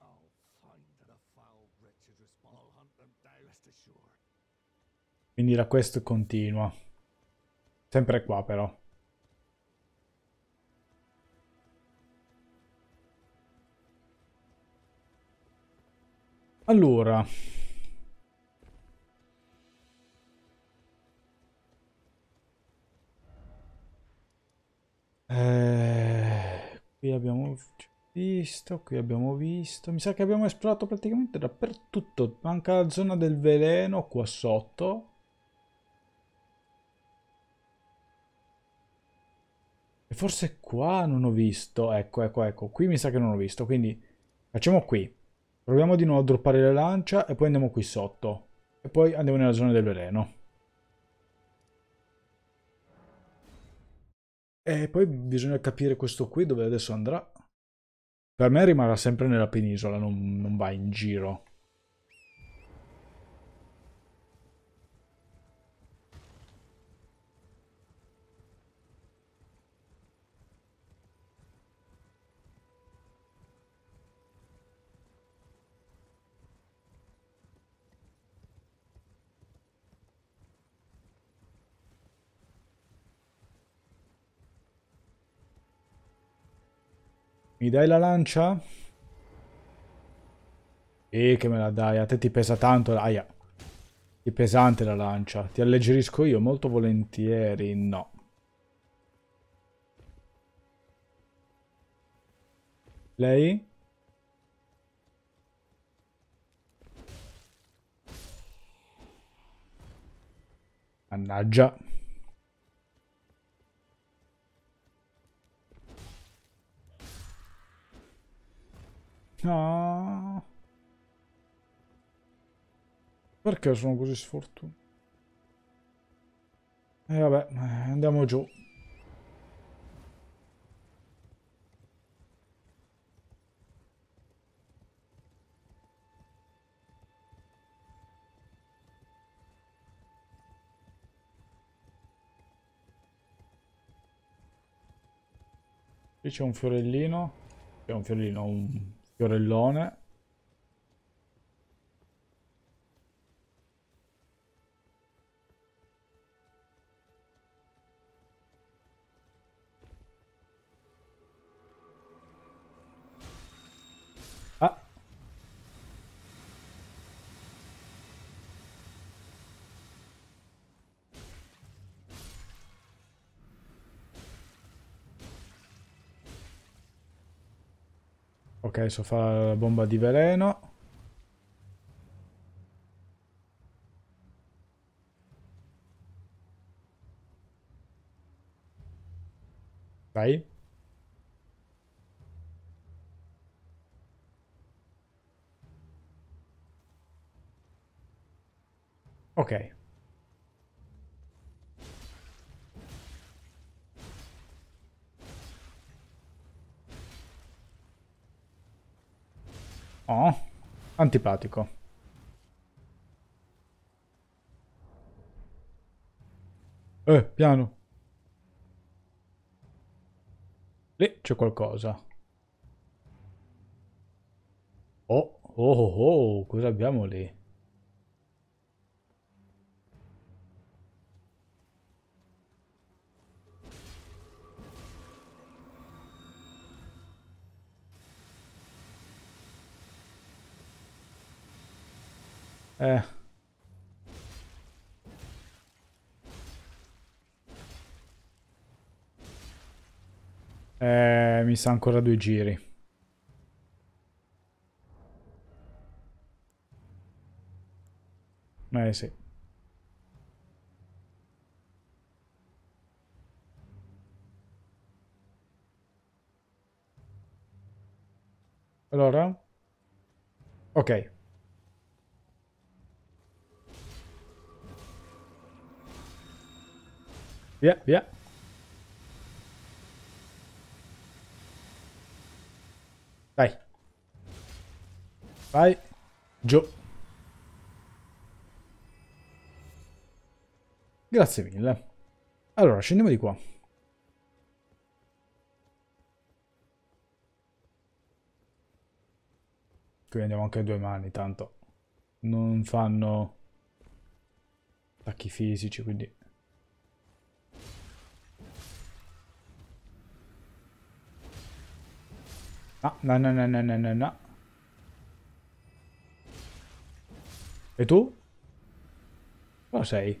I'll find the foul wretched response. I'll hunt them down. Rest assured. Quindi la quest continua. Sempre qua però. Allora, Eh, qui abbiamo visto, qui abbiamo visto. Mi sa che abbiamo esplorato praticamente dappertutto. Manca la zona del veleno qua sotto. E forse qua non ho visto. Ecco, ecco, ecco. Qui mi sa che non ho visto. Quindi facciamo qui. Proviamo di nuovo a droppare la lancia e poi andiamo qui sotto. E poi andiamo nella zona del veleno. E poi bisogna capire questo qui dove adesso andrà. Per me rimarrà sempre nella penisola, non, non va in giro. Mi dai la lancia? E che me la dai, a te ti pesa tanto, aia. È pesante la lancia, ti alleggerisco io molto volentieri, no. Lei? Mannaggia. No. Perché sono così sfortunato? E eh, vabbè, eh, andiamo giù. c'è un fiorellino. C'è un fiorellino, un Fiorellone Ok, so fare la bomba di veleno. Dai. Ok. Oh, antipatico. Eh, piano. Lì c'è qualcosa. Oh, oh, oh, oh, cosa abbiamo lì? Eh. eh. mi sa ancora due giri. Eh sì. Allora. Ok. Via, via. Dai. Vai. Giù. Grazie mille. Allora, scendiamo di qua. Qui andiamo anche a due mani, tanto non fanno attacchi fisici, quindi... Ah, no, no, no, no, no, no, no, E tu? Lo sei?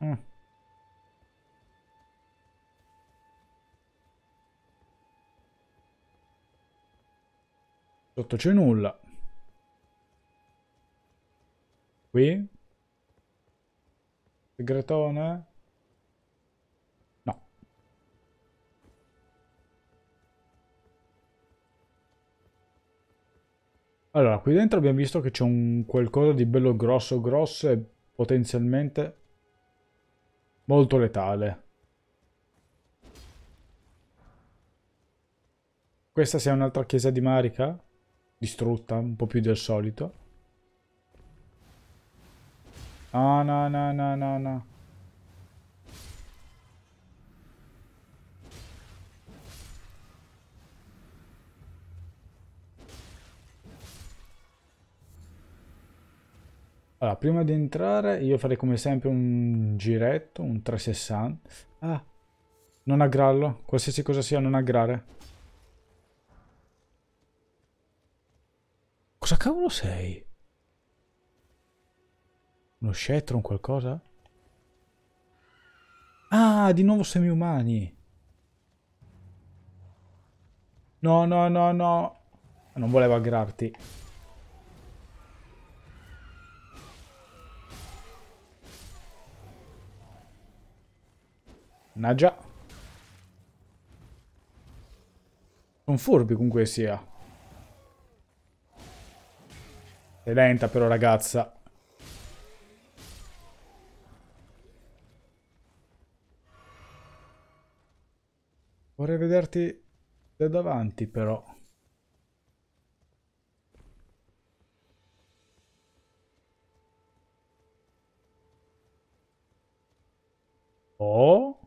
Mm. Sotto c'è nulla. Qui? Il gretone? No. Allora, qui dentro abbiamo visto che c'è un qualcosa di bello grosso grosso e potenzialmente molto letale. Questa sia un'altra chiesa di Marica, distrutta un po' più del solito. No, no, no, no, no, no. Allora, prima di entrare io farei come sempre un giretto, un 360. Ah, non aggrallo, qualsiasi cosa sia non aggrare. Cosa cavolo sei? Uno scettro, un qualcosa? Ah, di nuovo semiumani! No, no, no, no! Ah, non volevo aggrarti. Naggia. Sono furbi comunque sia. Sei ah. lenta però ragazza. Vorrei vederti da davanti però. Oh.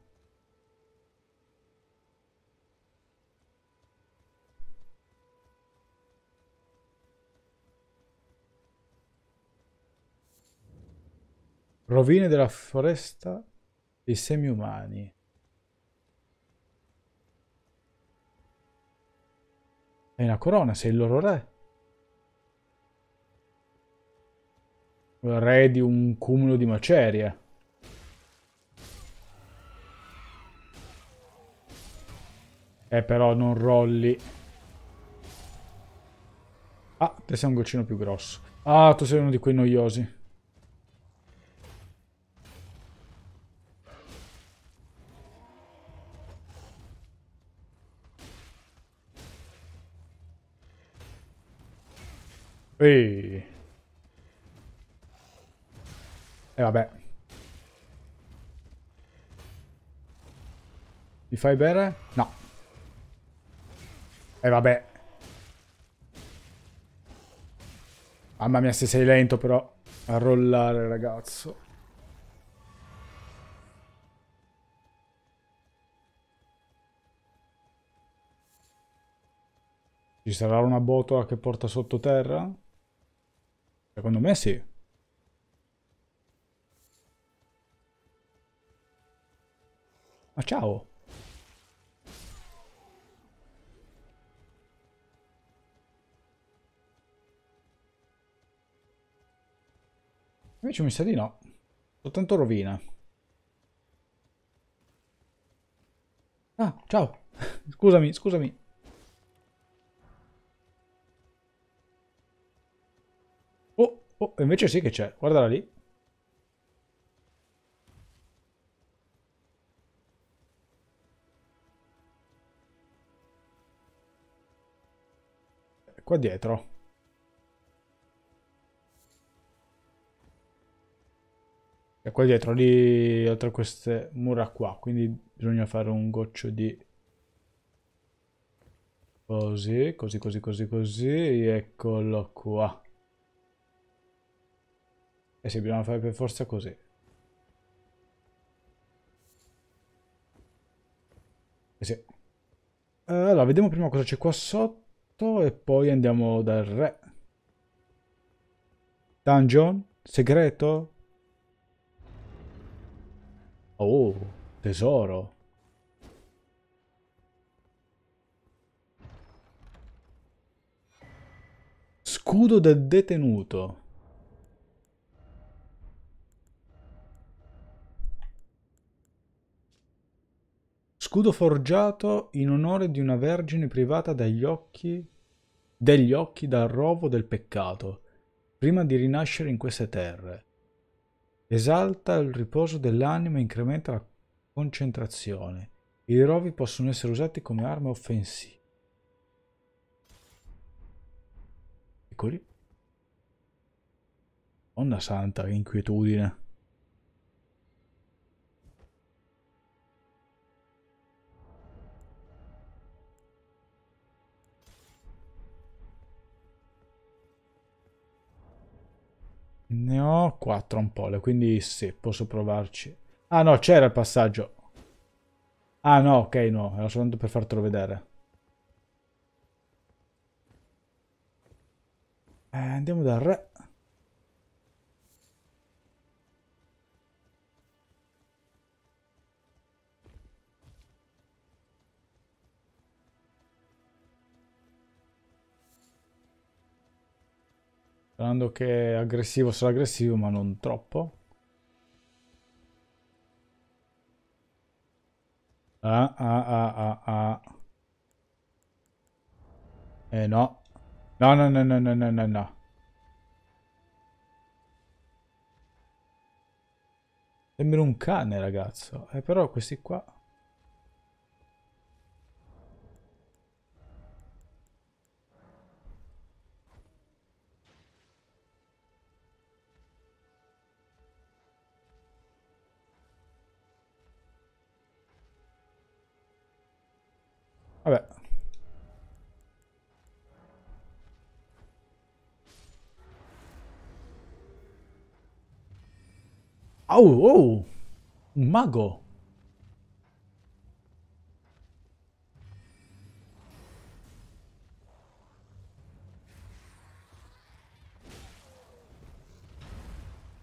Rovine della foresta dei semi umani. Hai una corona, sei il loro re. Il re di un cumulo di macerie. Eh però non rolli. Ah, te sei un goccino più grosso. Ah, tu sei uno di quei noiosi. Ehi. E vabbè. Ti fai bere? No. E eh, vabbè. Mamma mia se sei lento però a rollare ragazzo. Ci sarà una botola che porta sottoterra? Secondo me sì. Ma ciao! Invece mi sa di no. Soltanto rovina. Ah, ciao! <laughs> Scusami, scusami. Oh, invece sì che c'è, guardala lì. Qua dietro. E qua dietro, lì, oltre a queste mura qua, quindi bisogna fare un goccio di... Così, così, così, così, così, eccolo qua. E se dobbiamo fare per forza così. Eh sì. Allora, vediamo prima cosa c'è qua sotto e poi andiamo dal re. Dungeon? Segreto? Oh, tesoro. Scudo del detenuto. Scudo forgiato in onore di una vergine privata dagli occhi, degli occhi dal rovo del peccato, prima di rinascere in queste terre. Esalta il riposo dell'anima e incrementa la concentrazione. I rovi possono essere usati come arma offensiva. Eccoli. Onda santa, che inquietudine. Ne ho quattro ampole, quindi sì, posso provarci. Ah no, c'era il passaggio. Ah no, ok, no, era soltanto per fartelo vedere. Eh, andiamo dal re. sperando che aggressivo sarà aggressivo ma non troppo ah ah ah ah ah eh no no no no no no no no no Sembra un cane, ragazzo. Eh, però questi qua... Oh, oh! Un mago!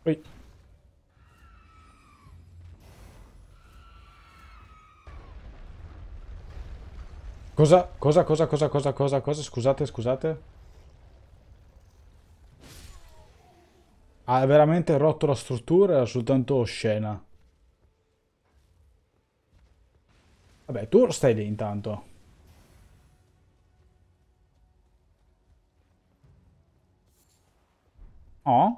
Ui. Cosa, cosa, cosa, cosa, cosa, cosa, cosa, scusate, scusate. Ha ah, veramente rotto la struttura, era soltanto scena. Vabbè, tu stai lì intanto. Oh?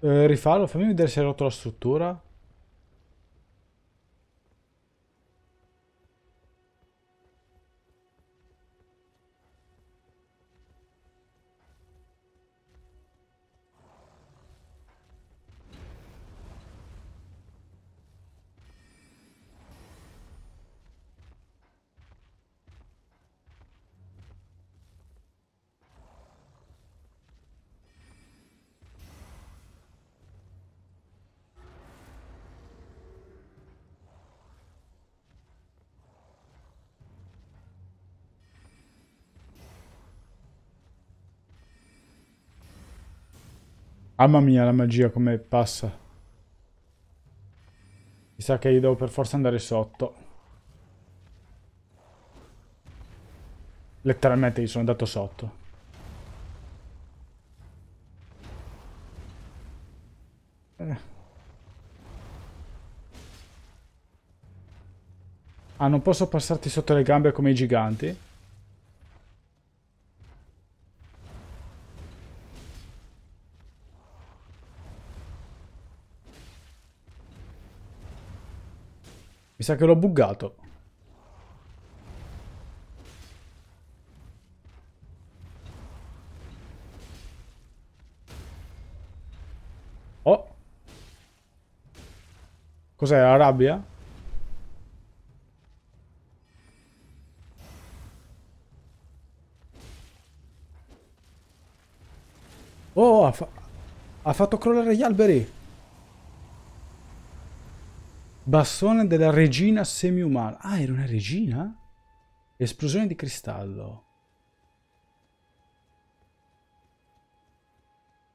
Eh, rifallo, fammi vedere se hai rotto la struttura. Mamma mia la magia come passa. Mi sa che io devo per forza andare sotto. Letteralmente gli sono andato sotto. Eh. Ah, non posso passarti sotto le gambe come i giganti? Mi sa che l'ho buggato. Oh. Cos'è la rabbia? Oh, ha, fa ha fatto crollare gli alberi. Bastone della regina semiumana. Ah, era una regina? Esplosione di cristallo.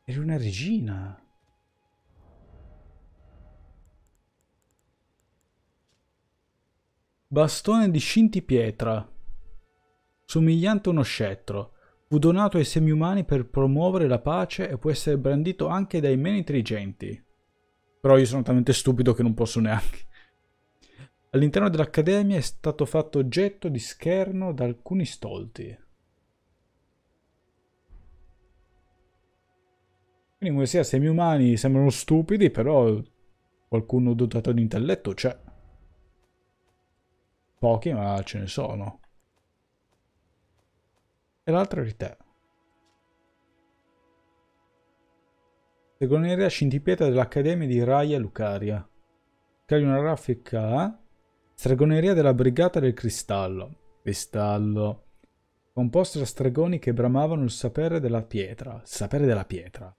Era una regina. Bastone di scinti pietra. somigliante a uno scettro. Fu donato ai semiumani per promuovere la pace e può essere brandito anche dai meno intelligenti. Però io sono talmente stupido che non posso neanche. All'interno dell'Accademia è stato fatto oggetto di scherno da alcuni stolti. Quindi come sia, semi-umani sembrano stupidi, però qualcuno dotato di intelletto c'è. Pochi, ma ce ne sono. E l'altro è di te. Tegoneria scintipietra dell'Accademia di Raya Lucaria. Carionarafica. Stregoneria della Brigata del Cristallo. Cristallo. Composto da stregoni che bramavano il sapere della pietra. Il sapere della pietra.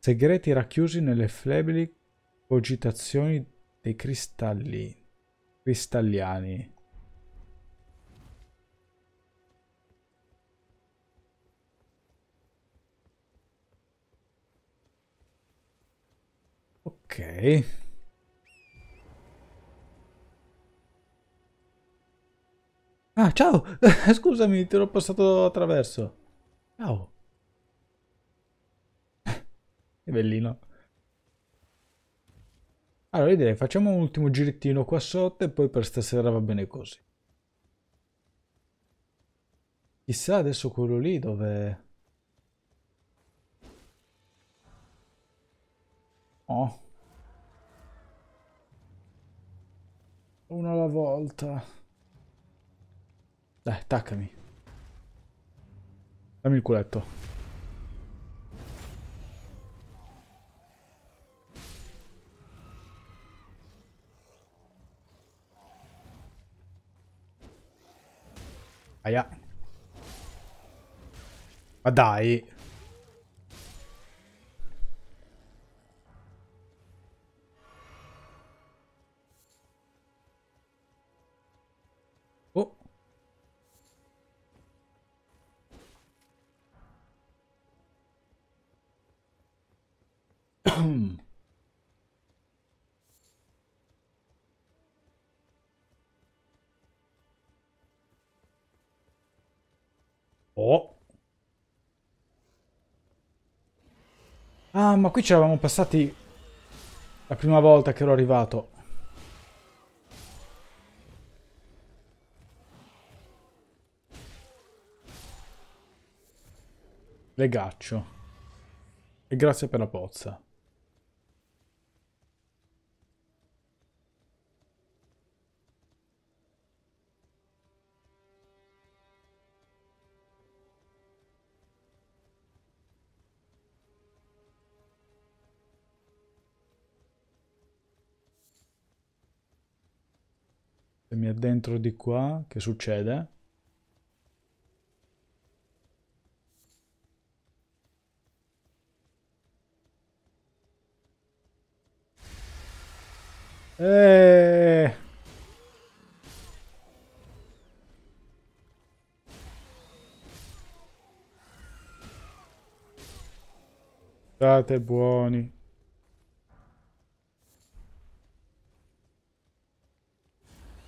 Segreti racchiusi nelle flebili cogitazioni dei cristalli. Cristalliani. Ok. Ah, ciao! <laughs> Scusami, te l'ho passato attraverso. Ciao. È <laughs> bellino. Allora, io direi facciamo un ultimo girettino qua sotto e poi per stasera va bene così. Chissà adesso quello lì dove... Oh. Uno alla volta. Dai, attaccami. Dammi il culetto. Aia. Ma dai. <clears throat> oh. Ah, ma qui ci eravamo passati la prima volta che ero arrivato. Legaccio. E grazie per la pozza. dentro di qua, che succede? Eh... State buoni.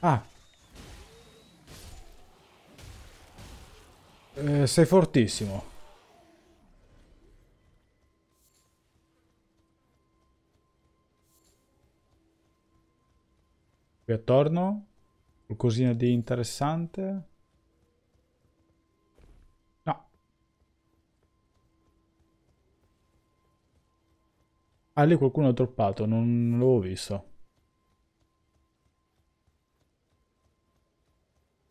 Ah, Eh, sei fortissimo. Qui attorno. Qualcosina di interessante. No. Ah, lì qualcuno ha droppato, non l'avevo visto.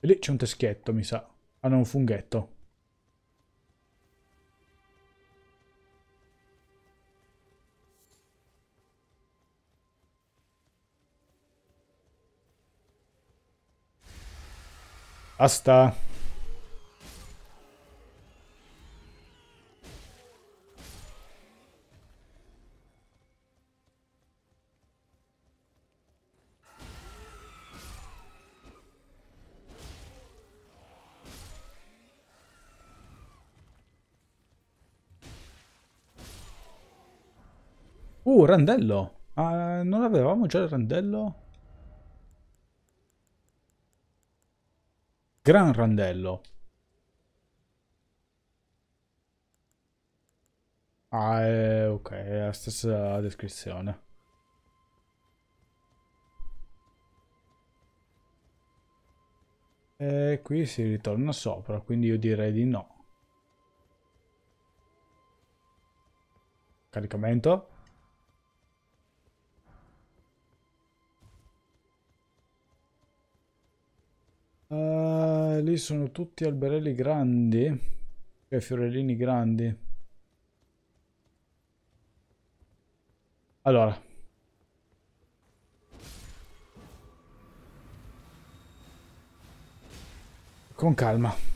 E lì c'è un teschietto, mi sa. Ah no, un funghetto. Basta. Uh, randello. Uh, non avevamo già il randello? Gran randello. Ah, eh, ok, è la stessa descrizione. E qui si ritorna sopra, quindi io direi di no. Caricamento. Uh, lì sono tutti alberelli grandi. Cioè fiorellini grandi. Allora. Con calma.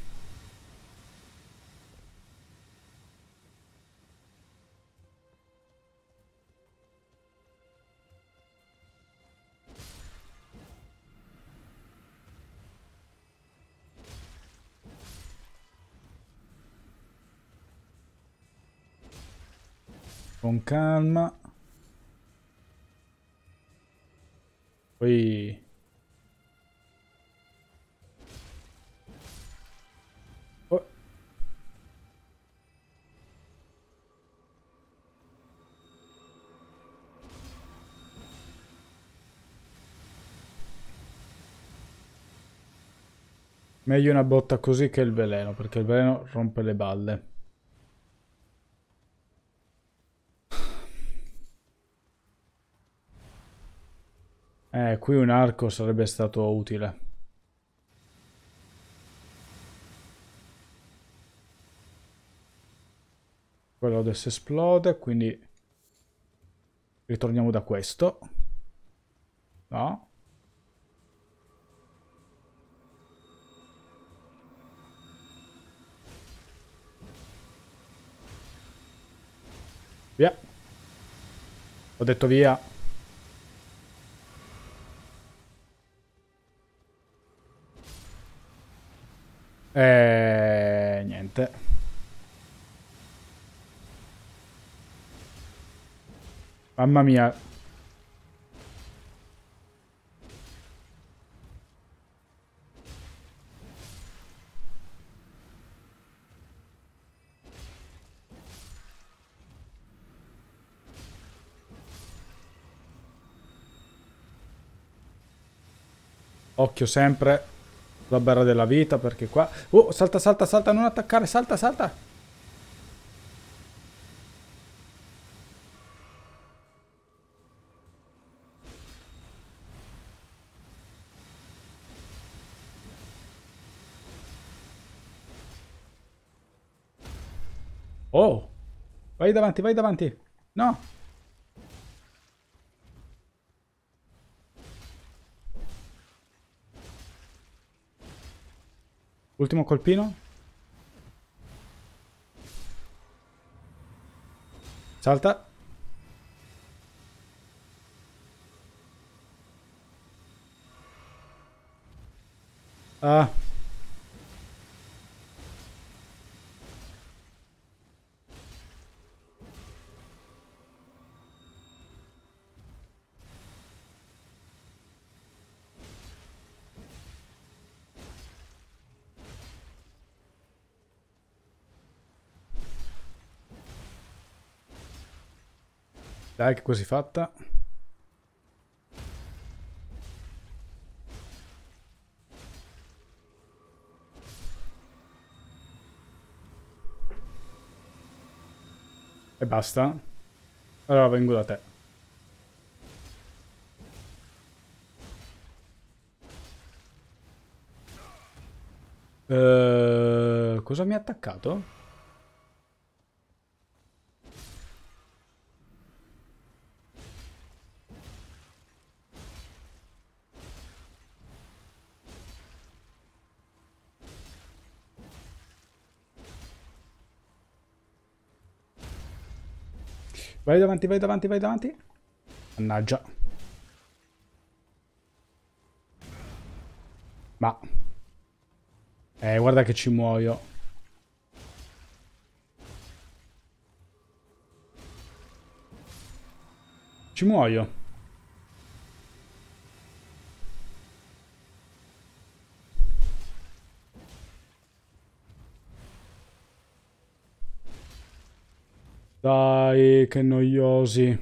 con calma. Poi... Oh. Meglio una botta così che il veleno, perché il veleno rompe le balle. Eh, qui un arco sarebbe stato utile. Quello adesso esplode, quindi ritorniamo da questo. No. Via. Ho detto via. E eh, niente. Mamma mia. Occhio sempre la barra della vita perché qua... Oh, salta, salta, salta, non attaccare, salta, salta! Oh! Vai davanti, vai davanti! No! Ultimo colpino. Salta. Ah. Dai, che quasi fatta. E basta. Allora vengo da te. Uh, cosa mi ha attaccato? Vai davanti, vai davanti, vai davanti. Mannaggia. Ma. Eh, guarda che ci muoio. Ci muoio. Dai, che noiosi.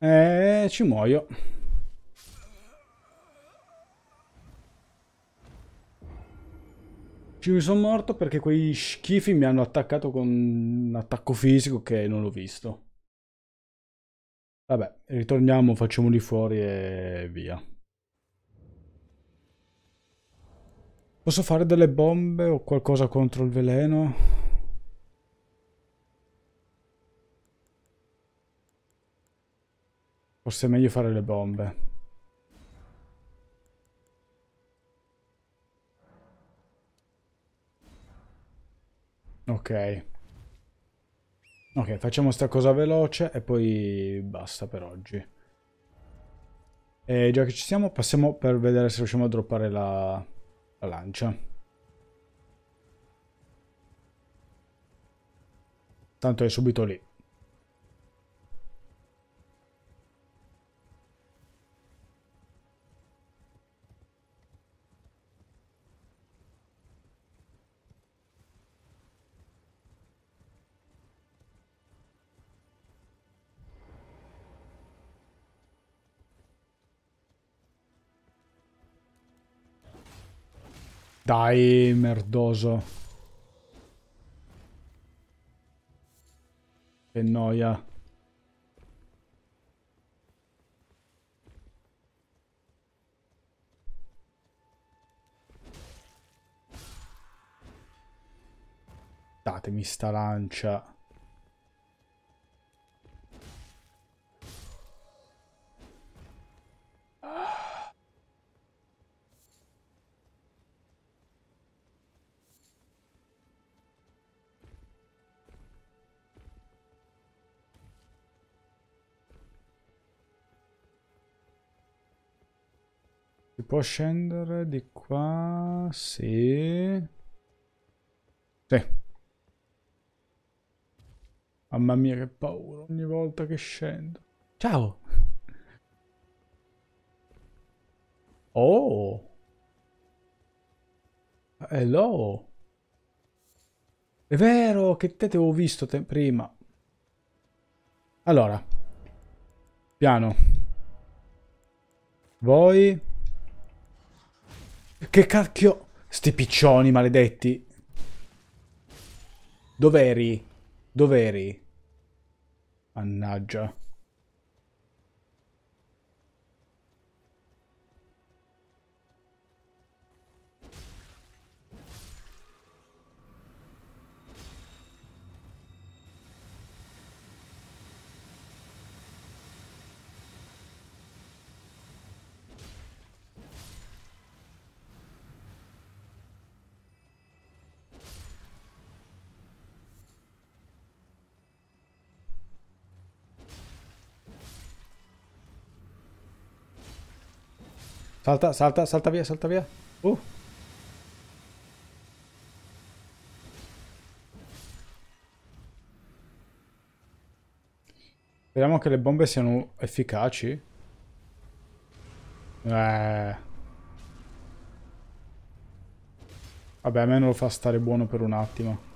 Eh, ci muoio. Ci sono morto perché quei schifi mi hanno attaccato con un attacco fisico che non l'ho visto. Vabbè, ritorniamo, facciamoli fuori e via. Posso fare delle bombe o qualcosa contro il veleno? Forse è meglio fare le bombe. Ok. Ok, facciamo sta cosa veloce e poi basta per oggi. E già che ci siamo, passiamo per vedere se riusciamo a droppare la, la lancia. Tanto è subito lì. Dai, merdoso. Che noia. Datemi sta lancia. può scendere di qua? Sì. Sì. Mamma mia che paura ogni volta che scendo. Ciao! Oh! Hello! È vero che te ti avevo visto te prima. Allora. Piano. Voi che cacchio... Sti piccioni maledetti. Dov'eri? Dov'eri? Mannaggia. Salta, salta, salta via, salta via. Uh. Speriamo che le bombe siano efficaci. Eh. Vabbè, a me non lo fa stare buono per un attimo.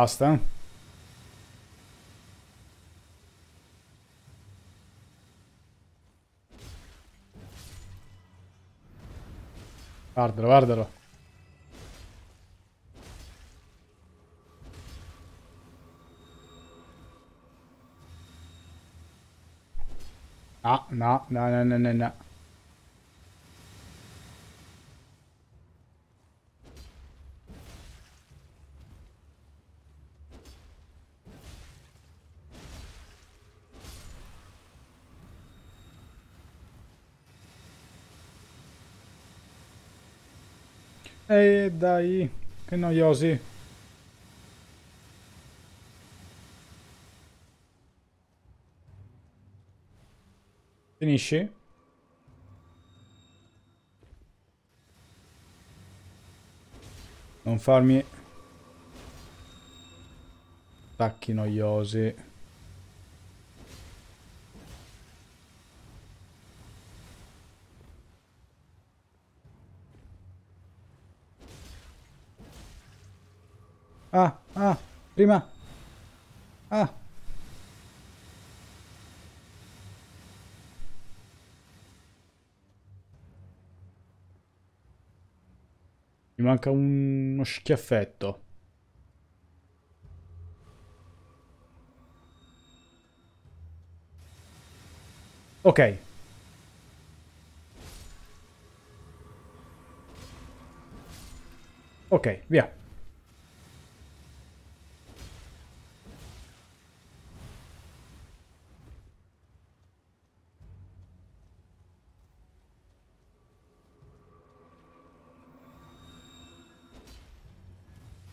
basta? Eh? Guardalo, guardalo. Ah, no, no, no, no, no. no. E dai, che noiosi. Finisci? Non farmi tacchi noiosi. Prima. Ah. Mi manca uno schiaffetto. Ok. Ok, via.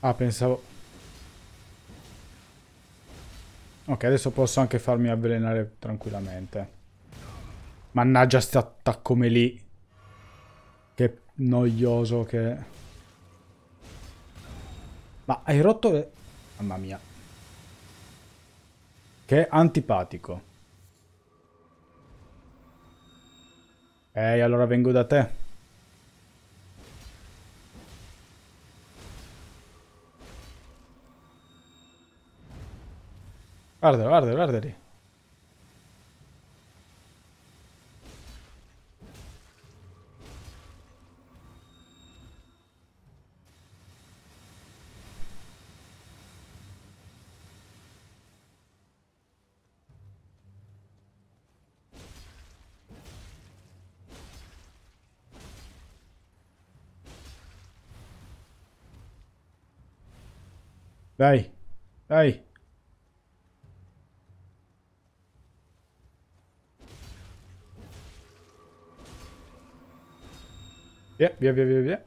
Ah, pensavo... Ok, adesso posso anche farmi avvelenare tranquillamente. Mannaggia sta attacco attaccome lì. Che noioso che... Ma hai rotto le... Mamma mia. Che antipatico. Ehi, allora vengo da te. Várdelj, várdelj, várdelj. Dai, dai. Via, via, via, via, via.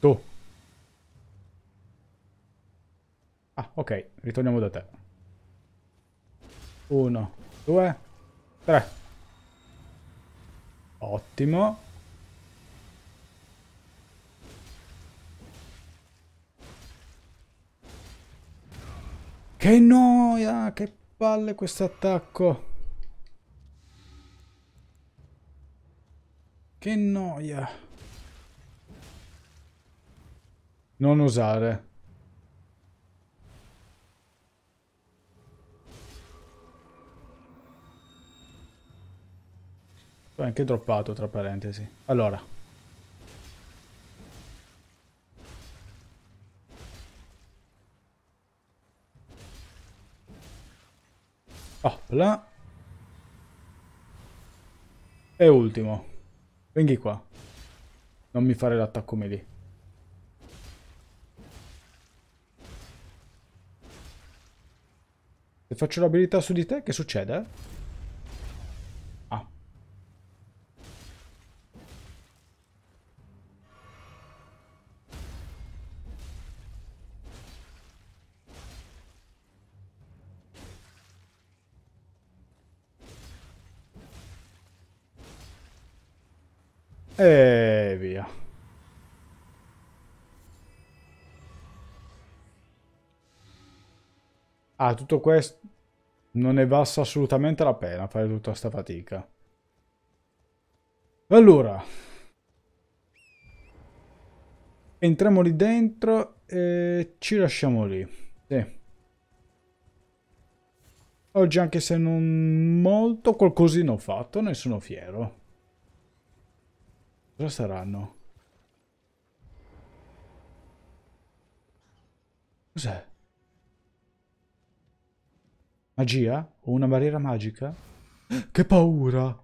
Tu. Ah, ok. Ritorniamo da te. Uno, due, tre. Ottimo. Che noia, che palle questo attacco. Che noia. Non usare. Ho anche droppato, tra parentesi. Allora. Opla. E ultimo. Vieni qua. Non mi fare l'attacco melee. Se faccio l'abilità su di te, che succede? E via. Ah, tutto questo non ne valsa assolutamente la pena fare tutta questa fatica. Allora, entriamo lì dentro e ci lasciamo lì. Sì. Oggi anche se non molto, qualcosina ho fatto, ne sono fiero. Cosa saranno? Cos'è? Magia? O una barriera magica? Che paura!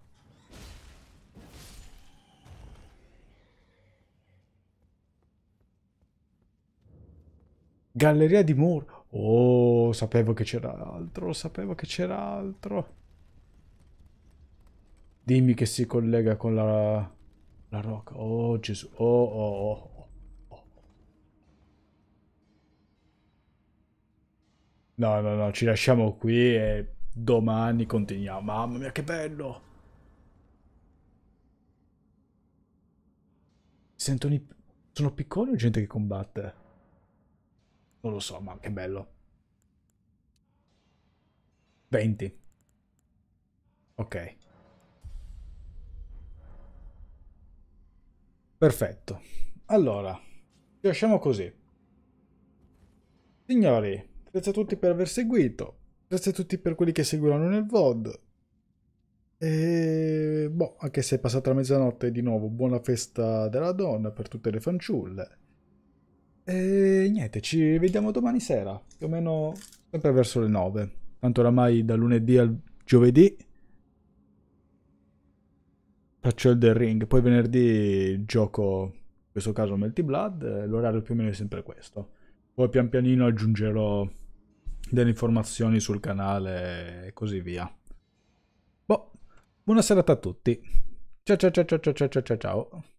Galleria di Moore. Oh, sapevo che c'era altro, sapevo che c'era altro. Dimmi che si collega con la la rocca. Oh Gesù. Oh oh, oh oh oh. No, no, no, ci lasciamo qui e domani continuiamo. Mamma mia, che bello! Sentono i... Sono piccoli o gente che combatte? Non lo so, ma che bello. 20. Ok. Perfetto. Allora, lasciamo così. Signori, grazie a tutti per aver seguito. Grazie a tutti per quelli che seguiranno nel VOD. E boh, anche se è passata mezzanotte di nuovo, buona festa della donna per tutte le fanciulle. E niente, ci vediamo domani sera, più o meno sempre verso le 9. Tanto oramai da lunedì al giovedì faccio Elden Ring, poi venerdì gioco, in questo caso Melty Blood, l'orario più o meno è sempre questo. Poi pian pianino aggiungerò delle informazioni sul canale e così via. Boh, buona serata a tutti. Ciao ciao ciao ciao ciao ciao ciao ciao.